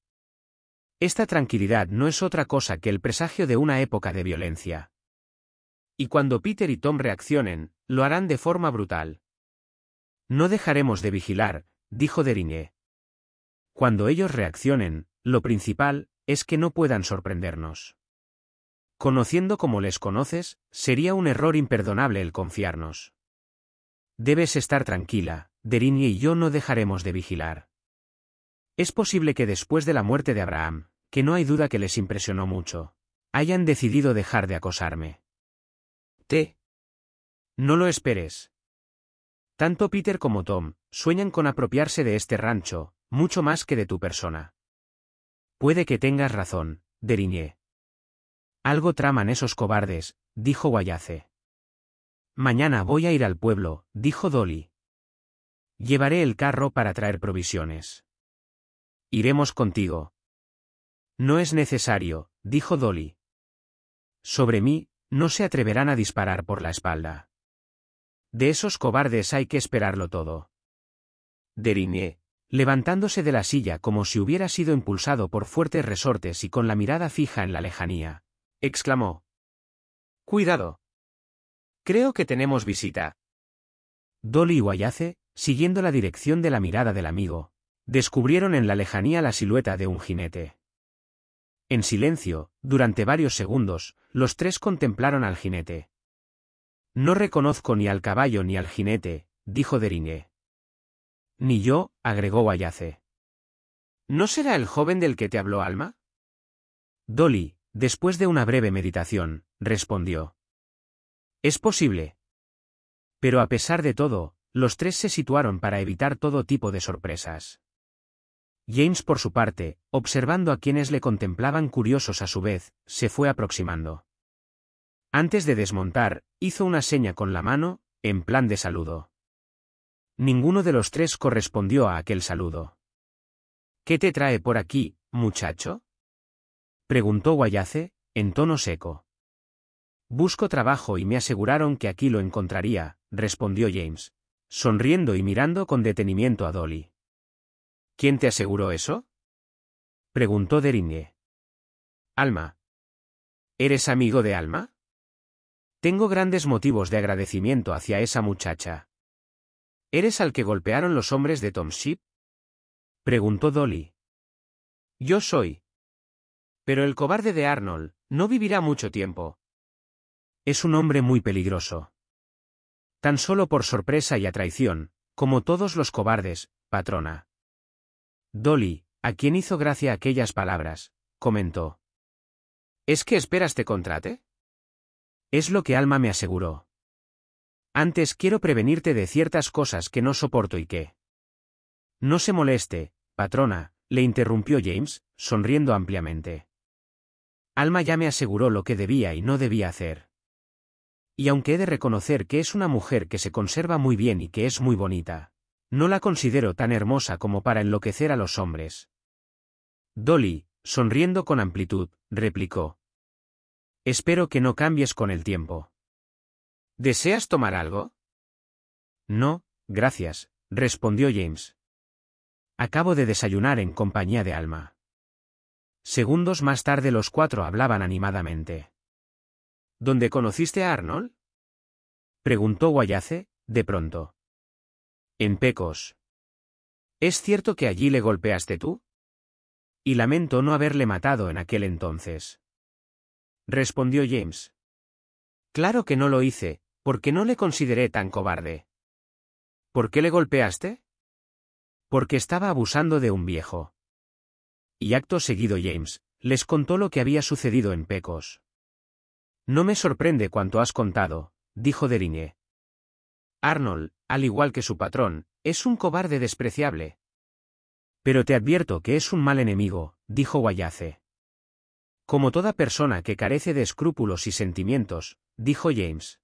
Esta tranquilidad no es otra cosa que el presagio de una época de violencia. Y cuando Peter y Tom reaccionen, lo harán de forma brutal. No dejaremos de vigilar, dijo Derigné. Cuando ellos reaccionen, lo principal es que no puedan sorprendernos. Conociendo como les conoces, sería un error imperdonable el confiarnos. Debes estar tranquila, Derigné y yo no dejaremos de vigilar. Es posible que después de la muerte de Abraham, que no hay duda que les impresionó mucho, hayan decidido dejar de acosarme. Te, No lo esperes. Tanto Peter como Tom, sueñan con apropiarse de este rancho, mucho más que de tu persona. Puede que tengas razón, Deriñé. Algo traman esos cobardes, dijo Guayace. Mañana voy a ir al pueblo, dijo Dolly. Llevaré el carro para traer provisiones. Iremos contigo. No es necesario, dijo Dolly. Sobre mí, no se atreverán a disparar por la espalda. De esos cobardes hay que esperarlo todo. Derinier, levantándose de la silla como si hubiera sido impulsado por fuertes resortes y con la mirada fija en la lejanía, exclamó. Cuidado. Creo que tenemos visita. Dolly y siguiendo la dirección de la mirada del amigo, descubrieron en la lejanía la silueta de un jinete. En silencio, durante varios segundos, los tres contemplaron al jinete. No reconozco ni al caballo ni al jinete, dijo Deringue. Ni yo, agregó Wayace. ¿No será el joven del que te habló Alma? Dolly, después de una breve meditación, respondió. Es posible. Pero a pesar de todo, los tres se situaron para evitar todo tipo de sorpresas. James por su parte, observando a quienes le contemplaban curiosos a su vez, se fue aproximando. Antes de desmontar, hizo una seña con la mano, en plan de saludo. Ninguno de los tres correspondió a aquel saludo. ¿Qué te trae por aquí, muchacho? preguntó Guayace, en tono seco. Busco trabajo y me aseguraron que aquí lo encontraría, respondió James, sonriendo y mirando con detenimiento a Dolly. ¿Quién te aseguró eso? preguntó Derigne. Alma. ¿Eres amigo de Alma? Tengo grandes motivos de agradecimiento hacia esa muchacha. ¿Eres al que golpearon los hombres de Tom Ship? preguntó Dolly. Yo soy. Pero el cobarde de Arnold no vivirá mucho tiempo. Es un hombre muy peligroso. Tan solo por sorpresa y a traición, como todos los cobardes, patrona. Dolly, a quien hizo gracia aquellas palabras, comentó. ¿Es que esperas te contrate? Es lo que Alma me aseguró. Antes quiero prevenirte de ciertas cosas que no soporto y que... No se moleste, patrona, le interrumpió James, sonriendo ampliamente. Alma ya me aseguró lo que debía y no debía hacer. Y aunque he de reconocer que es una mujer que se conserva muy bien y que es muy bonita, no la considero tan hermosa como para enloquecer a los hombres. Dolly, sonriendo con amplitud, replicó. Espero que no cambies con el tiempo. ¿Deseas tomar algo? No, gracias, respondió James. Acabo de desayunar en compañía de Alma. Segundos más tarde los cuatro hablaban animadamente. ¿Dónde conociste a Arnold? preguntó Guayace, de pronto. En Pecos. ¿Es cierto que allí le golpeaste tú? Y lamento no haberle matado en aquel entonces. Respondió James. Claro que no lo hice, porque no le consideré tan cobarde. ¿Por qué le golpeaste? Porque estaba abusando de un viejo. Y acto seguido James, les contó lo que había sucedido en Pecos. No me sorprende cuanto has contado, dijo Deriñe. Arnold, al igual que su patrón, es un cobarde despreciable. Pero te advierto que es un mal enemigo, dijo Guayace. Como toda persona que carece de escrúpulos y sentimientos, dijo James.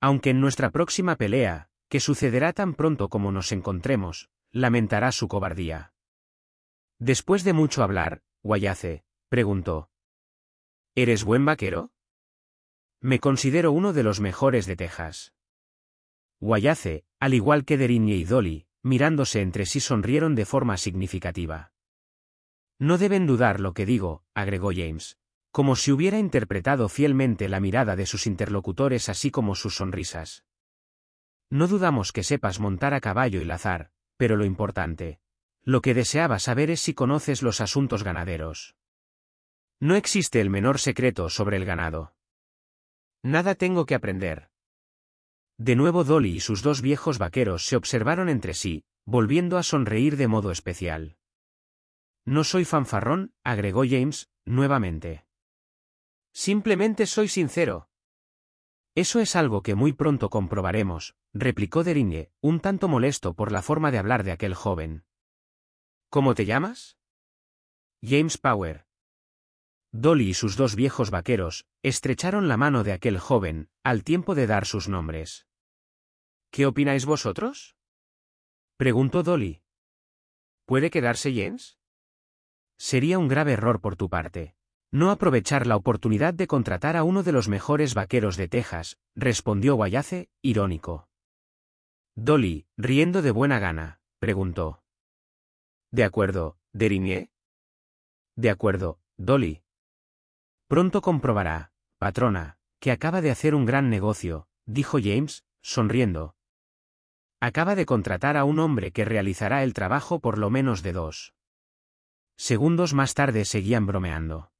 Aunque en nuestra próxima pelea, que sucederá tan pronto como nos encontremos, lamentará su cobardía. Después de mucho hablar, Guayace, preguntó. ¿Eres buen vaquero? Me considero uno de los mejores de Texas guayace al igual que Derigne y Dolly, mirándose entre sí sonrieron de forma significativa. No deben dudar lo que digo, agregó James, como si hubiera interpretado fielmente la mirada de sus interlocutores así como sus sonrisas. No dudamos que sepas montar a caballo y lazar, pero lo importante, lo que deseaba saber es si conoces los asuntos ganaderos. No existe el menor secreto sobre el ganado. Nada tengo que aprender, de nuevo Dolly y sus dos viejos vaqueros se observaron entre sí, volviendo a sonreír de modo especial. No soy fanfarrón, agregó James, nuevamente. Simplemente soy sincero. Eso es algo que muy pronto comprobaremos, replicó Deringue, un tanto molesto por la forma de hablar de aquel joven. ¿Cómo te llamas? James Power, Dolly y sus dos viejos vaqueros, estrecharon la mano de aquel joven, al tiempo de dar sus nombres. ¿Qué opináis vosotros? preguntó Dolly. ¿Puede quedarse Jens? Sería un grave error por tu parte. No aprovechar la oportunidad de contratar a uno de los mejores vaqueros de Texas, respondió Guayace, irónico. Dolly, riendo de buena gana, preguntó. De acuerdo, Derinier. De acuerdo, Dolly, Pronto comprobará, patrona, que acaba de hacer un gran negocio, dijo James, sonriendo. Acaba de contratar a un hombre que realizará el trabajo por lo menos de dos. Segundos más tarde seguían bromeando.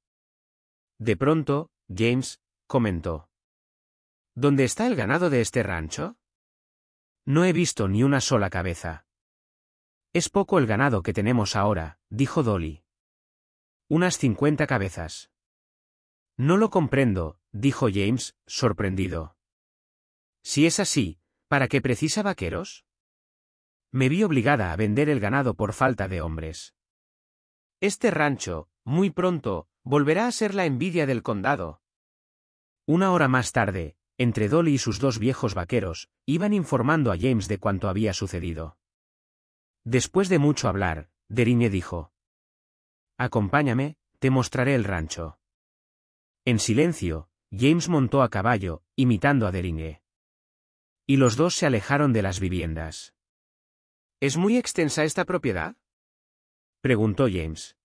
De pronto, James, comentó. ¿Dónde está el ganado de este rancho? No he visto ni una sola cabeza. Es poco el ganado que tenemos ahora, dijo Dolly. Unas cincuenta cabezas. No lo comprendo, dijo James, sorprendido. Si es así, ¿para qué precisa vaqueros? Me vi obligada a vender el ganado por falta de hombres. Este rancho, muy pronto, volverá a ser la envidia del condado. Una hora más tarde, entre Dolly y sus dos viejos vaqueros, iban informando a James de cuanto había sucedido. Después de mucho hablar, Deriñe dijo. Acompáñame, te mostraré el rancho. En silencio, James montó a caballo, imitando a Deringue. Y los dos se alejaron de las viviendas. ¿Es muy extensa esta propiedad? preguntó James.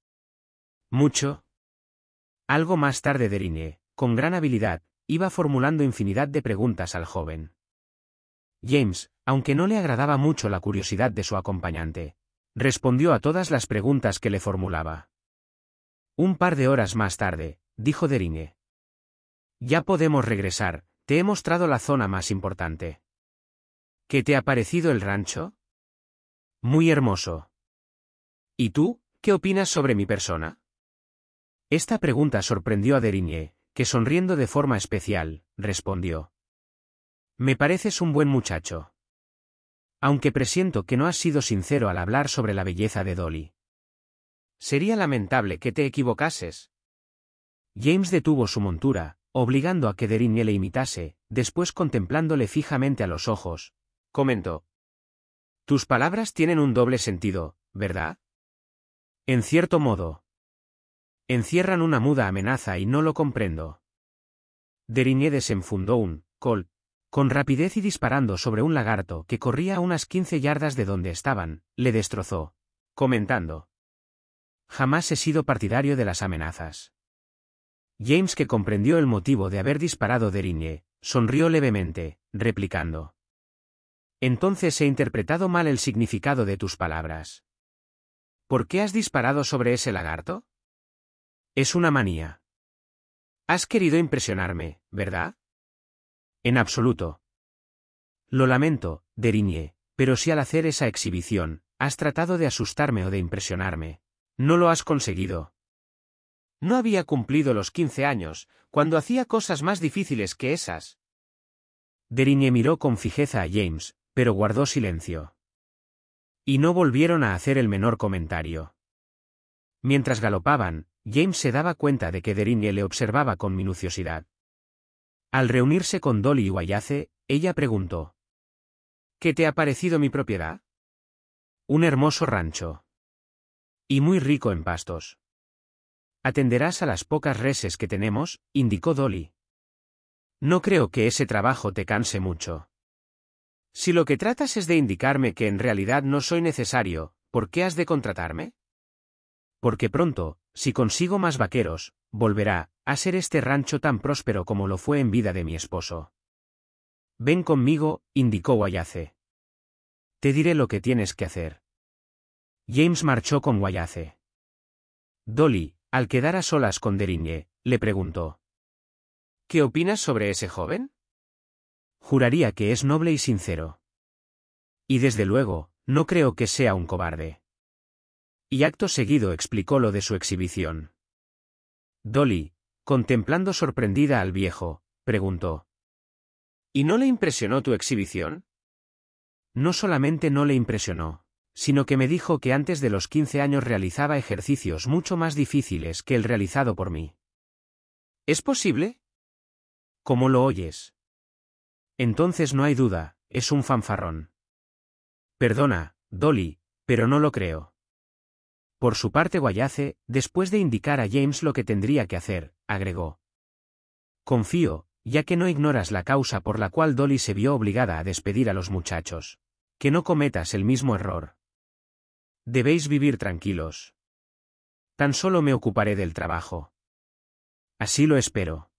Mucho. Algo más tarde Deringue, con gran habilidad, iba formulando infinidad de preguntas al joven. James, aunque no le agradaba mucho la curiosidad de su acompañante, respondió a todas las preguntas que le formulaba. Un par de horas más tarde, dijo Derigné. Ya podemos regresar, te he mostrado la zona más importante. ¿Qué te ha parecido el rancho? Muy hermoso. ¿Y tú, qué opinas sobre mi persona? Esta pregunta sorprendió a Derigné, que sonriendo de forma especial, respondió. Me pareces un buen muchacho. Aunque presiento que no has sido sincero al hablar sobre la belleza de Dolly. Sería lamentable que te equivocases, James detuvo su montura, obligando a que Derinier le imitase, después contemplándole fijamente a los ojos. Comentó. Tus palabras tienen un doble sentido, ¿verdad? En cierto modo. Encierran una muda amenaza y no lo comprendo. Derinier desenfundó un col con rapidez y disparando sobre un lagarto que corría a unas quince yardas de donde estaban, le destrozó, comentando. Jamás he sido partidario de las amenazas. James, que comprendió el motivo de haber disparado riñe, sonrió levemente, replicando. Entonces he interpretado mal el significado de tus palabras. ¿Por qué has disparado sobre ese lagarto? Es una manía. Has querido impresionarme, ¿verdad? En absoluto. Lo lamento, Derigne, pero si al hacer esa exhibición, has tratado de asustarme o de impresionarme. No lo has conseguido, no había cumplido los quince años, cuando hacía cosas más difíciles que esas. Deriñe miró con fijeza a James, pero guardó silencio. Y no volvieron a hacer el menor comentario. Mientras galopaban, James se daba cuenta de que Deriñe le observaba con minuciosidad. Al reunirse con Dolly y Guayace, ella preguntó. ¿Qué te ha parecido mi propiedad? Un hermoso rancho. Y muy rico en pastos. Atenderás a las pocas reses que tenemos, indicó Dolly. No creo que ese trabajo te canse mucho. Si lo que tratas es de indicarme que en realidad no soy necesario, ¿por qué has de contratarme? Porque pronto, si consigo más vaqueros, volverá a ser este rancho tan próspero como lo fue en vida de mi esposo. Ven conmigo, indicó Guayace. Te diré lo que tienes que hacer. James marchó con Guayace. Dolly, al quedar a solas con Derigne, le preguntó. ¿Qué opinas sobre ese joven? Juraría que es noble y sincero. Y desde luego, no creo que sea un cobarde. Y acto seguido explicó lo de su exhibición. Dolly, contemplando sorprendida al viejo, preguntó. ¿Y no le impresionó tu exhibición? No solamente no le impresionó sino que me dijo que antes de los 15 años realizaba ejercicios mucho más difíciles que el realizado por mí. ¿Es posible? ¿Cómo lo oyes? Entonces no hay duda, es un fanfarrón. Perdona, Dolly, pero no lo creo. Por su parte Guayace, después de indicar a James lo que tendría que hacer, agregó. Confío, ya que no ignoras la causa por la cual Dolly se vio obligada a despedir a los muchachos. Que no cometas el mismo error. Debéis vivir tranquilos. Tan solo me ocuparé del trabajo. Así lo espero.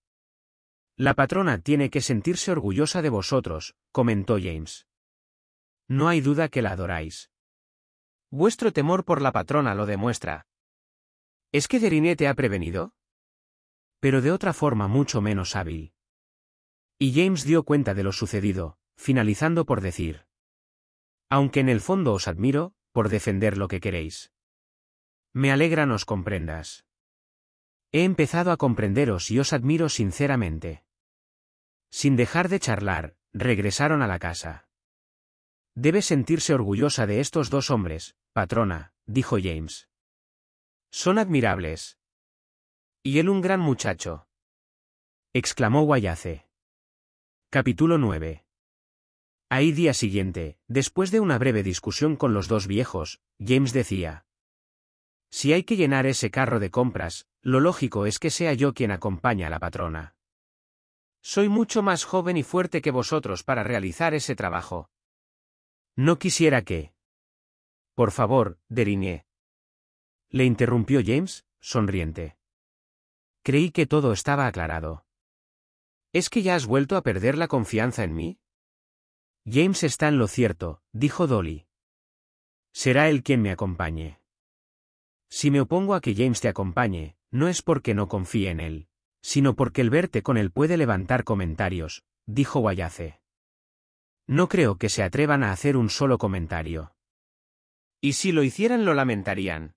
La patrona tiene que sentirse orgullosa de vosotros, comentó James. No hay duda que la adoráis. Vuestro temor por la patrona lo demuestra. ¿Es que Deriné te ha prevenido? Pero de otra forma mucho menos hábil. Y James dio cuenta de lo sucedido, finalizando por decir. Aunque en el fondo os admiro, por defender lo que queréis. Me alegra nos comprendas. He empezado a comprenderos y os admiro sinceramente. Sin dejar de charlar, regresaron a la casa. Debe sentirse orgullosa de estos dos hombres, patrona, dijo James. Son admirables. Y él un gran muchacho. exclamó Guayace. Capítulo 9. Ahí día siguiente, después de una breve discusión con los dos viejos, James decía. Si hay que llenar ese carro de compras, lo lógico es que sea yo quien acompaña a la patrona. Soy mucho más joven y fuerte que vosotros para realizar ese trabajo. No quisiera que. Por favor, Derinier. Le interrumpió James, sonriente. Creí que todo estaba aclarado. ¿Es que ya has vuelto a perder la confianza en mí? James está en lo cierto, dijo Dolly. Será él quien me acompañe. Si me opongo a que James te acompañe, no es porque no confíe en él, sino porque el verte con él puede levantar comentarios, dijo Guayace. No creo que se atrevan a hacer un solo comentario. Y si lo hicieran lo lamentarían.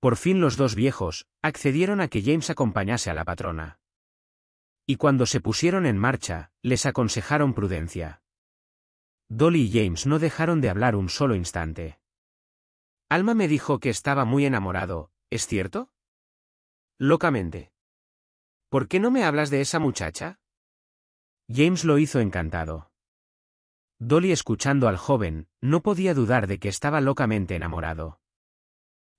Por fin los dos viejos accedieron a que James acompañase a la patrona. Y cuando se pusieron en marcha, les aconsejaron prudencia. Dolly y James no dejaron de hablar un solo instante. Alma me dijo que estaba muy enamorado, ¿es cierto? Locamente. ¿Por qué no me hablas de esa muchacha? James lo hizo encantado. Dolly escuchando al joven, no podía dudar de que estaba locamente enamorado.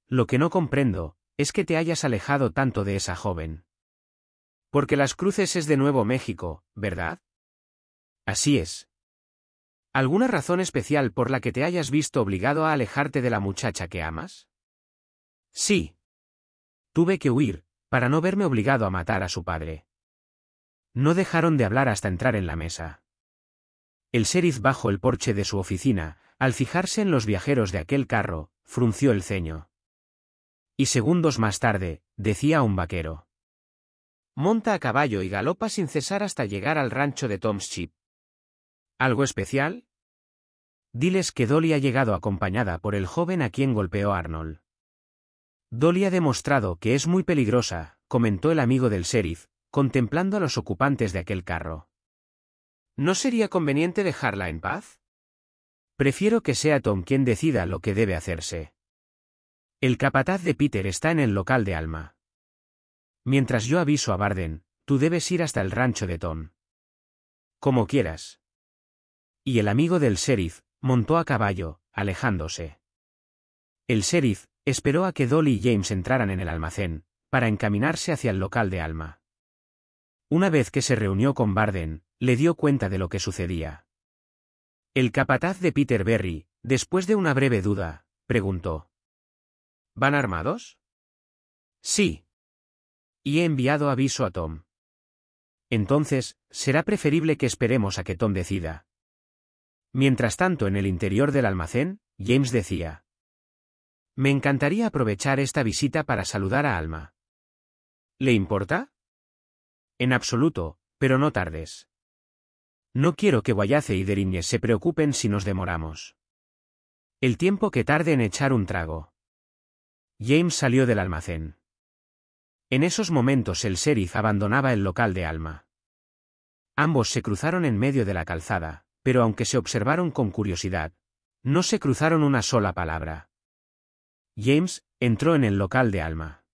Lo que no comprendo, es que te hayas alejado tanto de esa joven. Porque Las Cruces es de Nuevo México, ¿verdad? Así es. ¿Alguna razón especial por la que te hayas visto obligado a alejarte de la muchacha que amas? Sí. Tuve que huir, para no verme obligado a matar a su padre. No dejaron de hablar hasta entrar en la mesa. El sheriff bajo el porche de su oficina, al fijarse en los viajeros de aquel carro, frunció el ceño. Y segundos más tarde, decía un vaquero. Monta a caballo y galopa sin cesar hasta llegar al rancho de Tom's Chip. ¿Algo especial? Diles que Dolly ha llegado acompañada por el joven a quien golpeó Arnold. Dolly ha demostrado que es muy peligrosa, comentó el amigo del sheriff, contemplando a los ocupantes de aquel carro. ¿No sería conveniente dejarla en paz? Prefiero que sea Tom quien decida lo que debe hacerse. El capataz de Peter está en el local de Alma. Mientras yo aviso a Barden, tú debes ir hasta el rancho de Tom. Como quieras. Y el amigo del sheriff, montó a caballo, alejándose. El sheriff, esperó a que Dolly y James entraran en el almacén, para encaminarse hacia el local de Alma. Una vez que se reunió con Barden, le dio cuenta de lo que sucedía. El capataz de Peter Berry, después de una breve duda, preguntó. ¿Van armados? Sí. Y he enviado aviso a Tom. Entonces, será preferible que esperemos a que Tom decida, Mientras tanto en el interior del almacén, James decía. Me encantaría aprovechar esta visita para saludar a Alma. ¿Le importa? En absoluto, pero no tardes. No quiero que Guayace y Deriñez se preocupen si nos demoramos. El tiempo que tarde en echar un trago. James salió del almacén. En esos momentos el sheriff abandonaba el local de Alma. Ambos se cruzaron en medio de la calzada pero aunque se observaron con curiosidad, no se cruzaron una sola palabra. James entró en el local de Alma.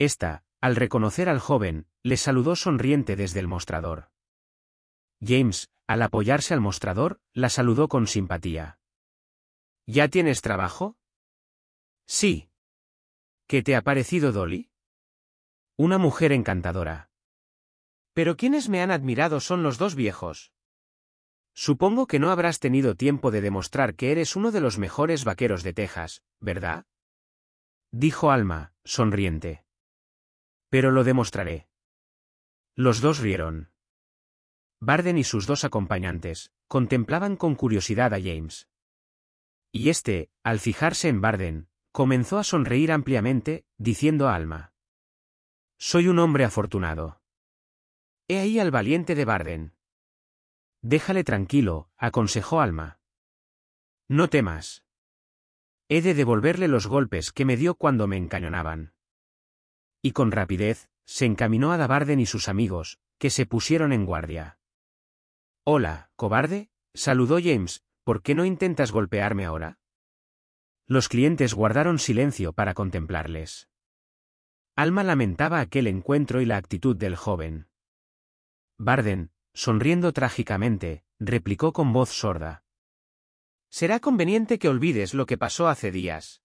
Esta, al reconocer al joven, le saludó sonriente desde el mostrador. James, al apoyarse al mostrador, la saludó con simpatía. ¿Ya tienes trabajo? Sí. ¿Qué te ha parecido Dolly? Una mujer encantadora. Pero quienes me han admirado son los dos viejos. Supongo que no habrás tenido tiempo de demostrar que eres uno de los mejores vaqueros de Texas, ¿verdad? Dijo Alma, sonriente. Pero lo demostraré. Los dos rieron. Barden y sus dos acompañantes, contemplaban con curiosidad a James. Y este, al fijarse en Barden, comenzó a sonreír ampliamente, diciendo a Alma. Soy un hombre afortunado. He ahí al valiente de Barden. Déjale tranquilo, aconsejó Alma. No temas. He de devolverle los golpes que me dio cuando me encañonaban. Y con rapidez, se encaminó a Dabarden y sus amigos, que se pusieron en guardia. Hola, cobarde, saludó James, ¿por qué no intentas golpearme ahora? Los clientes guardaron silencio para contemplarles. Alma lamentaba aquel encuentro y la actitud del joven. Barden, sonriendo trágicamente, replicó con voz sorda. Será conveniente que olvides lo que pasó hace días.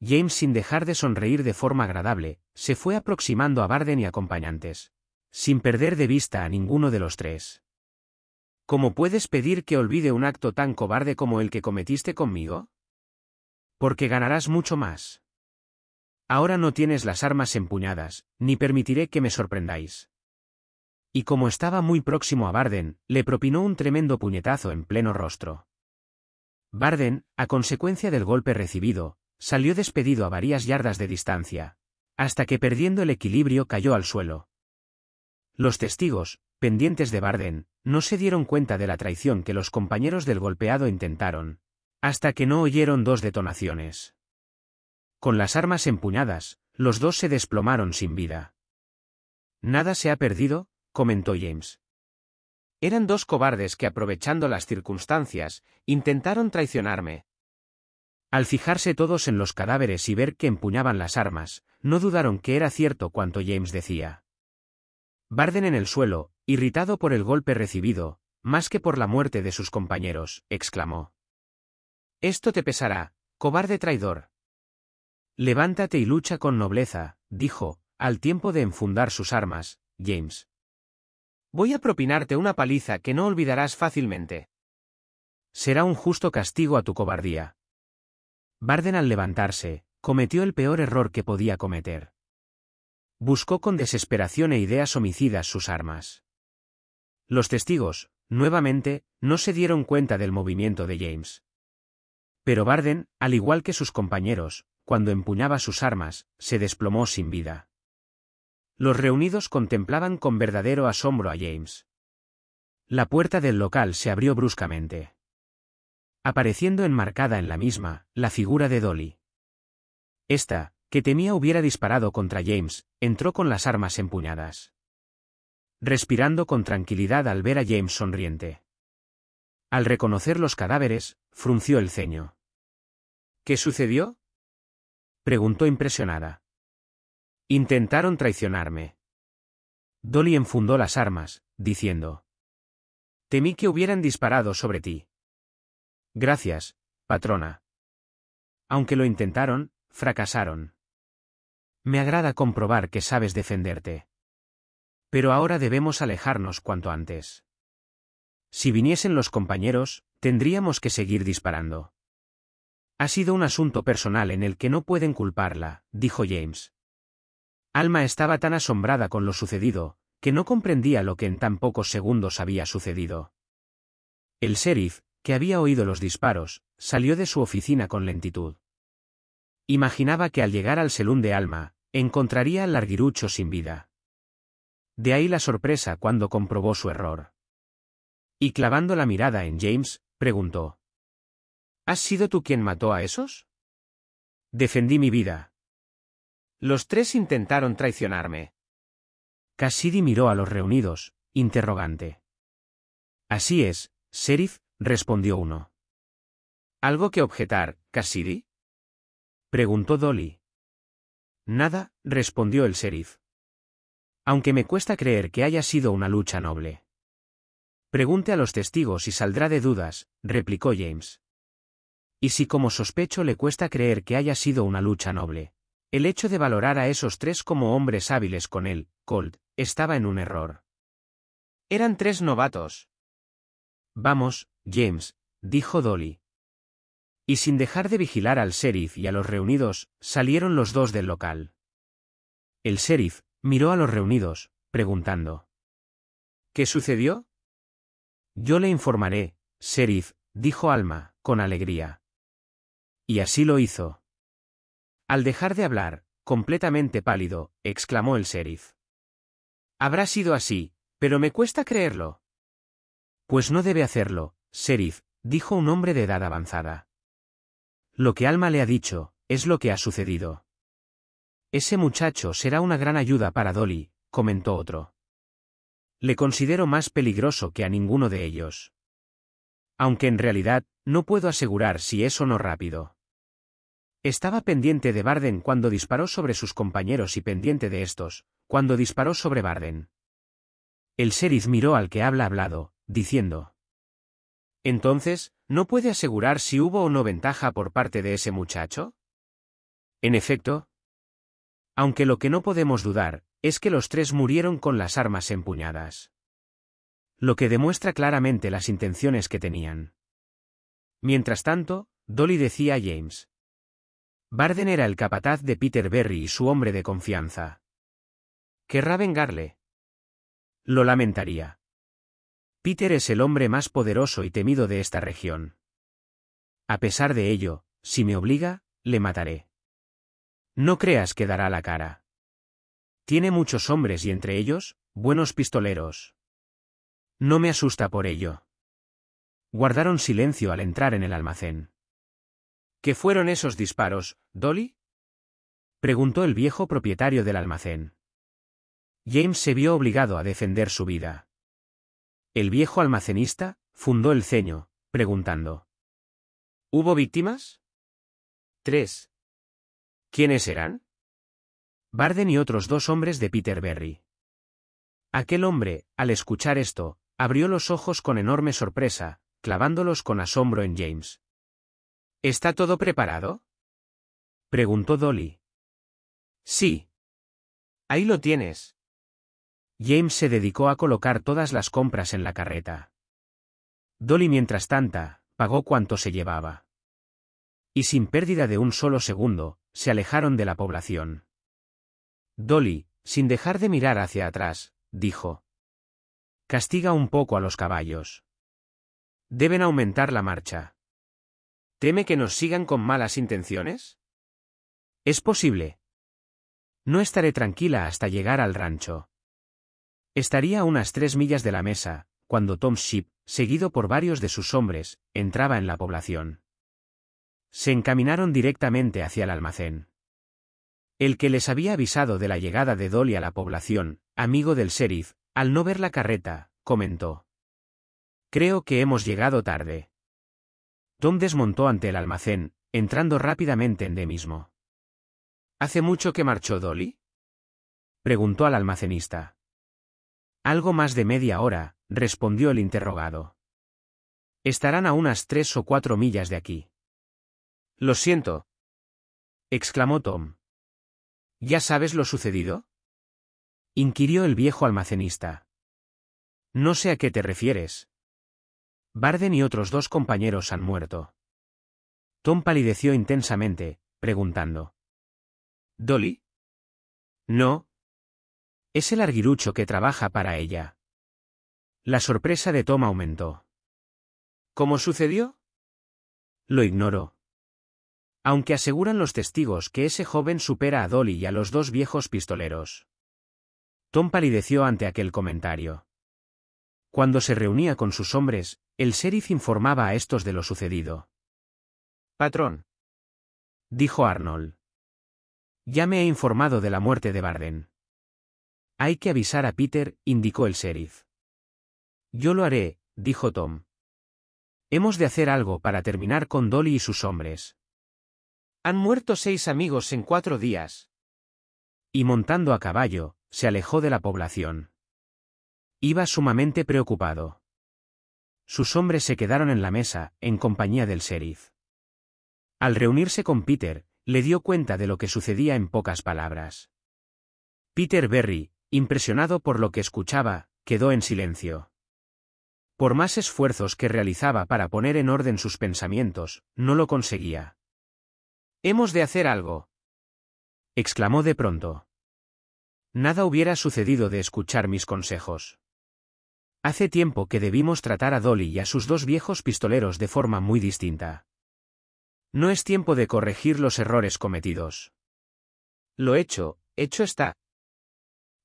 James, sin dejar de sonreír de forma agradable, se fue aproximando a Barden y acompañantes, sin perder de vista a ninguno de los tres. ¿Cómo puedes pedir que olvide un acto tan cobarde como el que cometiste conmigo? Porque ganarás mucho más. Ahora no tienes las armas empuñadas, ni permitiré que me sorprendáis y como estaba muy próximo a Barden, le propinó un tremendo puñetazo en pleno rostro. Barden, a consecuencia del golpe recibido, salió despedido a varias yardas de distancia, hasta que perdiendo el equilibrio cayó al suelo. Los testigos, pendientes de Barden, no se dieron cuenta de la traición que los compañeros del golpeado intentaron, hasta que no oyeron dos detonaciones. Con las armas empuñadas, los dos se desplomaron sin vida. Nada se ha perdido, comentó James. Eran dos cobardes que aprovechando las circunstancias, intentaron traicionarme. Al fijarse todos en los cadáveres y ver que empuñaban las armas, no dudaron que era cierto cuanto James decía. Barden en el suelo, irritado por el golpe recibido, más que por la muerte de sus compañeros, exclamó. Esto te pesará, cobarde traidor. Levántate y lucha con nobleza, dijo, al tiempo de enfundar sus armas, James. Voy a propinarte una paliza que no olvidarás fácilmente. Será un justo castigo a tu cobardía. Barden al levantarse, cometió el peor error que podía cometer. Buscó con desesperación e ideas homicidas sus armas. Los testigos, nuevamente, no se dieron cuenta del movimiento de James. Pero Barden, al igual que sus compañeros, cuando empuñaba sus armas, se desplomó sin vida. Los reunidos contemplaban con verdadero asombro a James. La puerta del local se abrió bruscamente. Apareciendo enmarcada en la misma, la figura de Dolly. Esta, que temía hubiera disparado contra James, entró con las armas empuñadas. Respirando con tranquilidad al ver a James sonriente. Al reconocer los cadáveres, frunció el ceño. ¿Qué sucedió? preguntó impresionada. Intentaron traicionarme. Dolly enfundó las armas, diciendo. Temí que hubieran disparado sobre ti. Gracias, patrona. Aunque lo intentaron, fracasaron. Me agrada comprobar que sabes defenderte. Pero ahora debemos alejarnos cuanto antes. Si viniesen los compañeros, tendríamos que seguir disparando. Ha sido un asunto personal en el que no pueden culparla, dijo James. Alma estaba tan asombrada con lo sucedido, que no comprendía lo que en tan pocos segundos había sucedido. El sheriff, que había oído los disparos, salió de su oficina con lentitud. Imaginaba que al llegar al selún de Alma, encontraría al larguirucho sin vida. De ahí la sorpresa cuando comprobó su error. Y clavando la mirada en James, preguntó. ¿Has sido tú quien mató a esos? Defendí mi vida, los tres intentaron traicionarme. Cassidy miró a los reunidos, interrogante. Así es, sheriff, respondió uno. ¿Algo que objetar, Cassidy? preguntó Dolly. Nada, respondió el sheriff. Aunque me cuesta creer que haya sido una lucha noble. Pregunte a los testigos y saldrá de dudas, replicó James. Y si como sospecho le cuesta creer que haya sido una lucha noble, el hecho de valorar a esos tres como hombres hábiles con él, Colt, estaba en un error. Eran tres novatos. Vamos, James, dijo Dolly. Y sin dejar de vigilar al sheriff y a los reunidos, salieron los dos del local. El sheriff miró a los reunidos, preguntando. ¿Qué sucedió? Yo le informaré, sheriff, dijo Alma, con alegría. Y así lo hizo. Al dejar de hablar, completamente pálido, exclamó el sheriff. Habrá sido así, pero me cuesta creerlo. Pues no debe hacerlo, sheriff, dijo un hombre de edad avanzada. Lo que Alma le ha dicho, es lo que ha sucedido. Ese muchacho será una gran ayuda para Dolly, comentó otro. Le considero más peligroso que a ninguno de ellos. Aunque en realidad, no puedo asegurar si es o no rápido. Estaba pendiente de Barden cuando disparó sobre sus compañeros y pendiente de estos, cuando disparó sobre Barden. El sheriff miró al que habla hablado, diciendo. Entonces, ¿no puede asegurar si hubo o no ventaja por parte de ese muchacho? En efecto. Aunque lo que no podemos dudar, es que los tres murieron con las armas empuñadas. Lo que demuestra claramente las intenciones que tenían. Mientras tanto, Dolly decía a James, Barden era el capataz de Peter Berry y su hombre de confianza. Querrá vengarle. Lo lamentaría. Peter es el hombre más poderoso y temido de esta región. A pesar de ello, si me obliga, le mataré. No creas que dará la cara. Tiene muchos hombres y entre ellos, buenos pistoleros. No me asusta por ello. Guardaron silencio al entrar en el almacén. ¿Qué fueron esos disparos, Dolly? preguntó el viejo propietario del almacén. James se vio obligado a defender su vida. El viejo almacenista fundó el ceño, preguntando. ¿Hubo víctimas? Tres. ¿Quiénes eran? Barden y otros dos hombres de Peter Berry. Aquel hombre, al escuchar esto, abrió los ojos con enorme sorpresa, clavándolos con asombro en James. ¿Está todo preparado? preguntó Dolly. Sí. Ahí lo tienes. James se dedicó a colocar todas las compras en la carreta. Dolly, mientras tanta, pagó cuanto se llevaba. Y sin pérdida de un solo segundo, se alejaron de la población. Dolly, sin dejar de mirar hacia atrás, dijo. Castiga un poco a los caballos. Deben aumentar la marcha. ¿Teme que nos sigan con malas intenciones? Es posible. No estaré tranquila hasta llegar al rancho. Estaría a unas tres millas de la mesa, cuando Tom Ship, seguido por varios de sus hombres, entraba en la población. Se encaminaron directamente hacia el almacén. El que les había avisado de la llegada de Dolly a la población, amigo del sheriff, al no ver la carreta, comentó. Creo que hemos llegado tarde. Tom desmontó ante el almacén, entrando rápidamente en D mismo. ¿Hace mucho que marchó Dolly? preguntó al almacenista. Algo más de media hora, respondió el interrogado. Estarán a unas tres o cuatro millas de aquí. Lo siento, exclamó Tom. ¿Ya sabes lo sucedido? inquirió el viejo almacenista. No sé a qué te refieres. Barden y otros dos compañeros han muerto. Tom palideció intensamente, preguntando. ¿Dolly? No. Es el arguirucho que trabaja para ella. La sorpresa de Tom aumentó. ¿Cómo sucedió? Lo ignoró. Aunque aseguran los testigos que ese joven supera a Dolly y a los dos viejos pistoleros. Tom palideció ante aquel comentario. Cuando se reunía con sus hombres, el sheriff informaba a estos de lo sucedido. Patrón. Dijo Arnold. Ya me he informado de la muerte de Barden. Hay que avisar a Peter, indicó el sheriff. Yo lo haré, dijo Tom. Hemos de hacer algo para terminar con Dolly y sus hombres. Han muerto seis amigos en cuatro días. Y montando a caballo, se alejó de la población. Iba sumamente preocupado sus hombres se quedaron en la mesa, en compañía del sheriff. Al reunirse con Peter, le dio cuenta de lo que sucedía en pocas palabras. Peter Berry, impresionado por lo que escuchaba, quedó en silencio. Por más esfuerzos que realizaba para poner en orden sus pensamientos, no lo conseguía. Hemos de hacer algo. exclamó de pronto. Nada hubiera sucedido de escuchar mis consejos. Hace tiempo que debimos tratar a Dolly y a sus dos viejos pistoleros de forma muy distinta. No es tiempo de corregir los errores cometidos. Lo hecho, hecho está.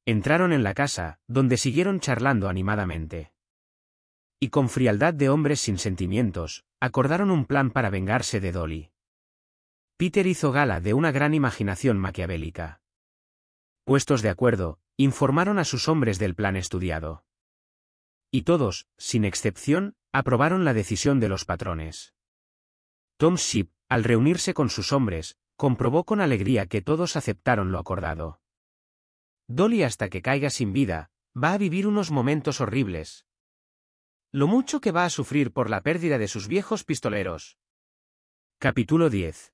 Entraron en la casa, donde siguieron charlando animadamente. Y con frialdad de hombres sin sentimientos, acordaron un plan para vengarse de Dolly. Peter hizo gala de una gran imaginación maquiavélica. Puestos de acuerdo, informaron a sus hombres del plan estudiado. Y todos, sin excepción, aprobaron la decisión de los patrones. Tom Ship, al reunirse con sus hombres, comprobó con alegría que todos aceptaron lo acordado. Dolly hasta que caiga sin vida, va a vivir unos momentos horribles. Lo mucho que va a sufrir por la pérdida de sus viejos pistoleros. Capítulo 10.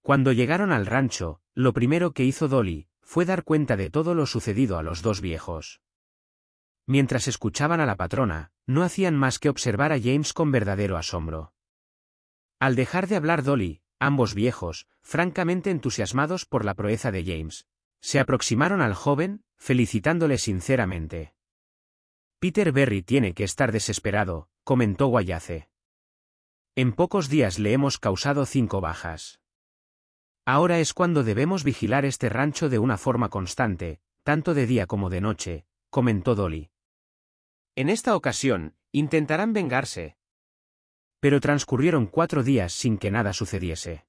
Cuando llegaron al rancho, lo primero que hizo Dolly fue dar cuenta de todo lo sucedido a los dos viejos. Mientras escuchaban a la patrona, no hacían más que observar a James con verdadero asombro. Al dejar de hablar Dolly, ambos viejos, francamente entusiasmados por la proeza de James, se aproximaron al joven, felicitándole sinceramente. Peter Berry tiene que estar desesperado, comentó Guayace. En pocos días le hemos causado cinco bajas. Ahora es cuando debemos vigilar este rancho de una forma constante, tanto de día como de noche, comentó Dolly. En esta ocasión, intentarán vengarse. Pero transcurrieron cuatro días sin que nada sucediese.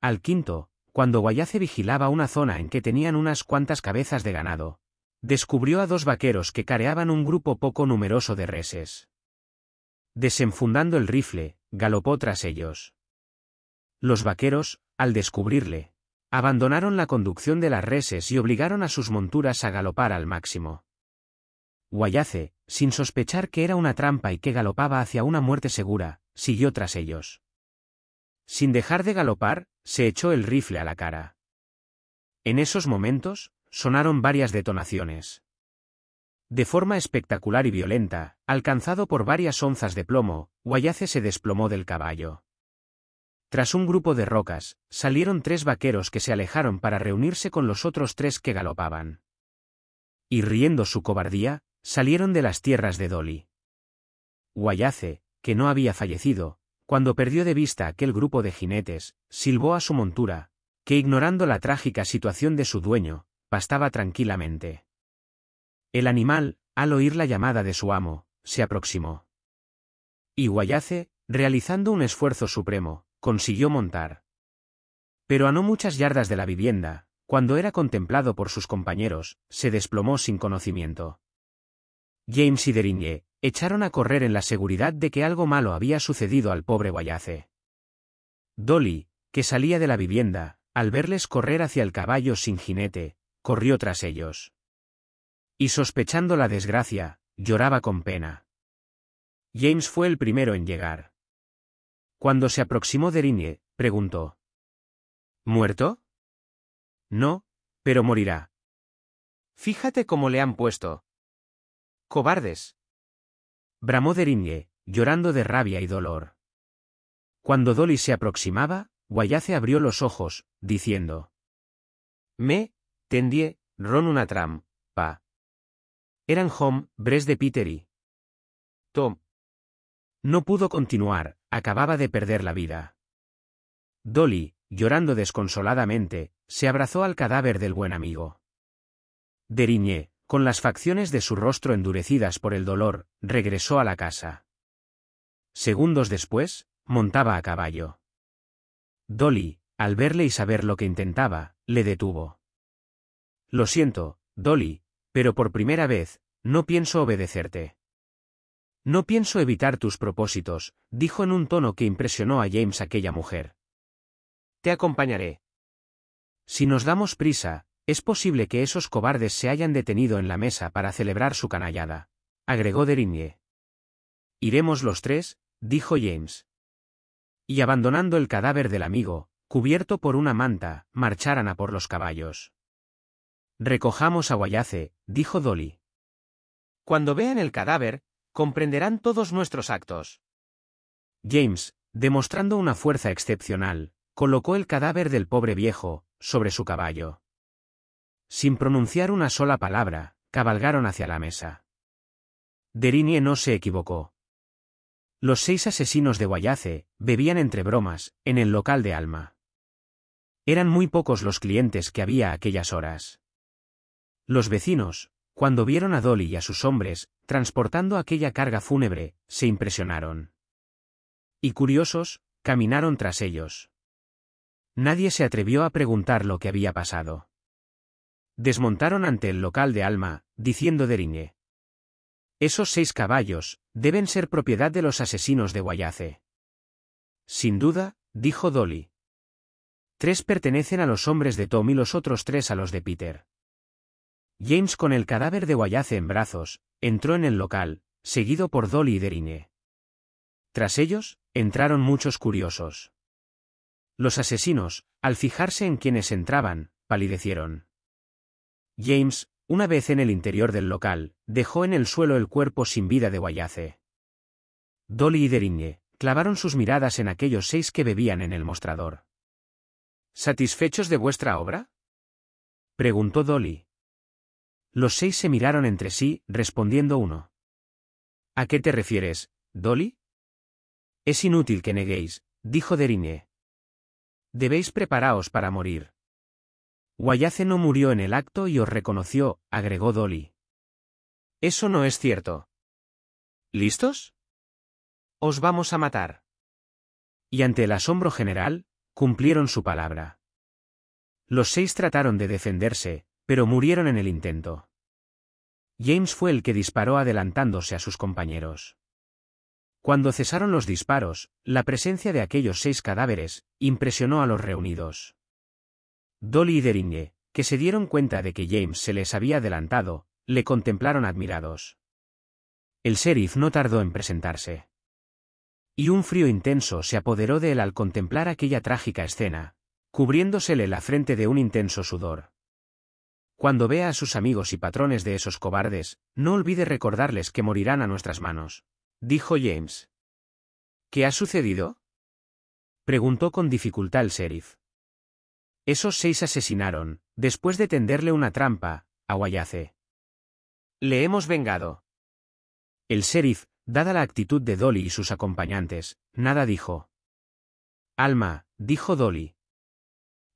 Al quinto, cuando Guayace vigilaba una zona en que tenían unas cuantas cabezas de ganado, descubrió a dos vaqueros que careaban un grupo poco numeroso de reses. Desenfundando el rifle, galopó tras ellos. Los vaqueros, al descubrirle, abandonaron la conducción de las reses y obligaron a sus monturas a galopar al máximo. Guayace, sin sospechar que era una trampa y que galopaba hacia una muerte segura, siguió tras ellos. Sin dejar de galopar, se echó el rifle a la cara. En esos momentos, sonaron varias detonaciones. De forma espectacular y violenta, alcanzado por varias onzas de plomo, Guayace se desplomó del caballo. Tras un grupo de rocas, salieron tres vaqueros que se alejaron para reunirse con los otros tres que galopaban. Y riendo su cobardía, salieron de las tierras de Dolly. Guayace, que no había fallecido, cuando perdió de vista aquel grupo de jinetes, silbó a su montura, que ignorando la trágica situación de su dueño, pastaba tranquilamente. El animal, al oír la llamada de su amo, se aproximó. Y Guayace, realizando un esfuerzo supremo, consiguió montar. Pero a no muchas yardas de la vivienda, cuando era contemplado por sus compañeros, se desplomó sin conocimiento. James y Derigne, echaron a correr en la seguridad de que algo malo había sucedido al pobre Guayace. Dolly, que salía de la vivienda, al verles correr hacia el caballo sin jinete, corrió tras ellos. Y sospechando la desgracia, lloraba con pena. James fue el primero en llegar. Cuando se aproximó Derigne, preguntó. ¿Muerto? No, pero morirá. Fíjate cómo le han puesto, ¡Cobardes! bramó Deringue, llorando de rabia y dolor. Cuando Dolly se aproximaba, Guayace abrió los ojos, diciendo Me, tendie, ron una tram, pa. Eran home, bres de Peter Tom. No pudo continuar, acababa de perder la vida. Dolly, llorando desconsoladamente, se abrazó al cadáver del buen amigo. Deriñé, con las facciones de su rostro endurecidas por el dolor, regresó a la casa. Segundos después, montaba a caballo. Dolly, al verle y saber lo que intentaba, le detuvo. Lo siento, Dolly, pero por primera vez, no pienso obedecerte. No pienso evitar tus propósitos, dijo en un tono que impresionó a James aquella mujer. Te acompañaré. Si nos damos prisa, es posible que esos cobardes se hayan detenido en la mesa para celebrar su canallada, agregó Derigne. Iremos los tres, dijo James. Y abandonando el cadáver del amigo, cubierto por una manta, marcharan a por los caballos. Recojamos a Guayace, dijo Dolly. Cuando vean el cadáver, comprenderán todos nuestros actos. James, demostrando una fuerza excepcional, colocó el cadáver del pobre viejo, sobre su caballo. Sin pronunciar una sola palabra, cabalgaron hacia la mesa. Derinie no se equivocó. Los seis asesinos de Guayace bebían entre bromas, en el local de Alma. Eran muy pocos los clientes que había a aquellas horas. Los vecinos, cuando vieron a Dolly y a sus hombres transportando aquella carga fúnebre, se impresionaron. Y curiosos, caminaron tras ellos. Nadie se atrevió a preguntar lo que había pasado. Desmontaron ante el local de Alma, diciendo riñe Esos seis caballos, deben ser propiedad de los asesinos de Guayace. Sin duda, dijo Dolly. Tres pertenecen a los hombres de Tom y los otros tres a los de Peter. James con el cadáver de Guayace en brazos, entró en el local, seguido por Dolly y Derine. Tras ellos, entraron muchos curiosos. Los asesinos, al fijarse en quienes entraban, palidecieron. James, una vez en el interior del local, dejó en el suelo el cuerpo sin vida de guayace. Dolly y Derigne clavaron sus miradas en aquellos seis que bebían en el mostrador. ¿Satisfechos de vuestra obra? preguntó Dolly. Los seis se miraron entre sí, respondiendo uno. ¿A qué te refieres, Dolly? Es inútil que neguéis, dijo Derigne. Debéis preparaos para morir. Guayace no murió en el acto y os reconoció, agregó Dolly. Eso no es cierto. ¿Listos? Os vamos a matar. Y ante el asombro general, cumplieron su palabra. Los seis trataron de defenderse, pero murieron en el intento. James fue el que disparó adelantándose a sus compañeros. Cuando cesaron los disparos, la presencia de aquellos seis cadáveres impresionó a los reunidos. Dolly y Deringue, que se dieron cuenta de que James se les había adelantado, le contemplaron admirados. El sheriff no tardó en presentarse. Y un frío intenso se apoderó de él al contemplar aquella trágica escena, cubriéndosele la frente de un intenso sudor. Cuando vea a sus amigos y patrones de esos cobardes, no olvide recordarles que morirán a nuestras manos, dijo James. ¿Qué ha sucedido? preguntó con dificultad el sheriff. Esos seis asesinaron, después de tenderle una trampa, a Guayace. Le hemos vengado. El sheriff, dada la actitud de Dolly y sus acompañantes, nada dijo. Alma, dijo Dolly.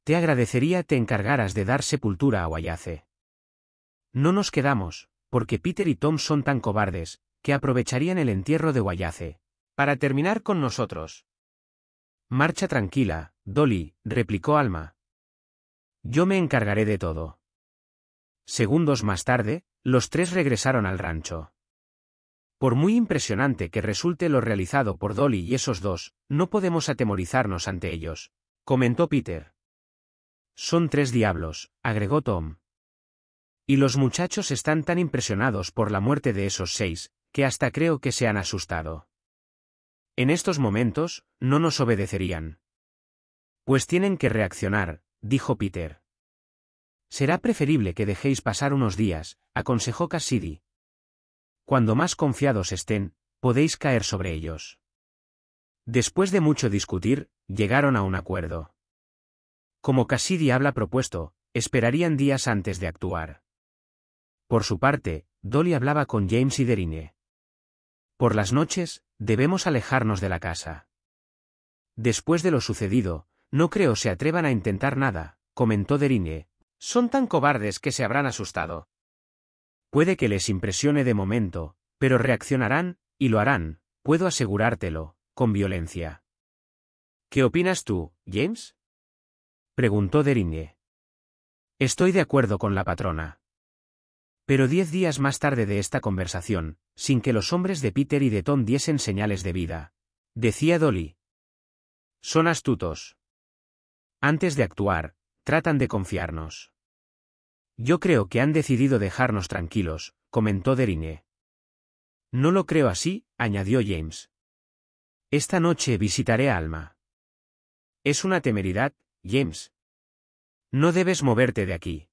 Te agradecería te encargaras de dar sepultura a Guayace. No nos quedamos, porque Peter y Tom son tan cobardes, que aprovecharían el entierro de Guayace, Para terminar con nosotros. Marcha tranquila, Dolly, replicó Alma. Yo me encargaré de todo. Segundos más tarde, los tres regresaron al rancho. Por muy impresionante que resulte lo realizado por Dolly y esos dos, no podemos atemorizarnos ante ellos, comentó Peter. Son tres diablos, agregó Tom. Y los muchachos están tan impresionados por la muerte de esos seis, que hasta creo que se han asustado. En estos momentos, no nos obedecerían. Pues tienen que reaccionar, dijo Peter. Será preferible que dejéis pasar unos días, aconsejó Cassidy. Cuando más confiados estén, podéis caer sobre ellos. Después de mucho discutir, llegaron a un acuerdo. Como Cassidy habla propuesto, esperarían días antes de actuar. Por su parte, Dolly hablaba con James y Derine. Por las noches, debemos alejarnos de la casa. Después de lo sucedido, no creo se atrevan a intentar nada, comentó Derigne. Son tan cobardes que se habrán asustado. Puede que les impresione de momento, pero reaccionarán, y lo harán, puedo asegurártelo, con violencia. ¿Qué opinas tú, James? preguntó Derigne. Estoy de acuerdo con la patrona. Pero diez días más tarde de esta conversación, sin que los hombres de Peter y de Tom diesen señales de vida, decía Dolly. Son astutos antes de actuar, tratan de confiarnos. Yo creo que han decidido dejarnos tranquilos, comentó Derine. No lo creo así, añadió James. Esta noche visitaré a Alma. Es una temeridad, James. No debes moverte de aquí.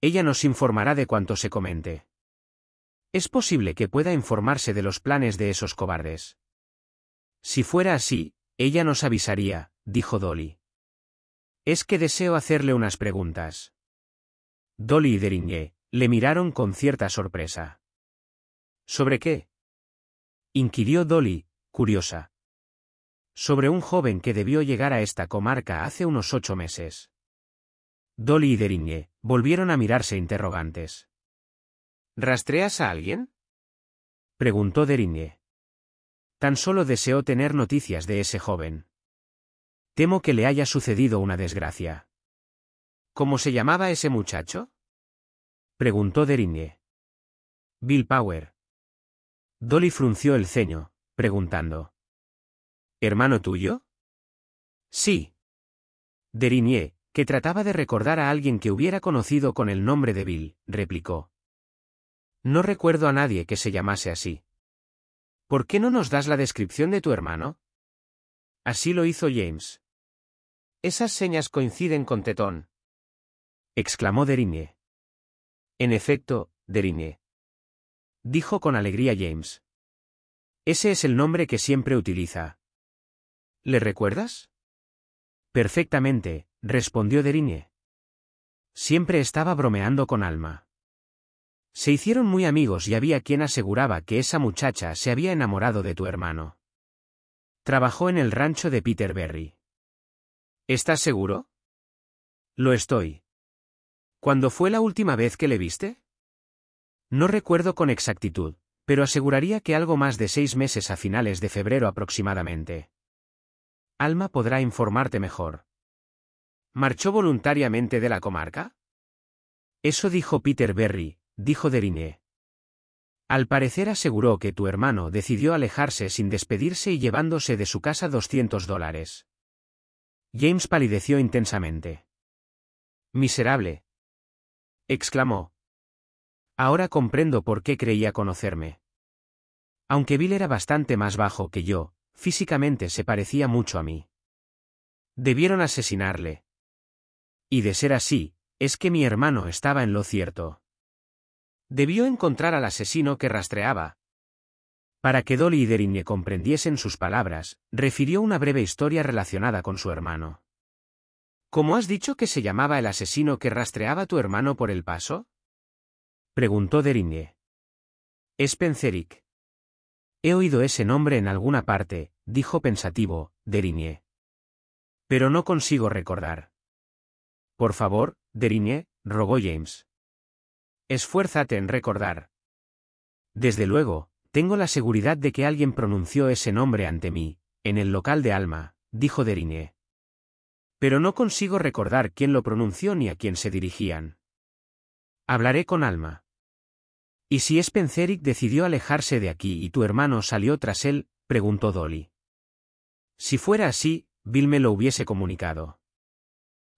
Ella nos informará de cuanto se comente. Es posible que pueda informarse de los planes de esos cobardes. Si fuera así, ella nos avisaría, dijo Dolly. Es que deseo hacerle unas preguntas. Dolly y Deringue le miraron con cierta sorpresa. ¿Sobre qué? inquirió Dolly, curiosa. Sobre un joven que debió llegar a esta comarca hace unos ocho meses. Dolly y Deringue volvieron a mirarse interrogantes. ¿Rastreas a alguien? preguntó Deringue. Tan solo deseó tener noticias de ese joven. Temo que le haya sucedido una desgracia. ¿Cómo se llamaba ese muchacho? preguntó Derigné. Bill Power. Dolly frunció el ceño, preguntando. ¿Hermano tuyo? Sí. Derigné, que trataba de recordar a alguien que hubiera conocido con el nombre de Bill, replicó. No recuerdo a nadie que se llamase así. ¿Por qué no nos das la descripción de tu hermano? Así lo hizo James. Esas señas coinciden con Tetón. exclamó Derigne. En efecto, Derinie, Dijo con alegría James. Ese es el nombre que siempre utiliza. ¿Le recuerdas? Perfectamente, respondió Derigne. Siempre estaba bromeando con Alma. Se hicieron muy amigos y había quien aseguraba que esa muchacha se había enamorado de tu hermano. Trabajó en el rancho de Peter Berry. ¿Estás seguro? Lo estoy. ¿Cuándo fue la última vez que le viste? No recuerdo con exactitud, pero aseguraría que algo más de seis meses a finales de febrero aproximadamente. Alma podrá informarte mejor. ¿Marchó voluntariamente de la comarca? Eso dijo Peter Berry, dijo Deriné. Al parecer aseguró que tu hermano decidió alejarse sin despedirse y llevándose de su casa 200 dólares. James palideció intensamente. Miserable. exclamó. Ahora comprendo por qué creía conocerme. Aunque Bill era bastante más bajo que yo, físicamente se parecía mucho a mí. Debieron asesinarle. Y de ser así, es que mi hermano estaba en lo cierto. Debió encontrar al asesino que rastreaba. Para que Dolly y Derigne comprendiesen sus palabras, refirió una breve historia relacionada con su hermano. ¿Cómo has dicho que se llamaba el asesino que rastreaba tu hermano por el paso? Preguntó Derigne. Es Penceric. He oído ese nombre en alguna parte, dijo pensativo, Derigne. Pero no consigo recordar. Por favor, Derinie, rogó James. Esfuérzate en recordar. Desde luego, tengo la seguridad de que alguien pronunció ese nombre ante mí, en el local de Alma, dijo Deriné. Pero no consigo recordar quién lo pronunció ni a quién se dirigían. Hablaré con Alma. ¿Y si Spenceric decidió alejarse de aquí y tu hermano salió tras él? preguntó Dolly. Si fuera así, Bill me lo hubiese comunicado.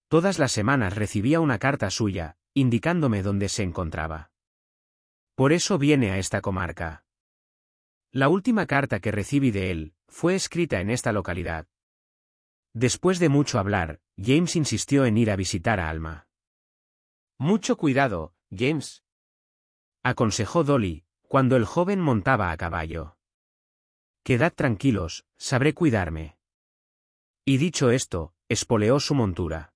Todas las semanas recibía una carta suya, indicándome dónde se encontraba. Por eso viene a esta comarca. La última carta que recibí de él, fue escrita en esta localidad. Después de mucho hablar, James insistió en ir a visitar a Alma. Mucho cuidado, James. Aconsejó Dolly, cuando el joven montaba a caballo. Quedad tranquilos, sabré cuidarme. Y dicho esto, espoleó su montura.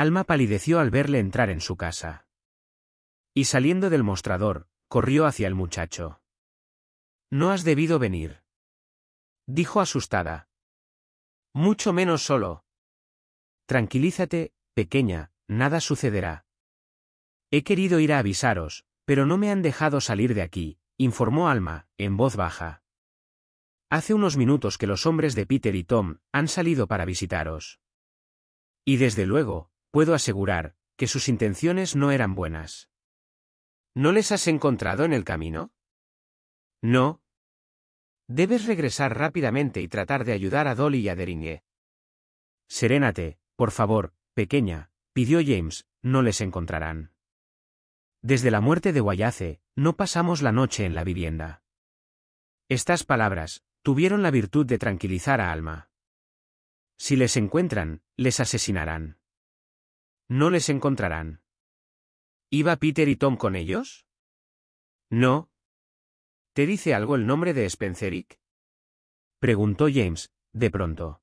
Alma palideció al verle entrar en su casa. Y saliendo del mostrador, corrió hacia el muchacho. No has debido venir. Dijo asustada. Mucho menos solo. Tranquilízate, pequeña, nada sucederá. He querido ir a avisaros, pero no me han dejado salir de aquí, informó Alma, en voz baja. Hace unos minutos que los hombres de Peter y Tom han salido para visitaros. Y desde luego, puedo asegurar, que sus intenciones no eran buenas. ¿No les has encontrado en el camino? No. Debes regresar rápidamente y tratar de ayudar a Dolly y a Deringue. Serénate, por favor, pequeña, pidió James, no les encontrarán. Desde la muerte de Guayace no pasamos la noche en la vivienda. Estas palabras, tuvieron la virtud de tranquilizar a Alma. Si les encuentran, les asesinarán. No les encontrarán. ¿Iba Peter y Tom con ellos? No. ¿Te dice algo el nombre de Spencerick? Preguntó James, de pronto.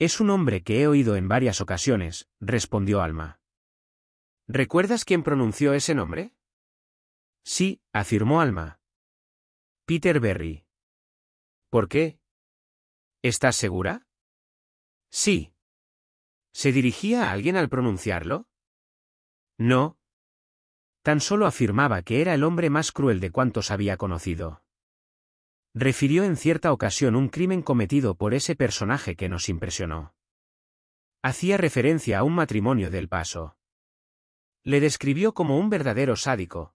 Es un hombre que he oído en varias ocasiones, respondió Alma. ¿Recuerdas quién pronunció ese nombre? Sí, afirmó Alma. Peter Berry. ¿Por qué? ¿Estás segura? Sí. ¿Se dirigía a alguien al pronunciarlo? No. Tan solo afirmaba que era el hombre más cruel de cuantos había conocido. Refirió en cierta ocasión un crimen cometido por ese personaje que nos impresionó. Hacía referencia a un matrimonio del paso. Le describió como un verdadero sádico.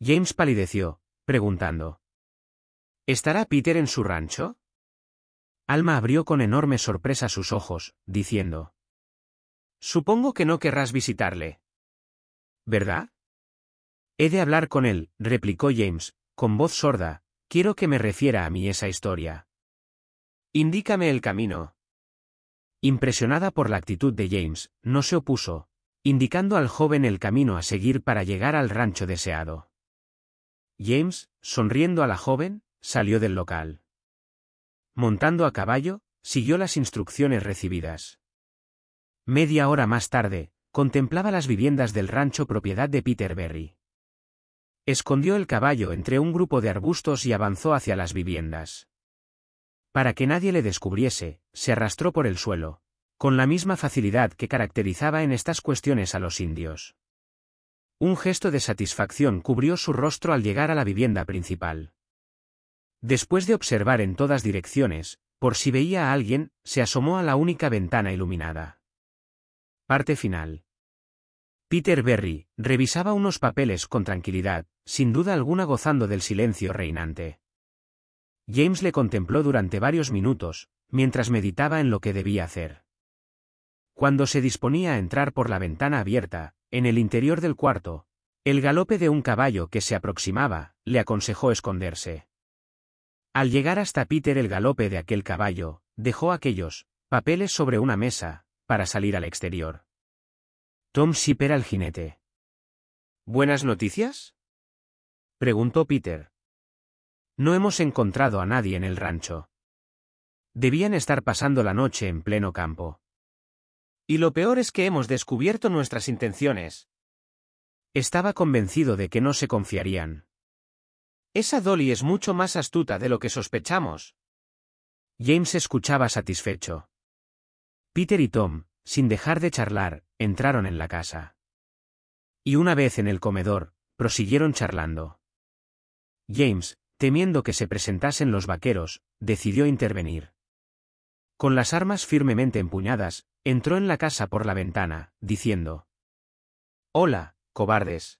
James palideció, preguntando. ¿Estará Peter en su rancho? Alma abrió con enorme sorpresa sus ojos, diciendo. Supongo que no querrás visitarle. ¿Verdad? He de hablar con él, replicó James, con voz sorda, quiero que me refiera a mí esa historia. Indícame el camino. Impresionada por la actitud de James, no se opuso, indicando al joven el camino a seguir para llegar al rancho deseado. James, sonriendo a la joven, salió del local. Montando a caballo, siguió las instrucciones recibidas. Media hora más tarde, contemplaba las viviendas del rancho propiedad de Peter Berry. Escondió el caballo entre un grupo de arbustos y avanzó hacia las viviendas. Para que nadie le descubriese, se arrastró por el suelo, con la misma facilidad que caracterizaba en estas cuestiones a los indios. Un gesto de satisfacción cubrió su rostro al llegar a la vivienda principal. Después de observar en todas direcciones, por si veía a alguien, se asomó a la única ventana iluminada. Parte final. Peter Berry revisaba unos papeles con tranquilidad, sin duda alguna gozando del silencio reinante. James le contempló durante varios minutos, mientras meditaba en lo que debía hacer. Cuando se disponía a entrar por la ventana abierta, en el interior del cuarto, el galope de un caballo que se aproximaba le aconsejó esconderse. Al llegar hasta Peter el galope de aquel caballo, dejó aquellos papeles sobre una mesa, para salir al exterior. Tom Shipper al jinete. ¿Buenas noticias? preguntó Peter. No hemos encontrado a nadie en el rancho. Debían estar pasando la noche en pleno campo. Y lo peor es que hemos descubierto nuestras intenciones. Estaba convencido de que no se confiarían, esa Dolly es mucho más astuta de lo que sospechamos. James escuchaba satisfecho. Peter y Tom, sin dejar de charlar, entraron en la casa. Y una vez en el comedor, prosiguieron charlando. James, temiendo que se presentasen los vaqueros, decidió intervenir. Con las armas firmemente empuñadas, entró en la casa por la ventana, diciendo Hola, cobardes.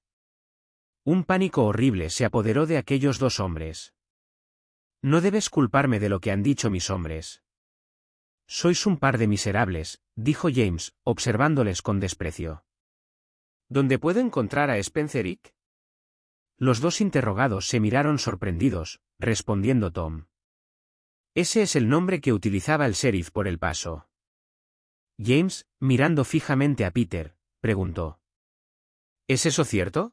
Un pánico horrible se apoderó de aquellos dos hombres. No debes culparme de lo que han dicho mis hombres. Sois un par de miserables, dijo James, observándoles con desprecio. ¿Dónde puedo encontrar a Spencerick? Los dos interrogados se miraron sorprendidos, respondiendo Tom. Ese es el nombre que utilizaba el sheriff por el paso. James, mirando fijamente a Peter, preguntó. ¿Es eso cierto?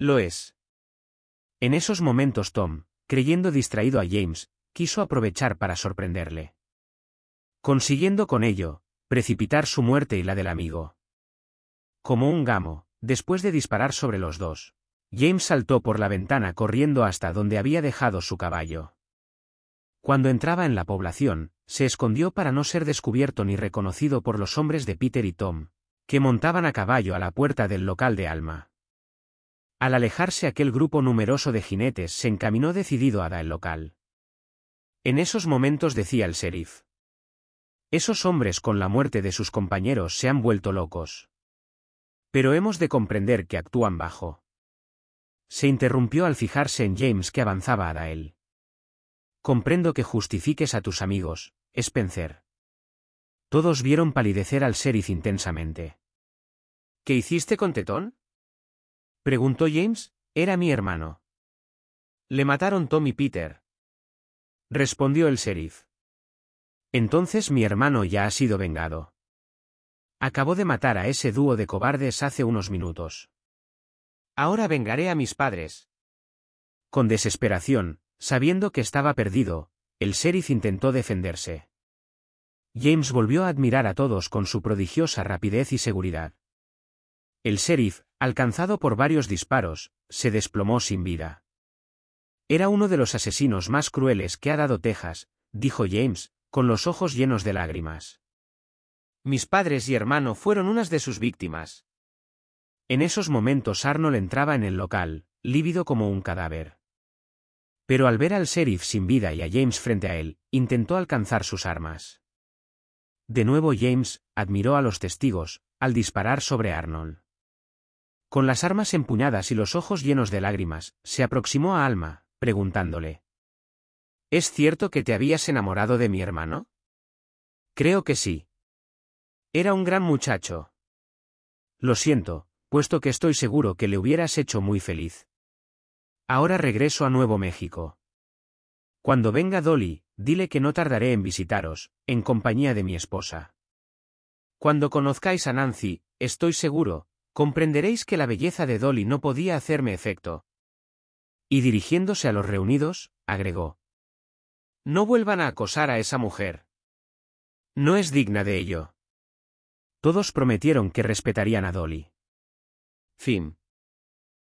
Lo es. En esos momentos Tom, creyendo distraído a James, quiso aprovechar para sorprenderle. Consiguiendo con ello, precipitar su muerte y la del amigo. Como un gamo, después de disparar sobre los dos, James saltó por la ventana corriendo hasta donde había dejado su caballo. Cuando entraba en la población, se escondió para no ser descubierto ni reconocido por los hombres de Peter y Tom, que montaban a caballo a la puerta del local de Alma. Al alejarse aquel grupo numeroso de jinetes se encaminó decidido a el local. En esos momentos decía el sheriff. Esos hombres con la muerte de sus compañeros se han vuelto locos. Pero hemos de comprender que actúan bajo. Se interrumpió al fijarse en James que avanzaba a él. Comprendo que justifiques a tus amigos, Spencer. Todos vieron palidecer al sheriff intensamente. ¿Qué hiciste con Tetón? Preguntó James, era mi hermano. Le mataron Tommy y Peter. Respondió el sheriff. Entonces mi hermano ya ha sido vengado. Acabó de matar a ese dúo de cobardes hace unos minutos. Ahora vengaré a mis padres. Con desesperación, sabiendo que estaba perdido, el sheriff intentó defenderse. James volvió a admirar a todos con su prodigiosa rapidez y seguridad. El sheriff, alcanzado por varios disparos, se desplomó sin vida. Era uno de los asesinos más crueles que ha dado Texas, dijo James, con los ojos llenos de lágrimas. Mis padres y hermano fueron unas de sus víctimas. En esos momentos Arnold entraba en el local, lívido como un cadáver. Pero al ver al sheriff sin vida y a James frente a él, intentó alcanzar sus armas. De nuevo James admiró a los testigos, al disparar sobre Arnold. Con las armas empuñadas y los ojos llenos de lágrimas, se aproximó a Alma, preguntándole. ¿Es cierto que te habías enamorado de mi hermano? Creo que sí. Era un gran muchacho. Lo siento, puesto que estoy seguro que le hubieras hecho muy feliz. Ahora regreso a Nuevo México. Cuando venga Dolly, dile que no tardaré en visitaros, en compañía de mi esposa. Cuando conozcáis a Nancy, estoy seguro, comprenderéis que la belleza de Dolly no podía hacerme efecto. Y dirigiéndose a los reunidos, agregó. No vuelvan a acosar a esa mujer. No es digna de ello. Todos prometieron que respetarían a Dolly. Fin.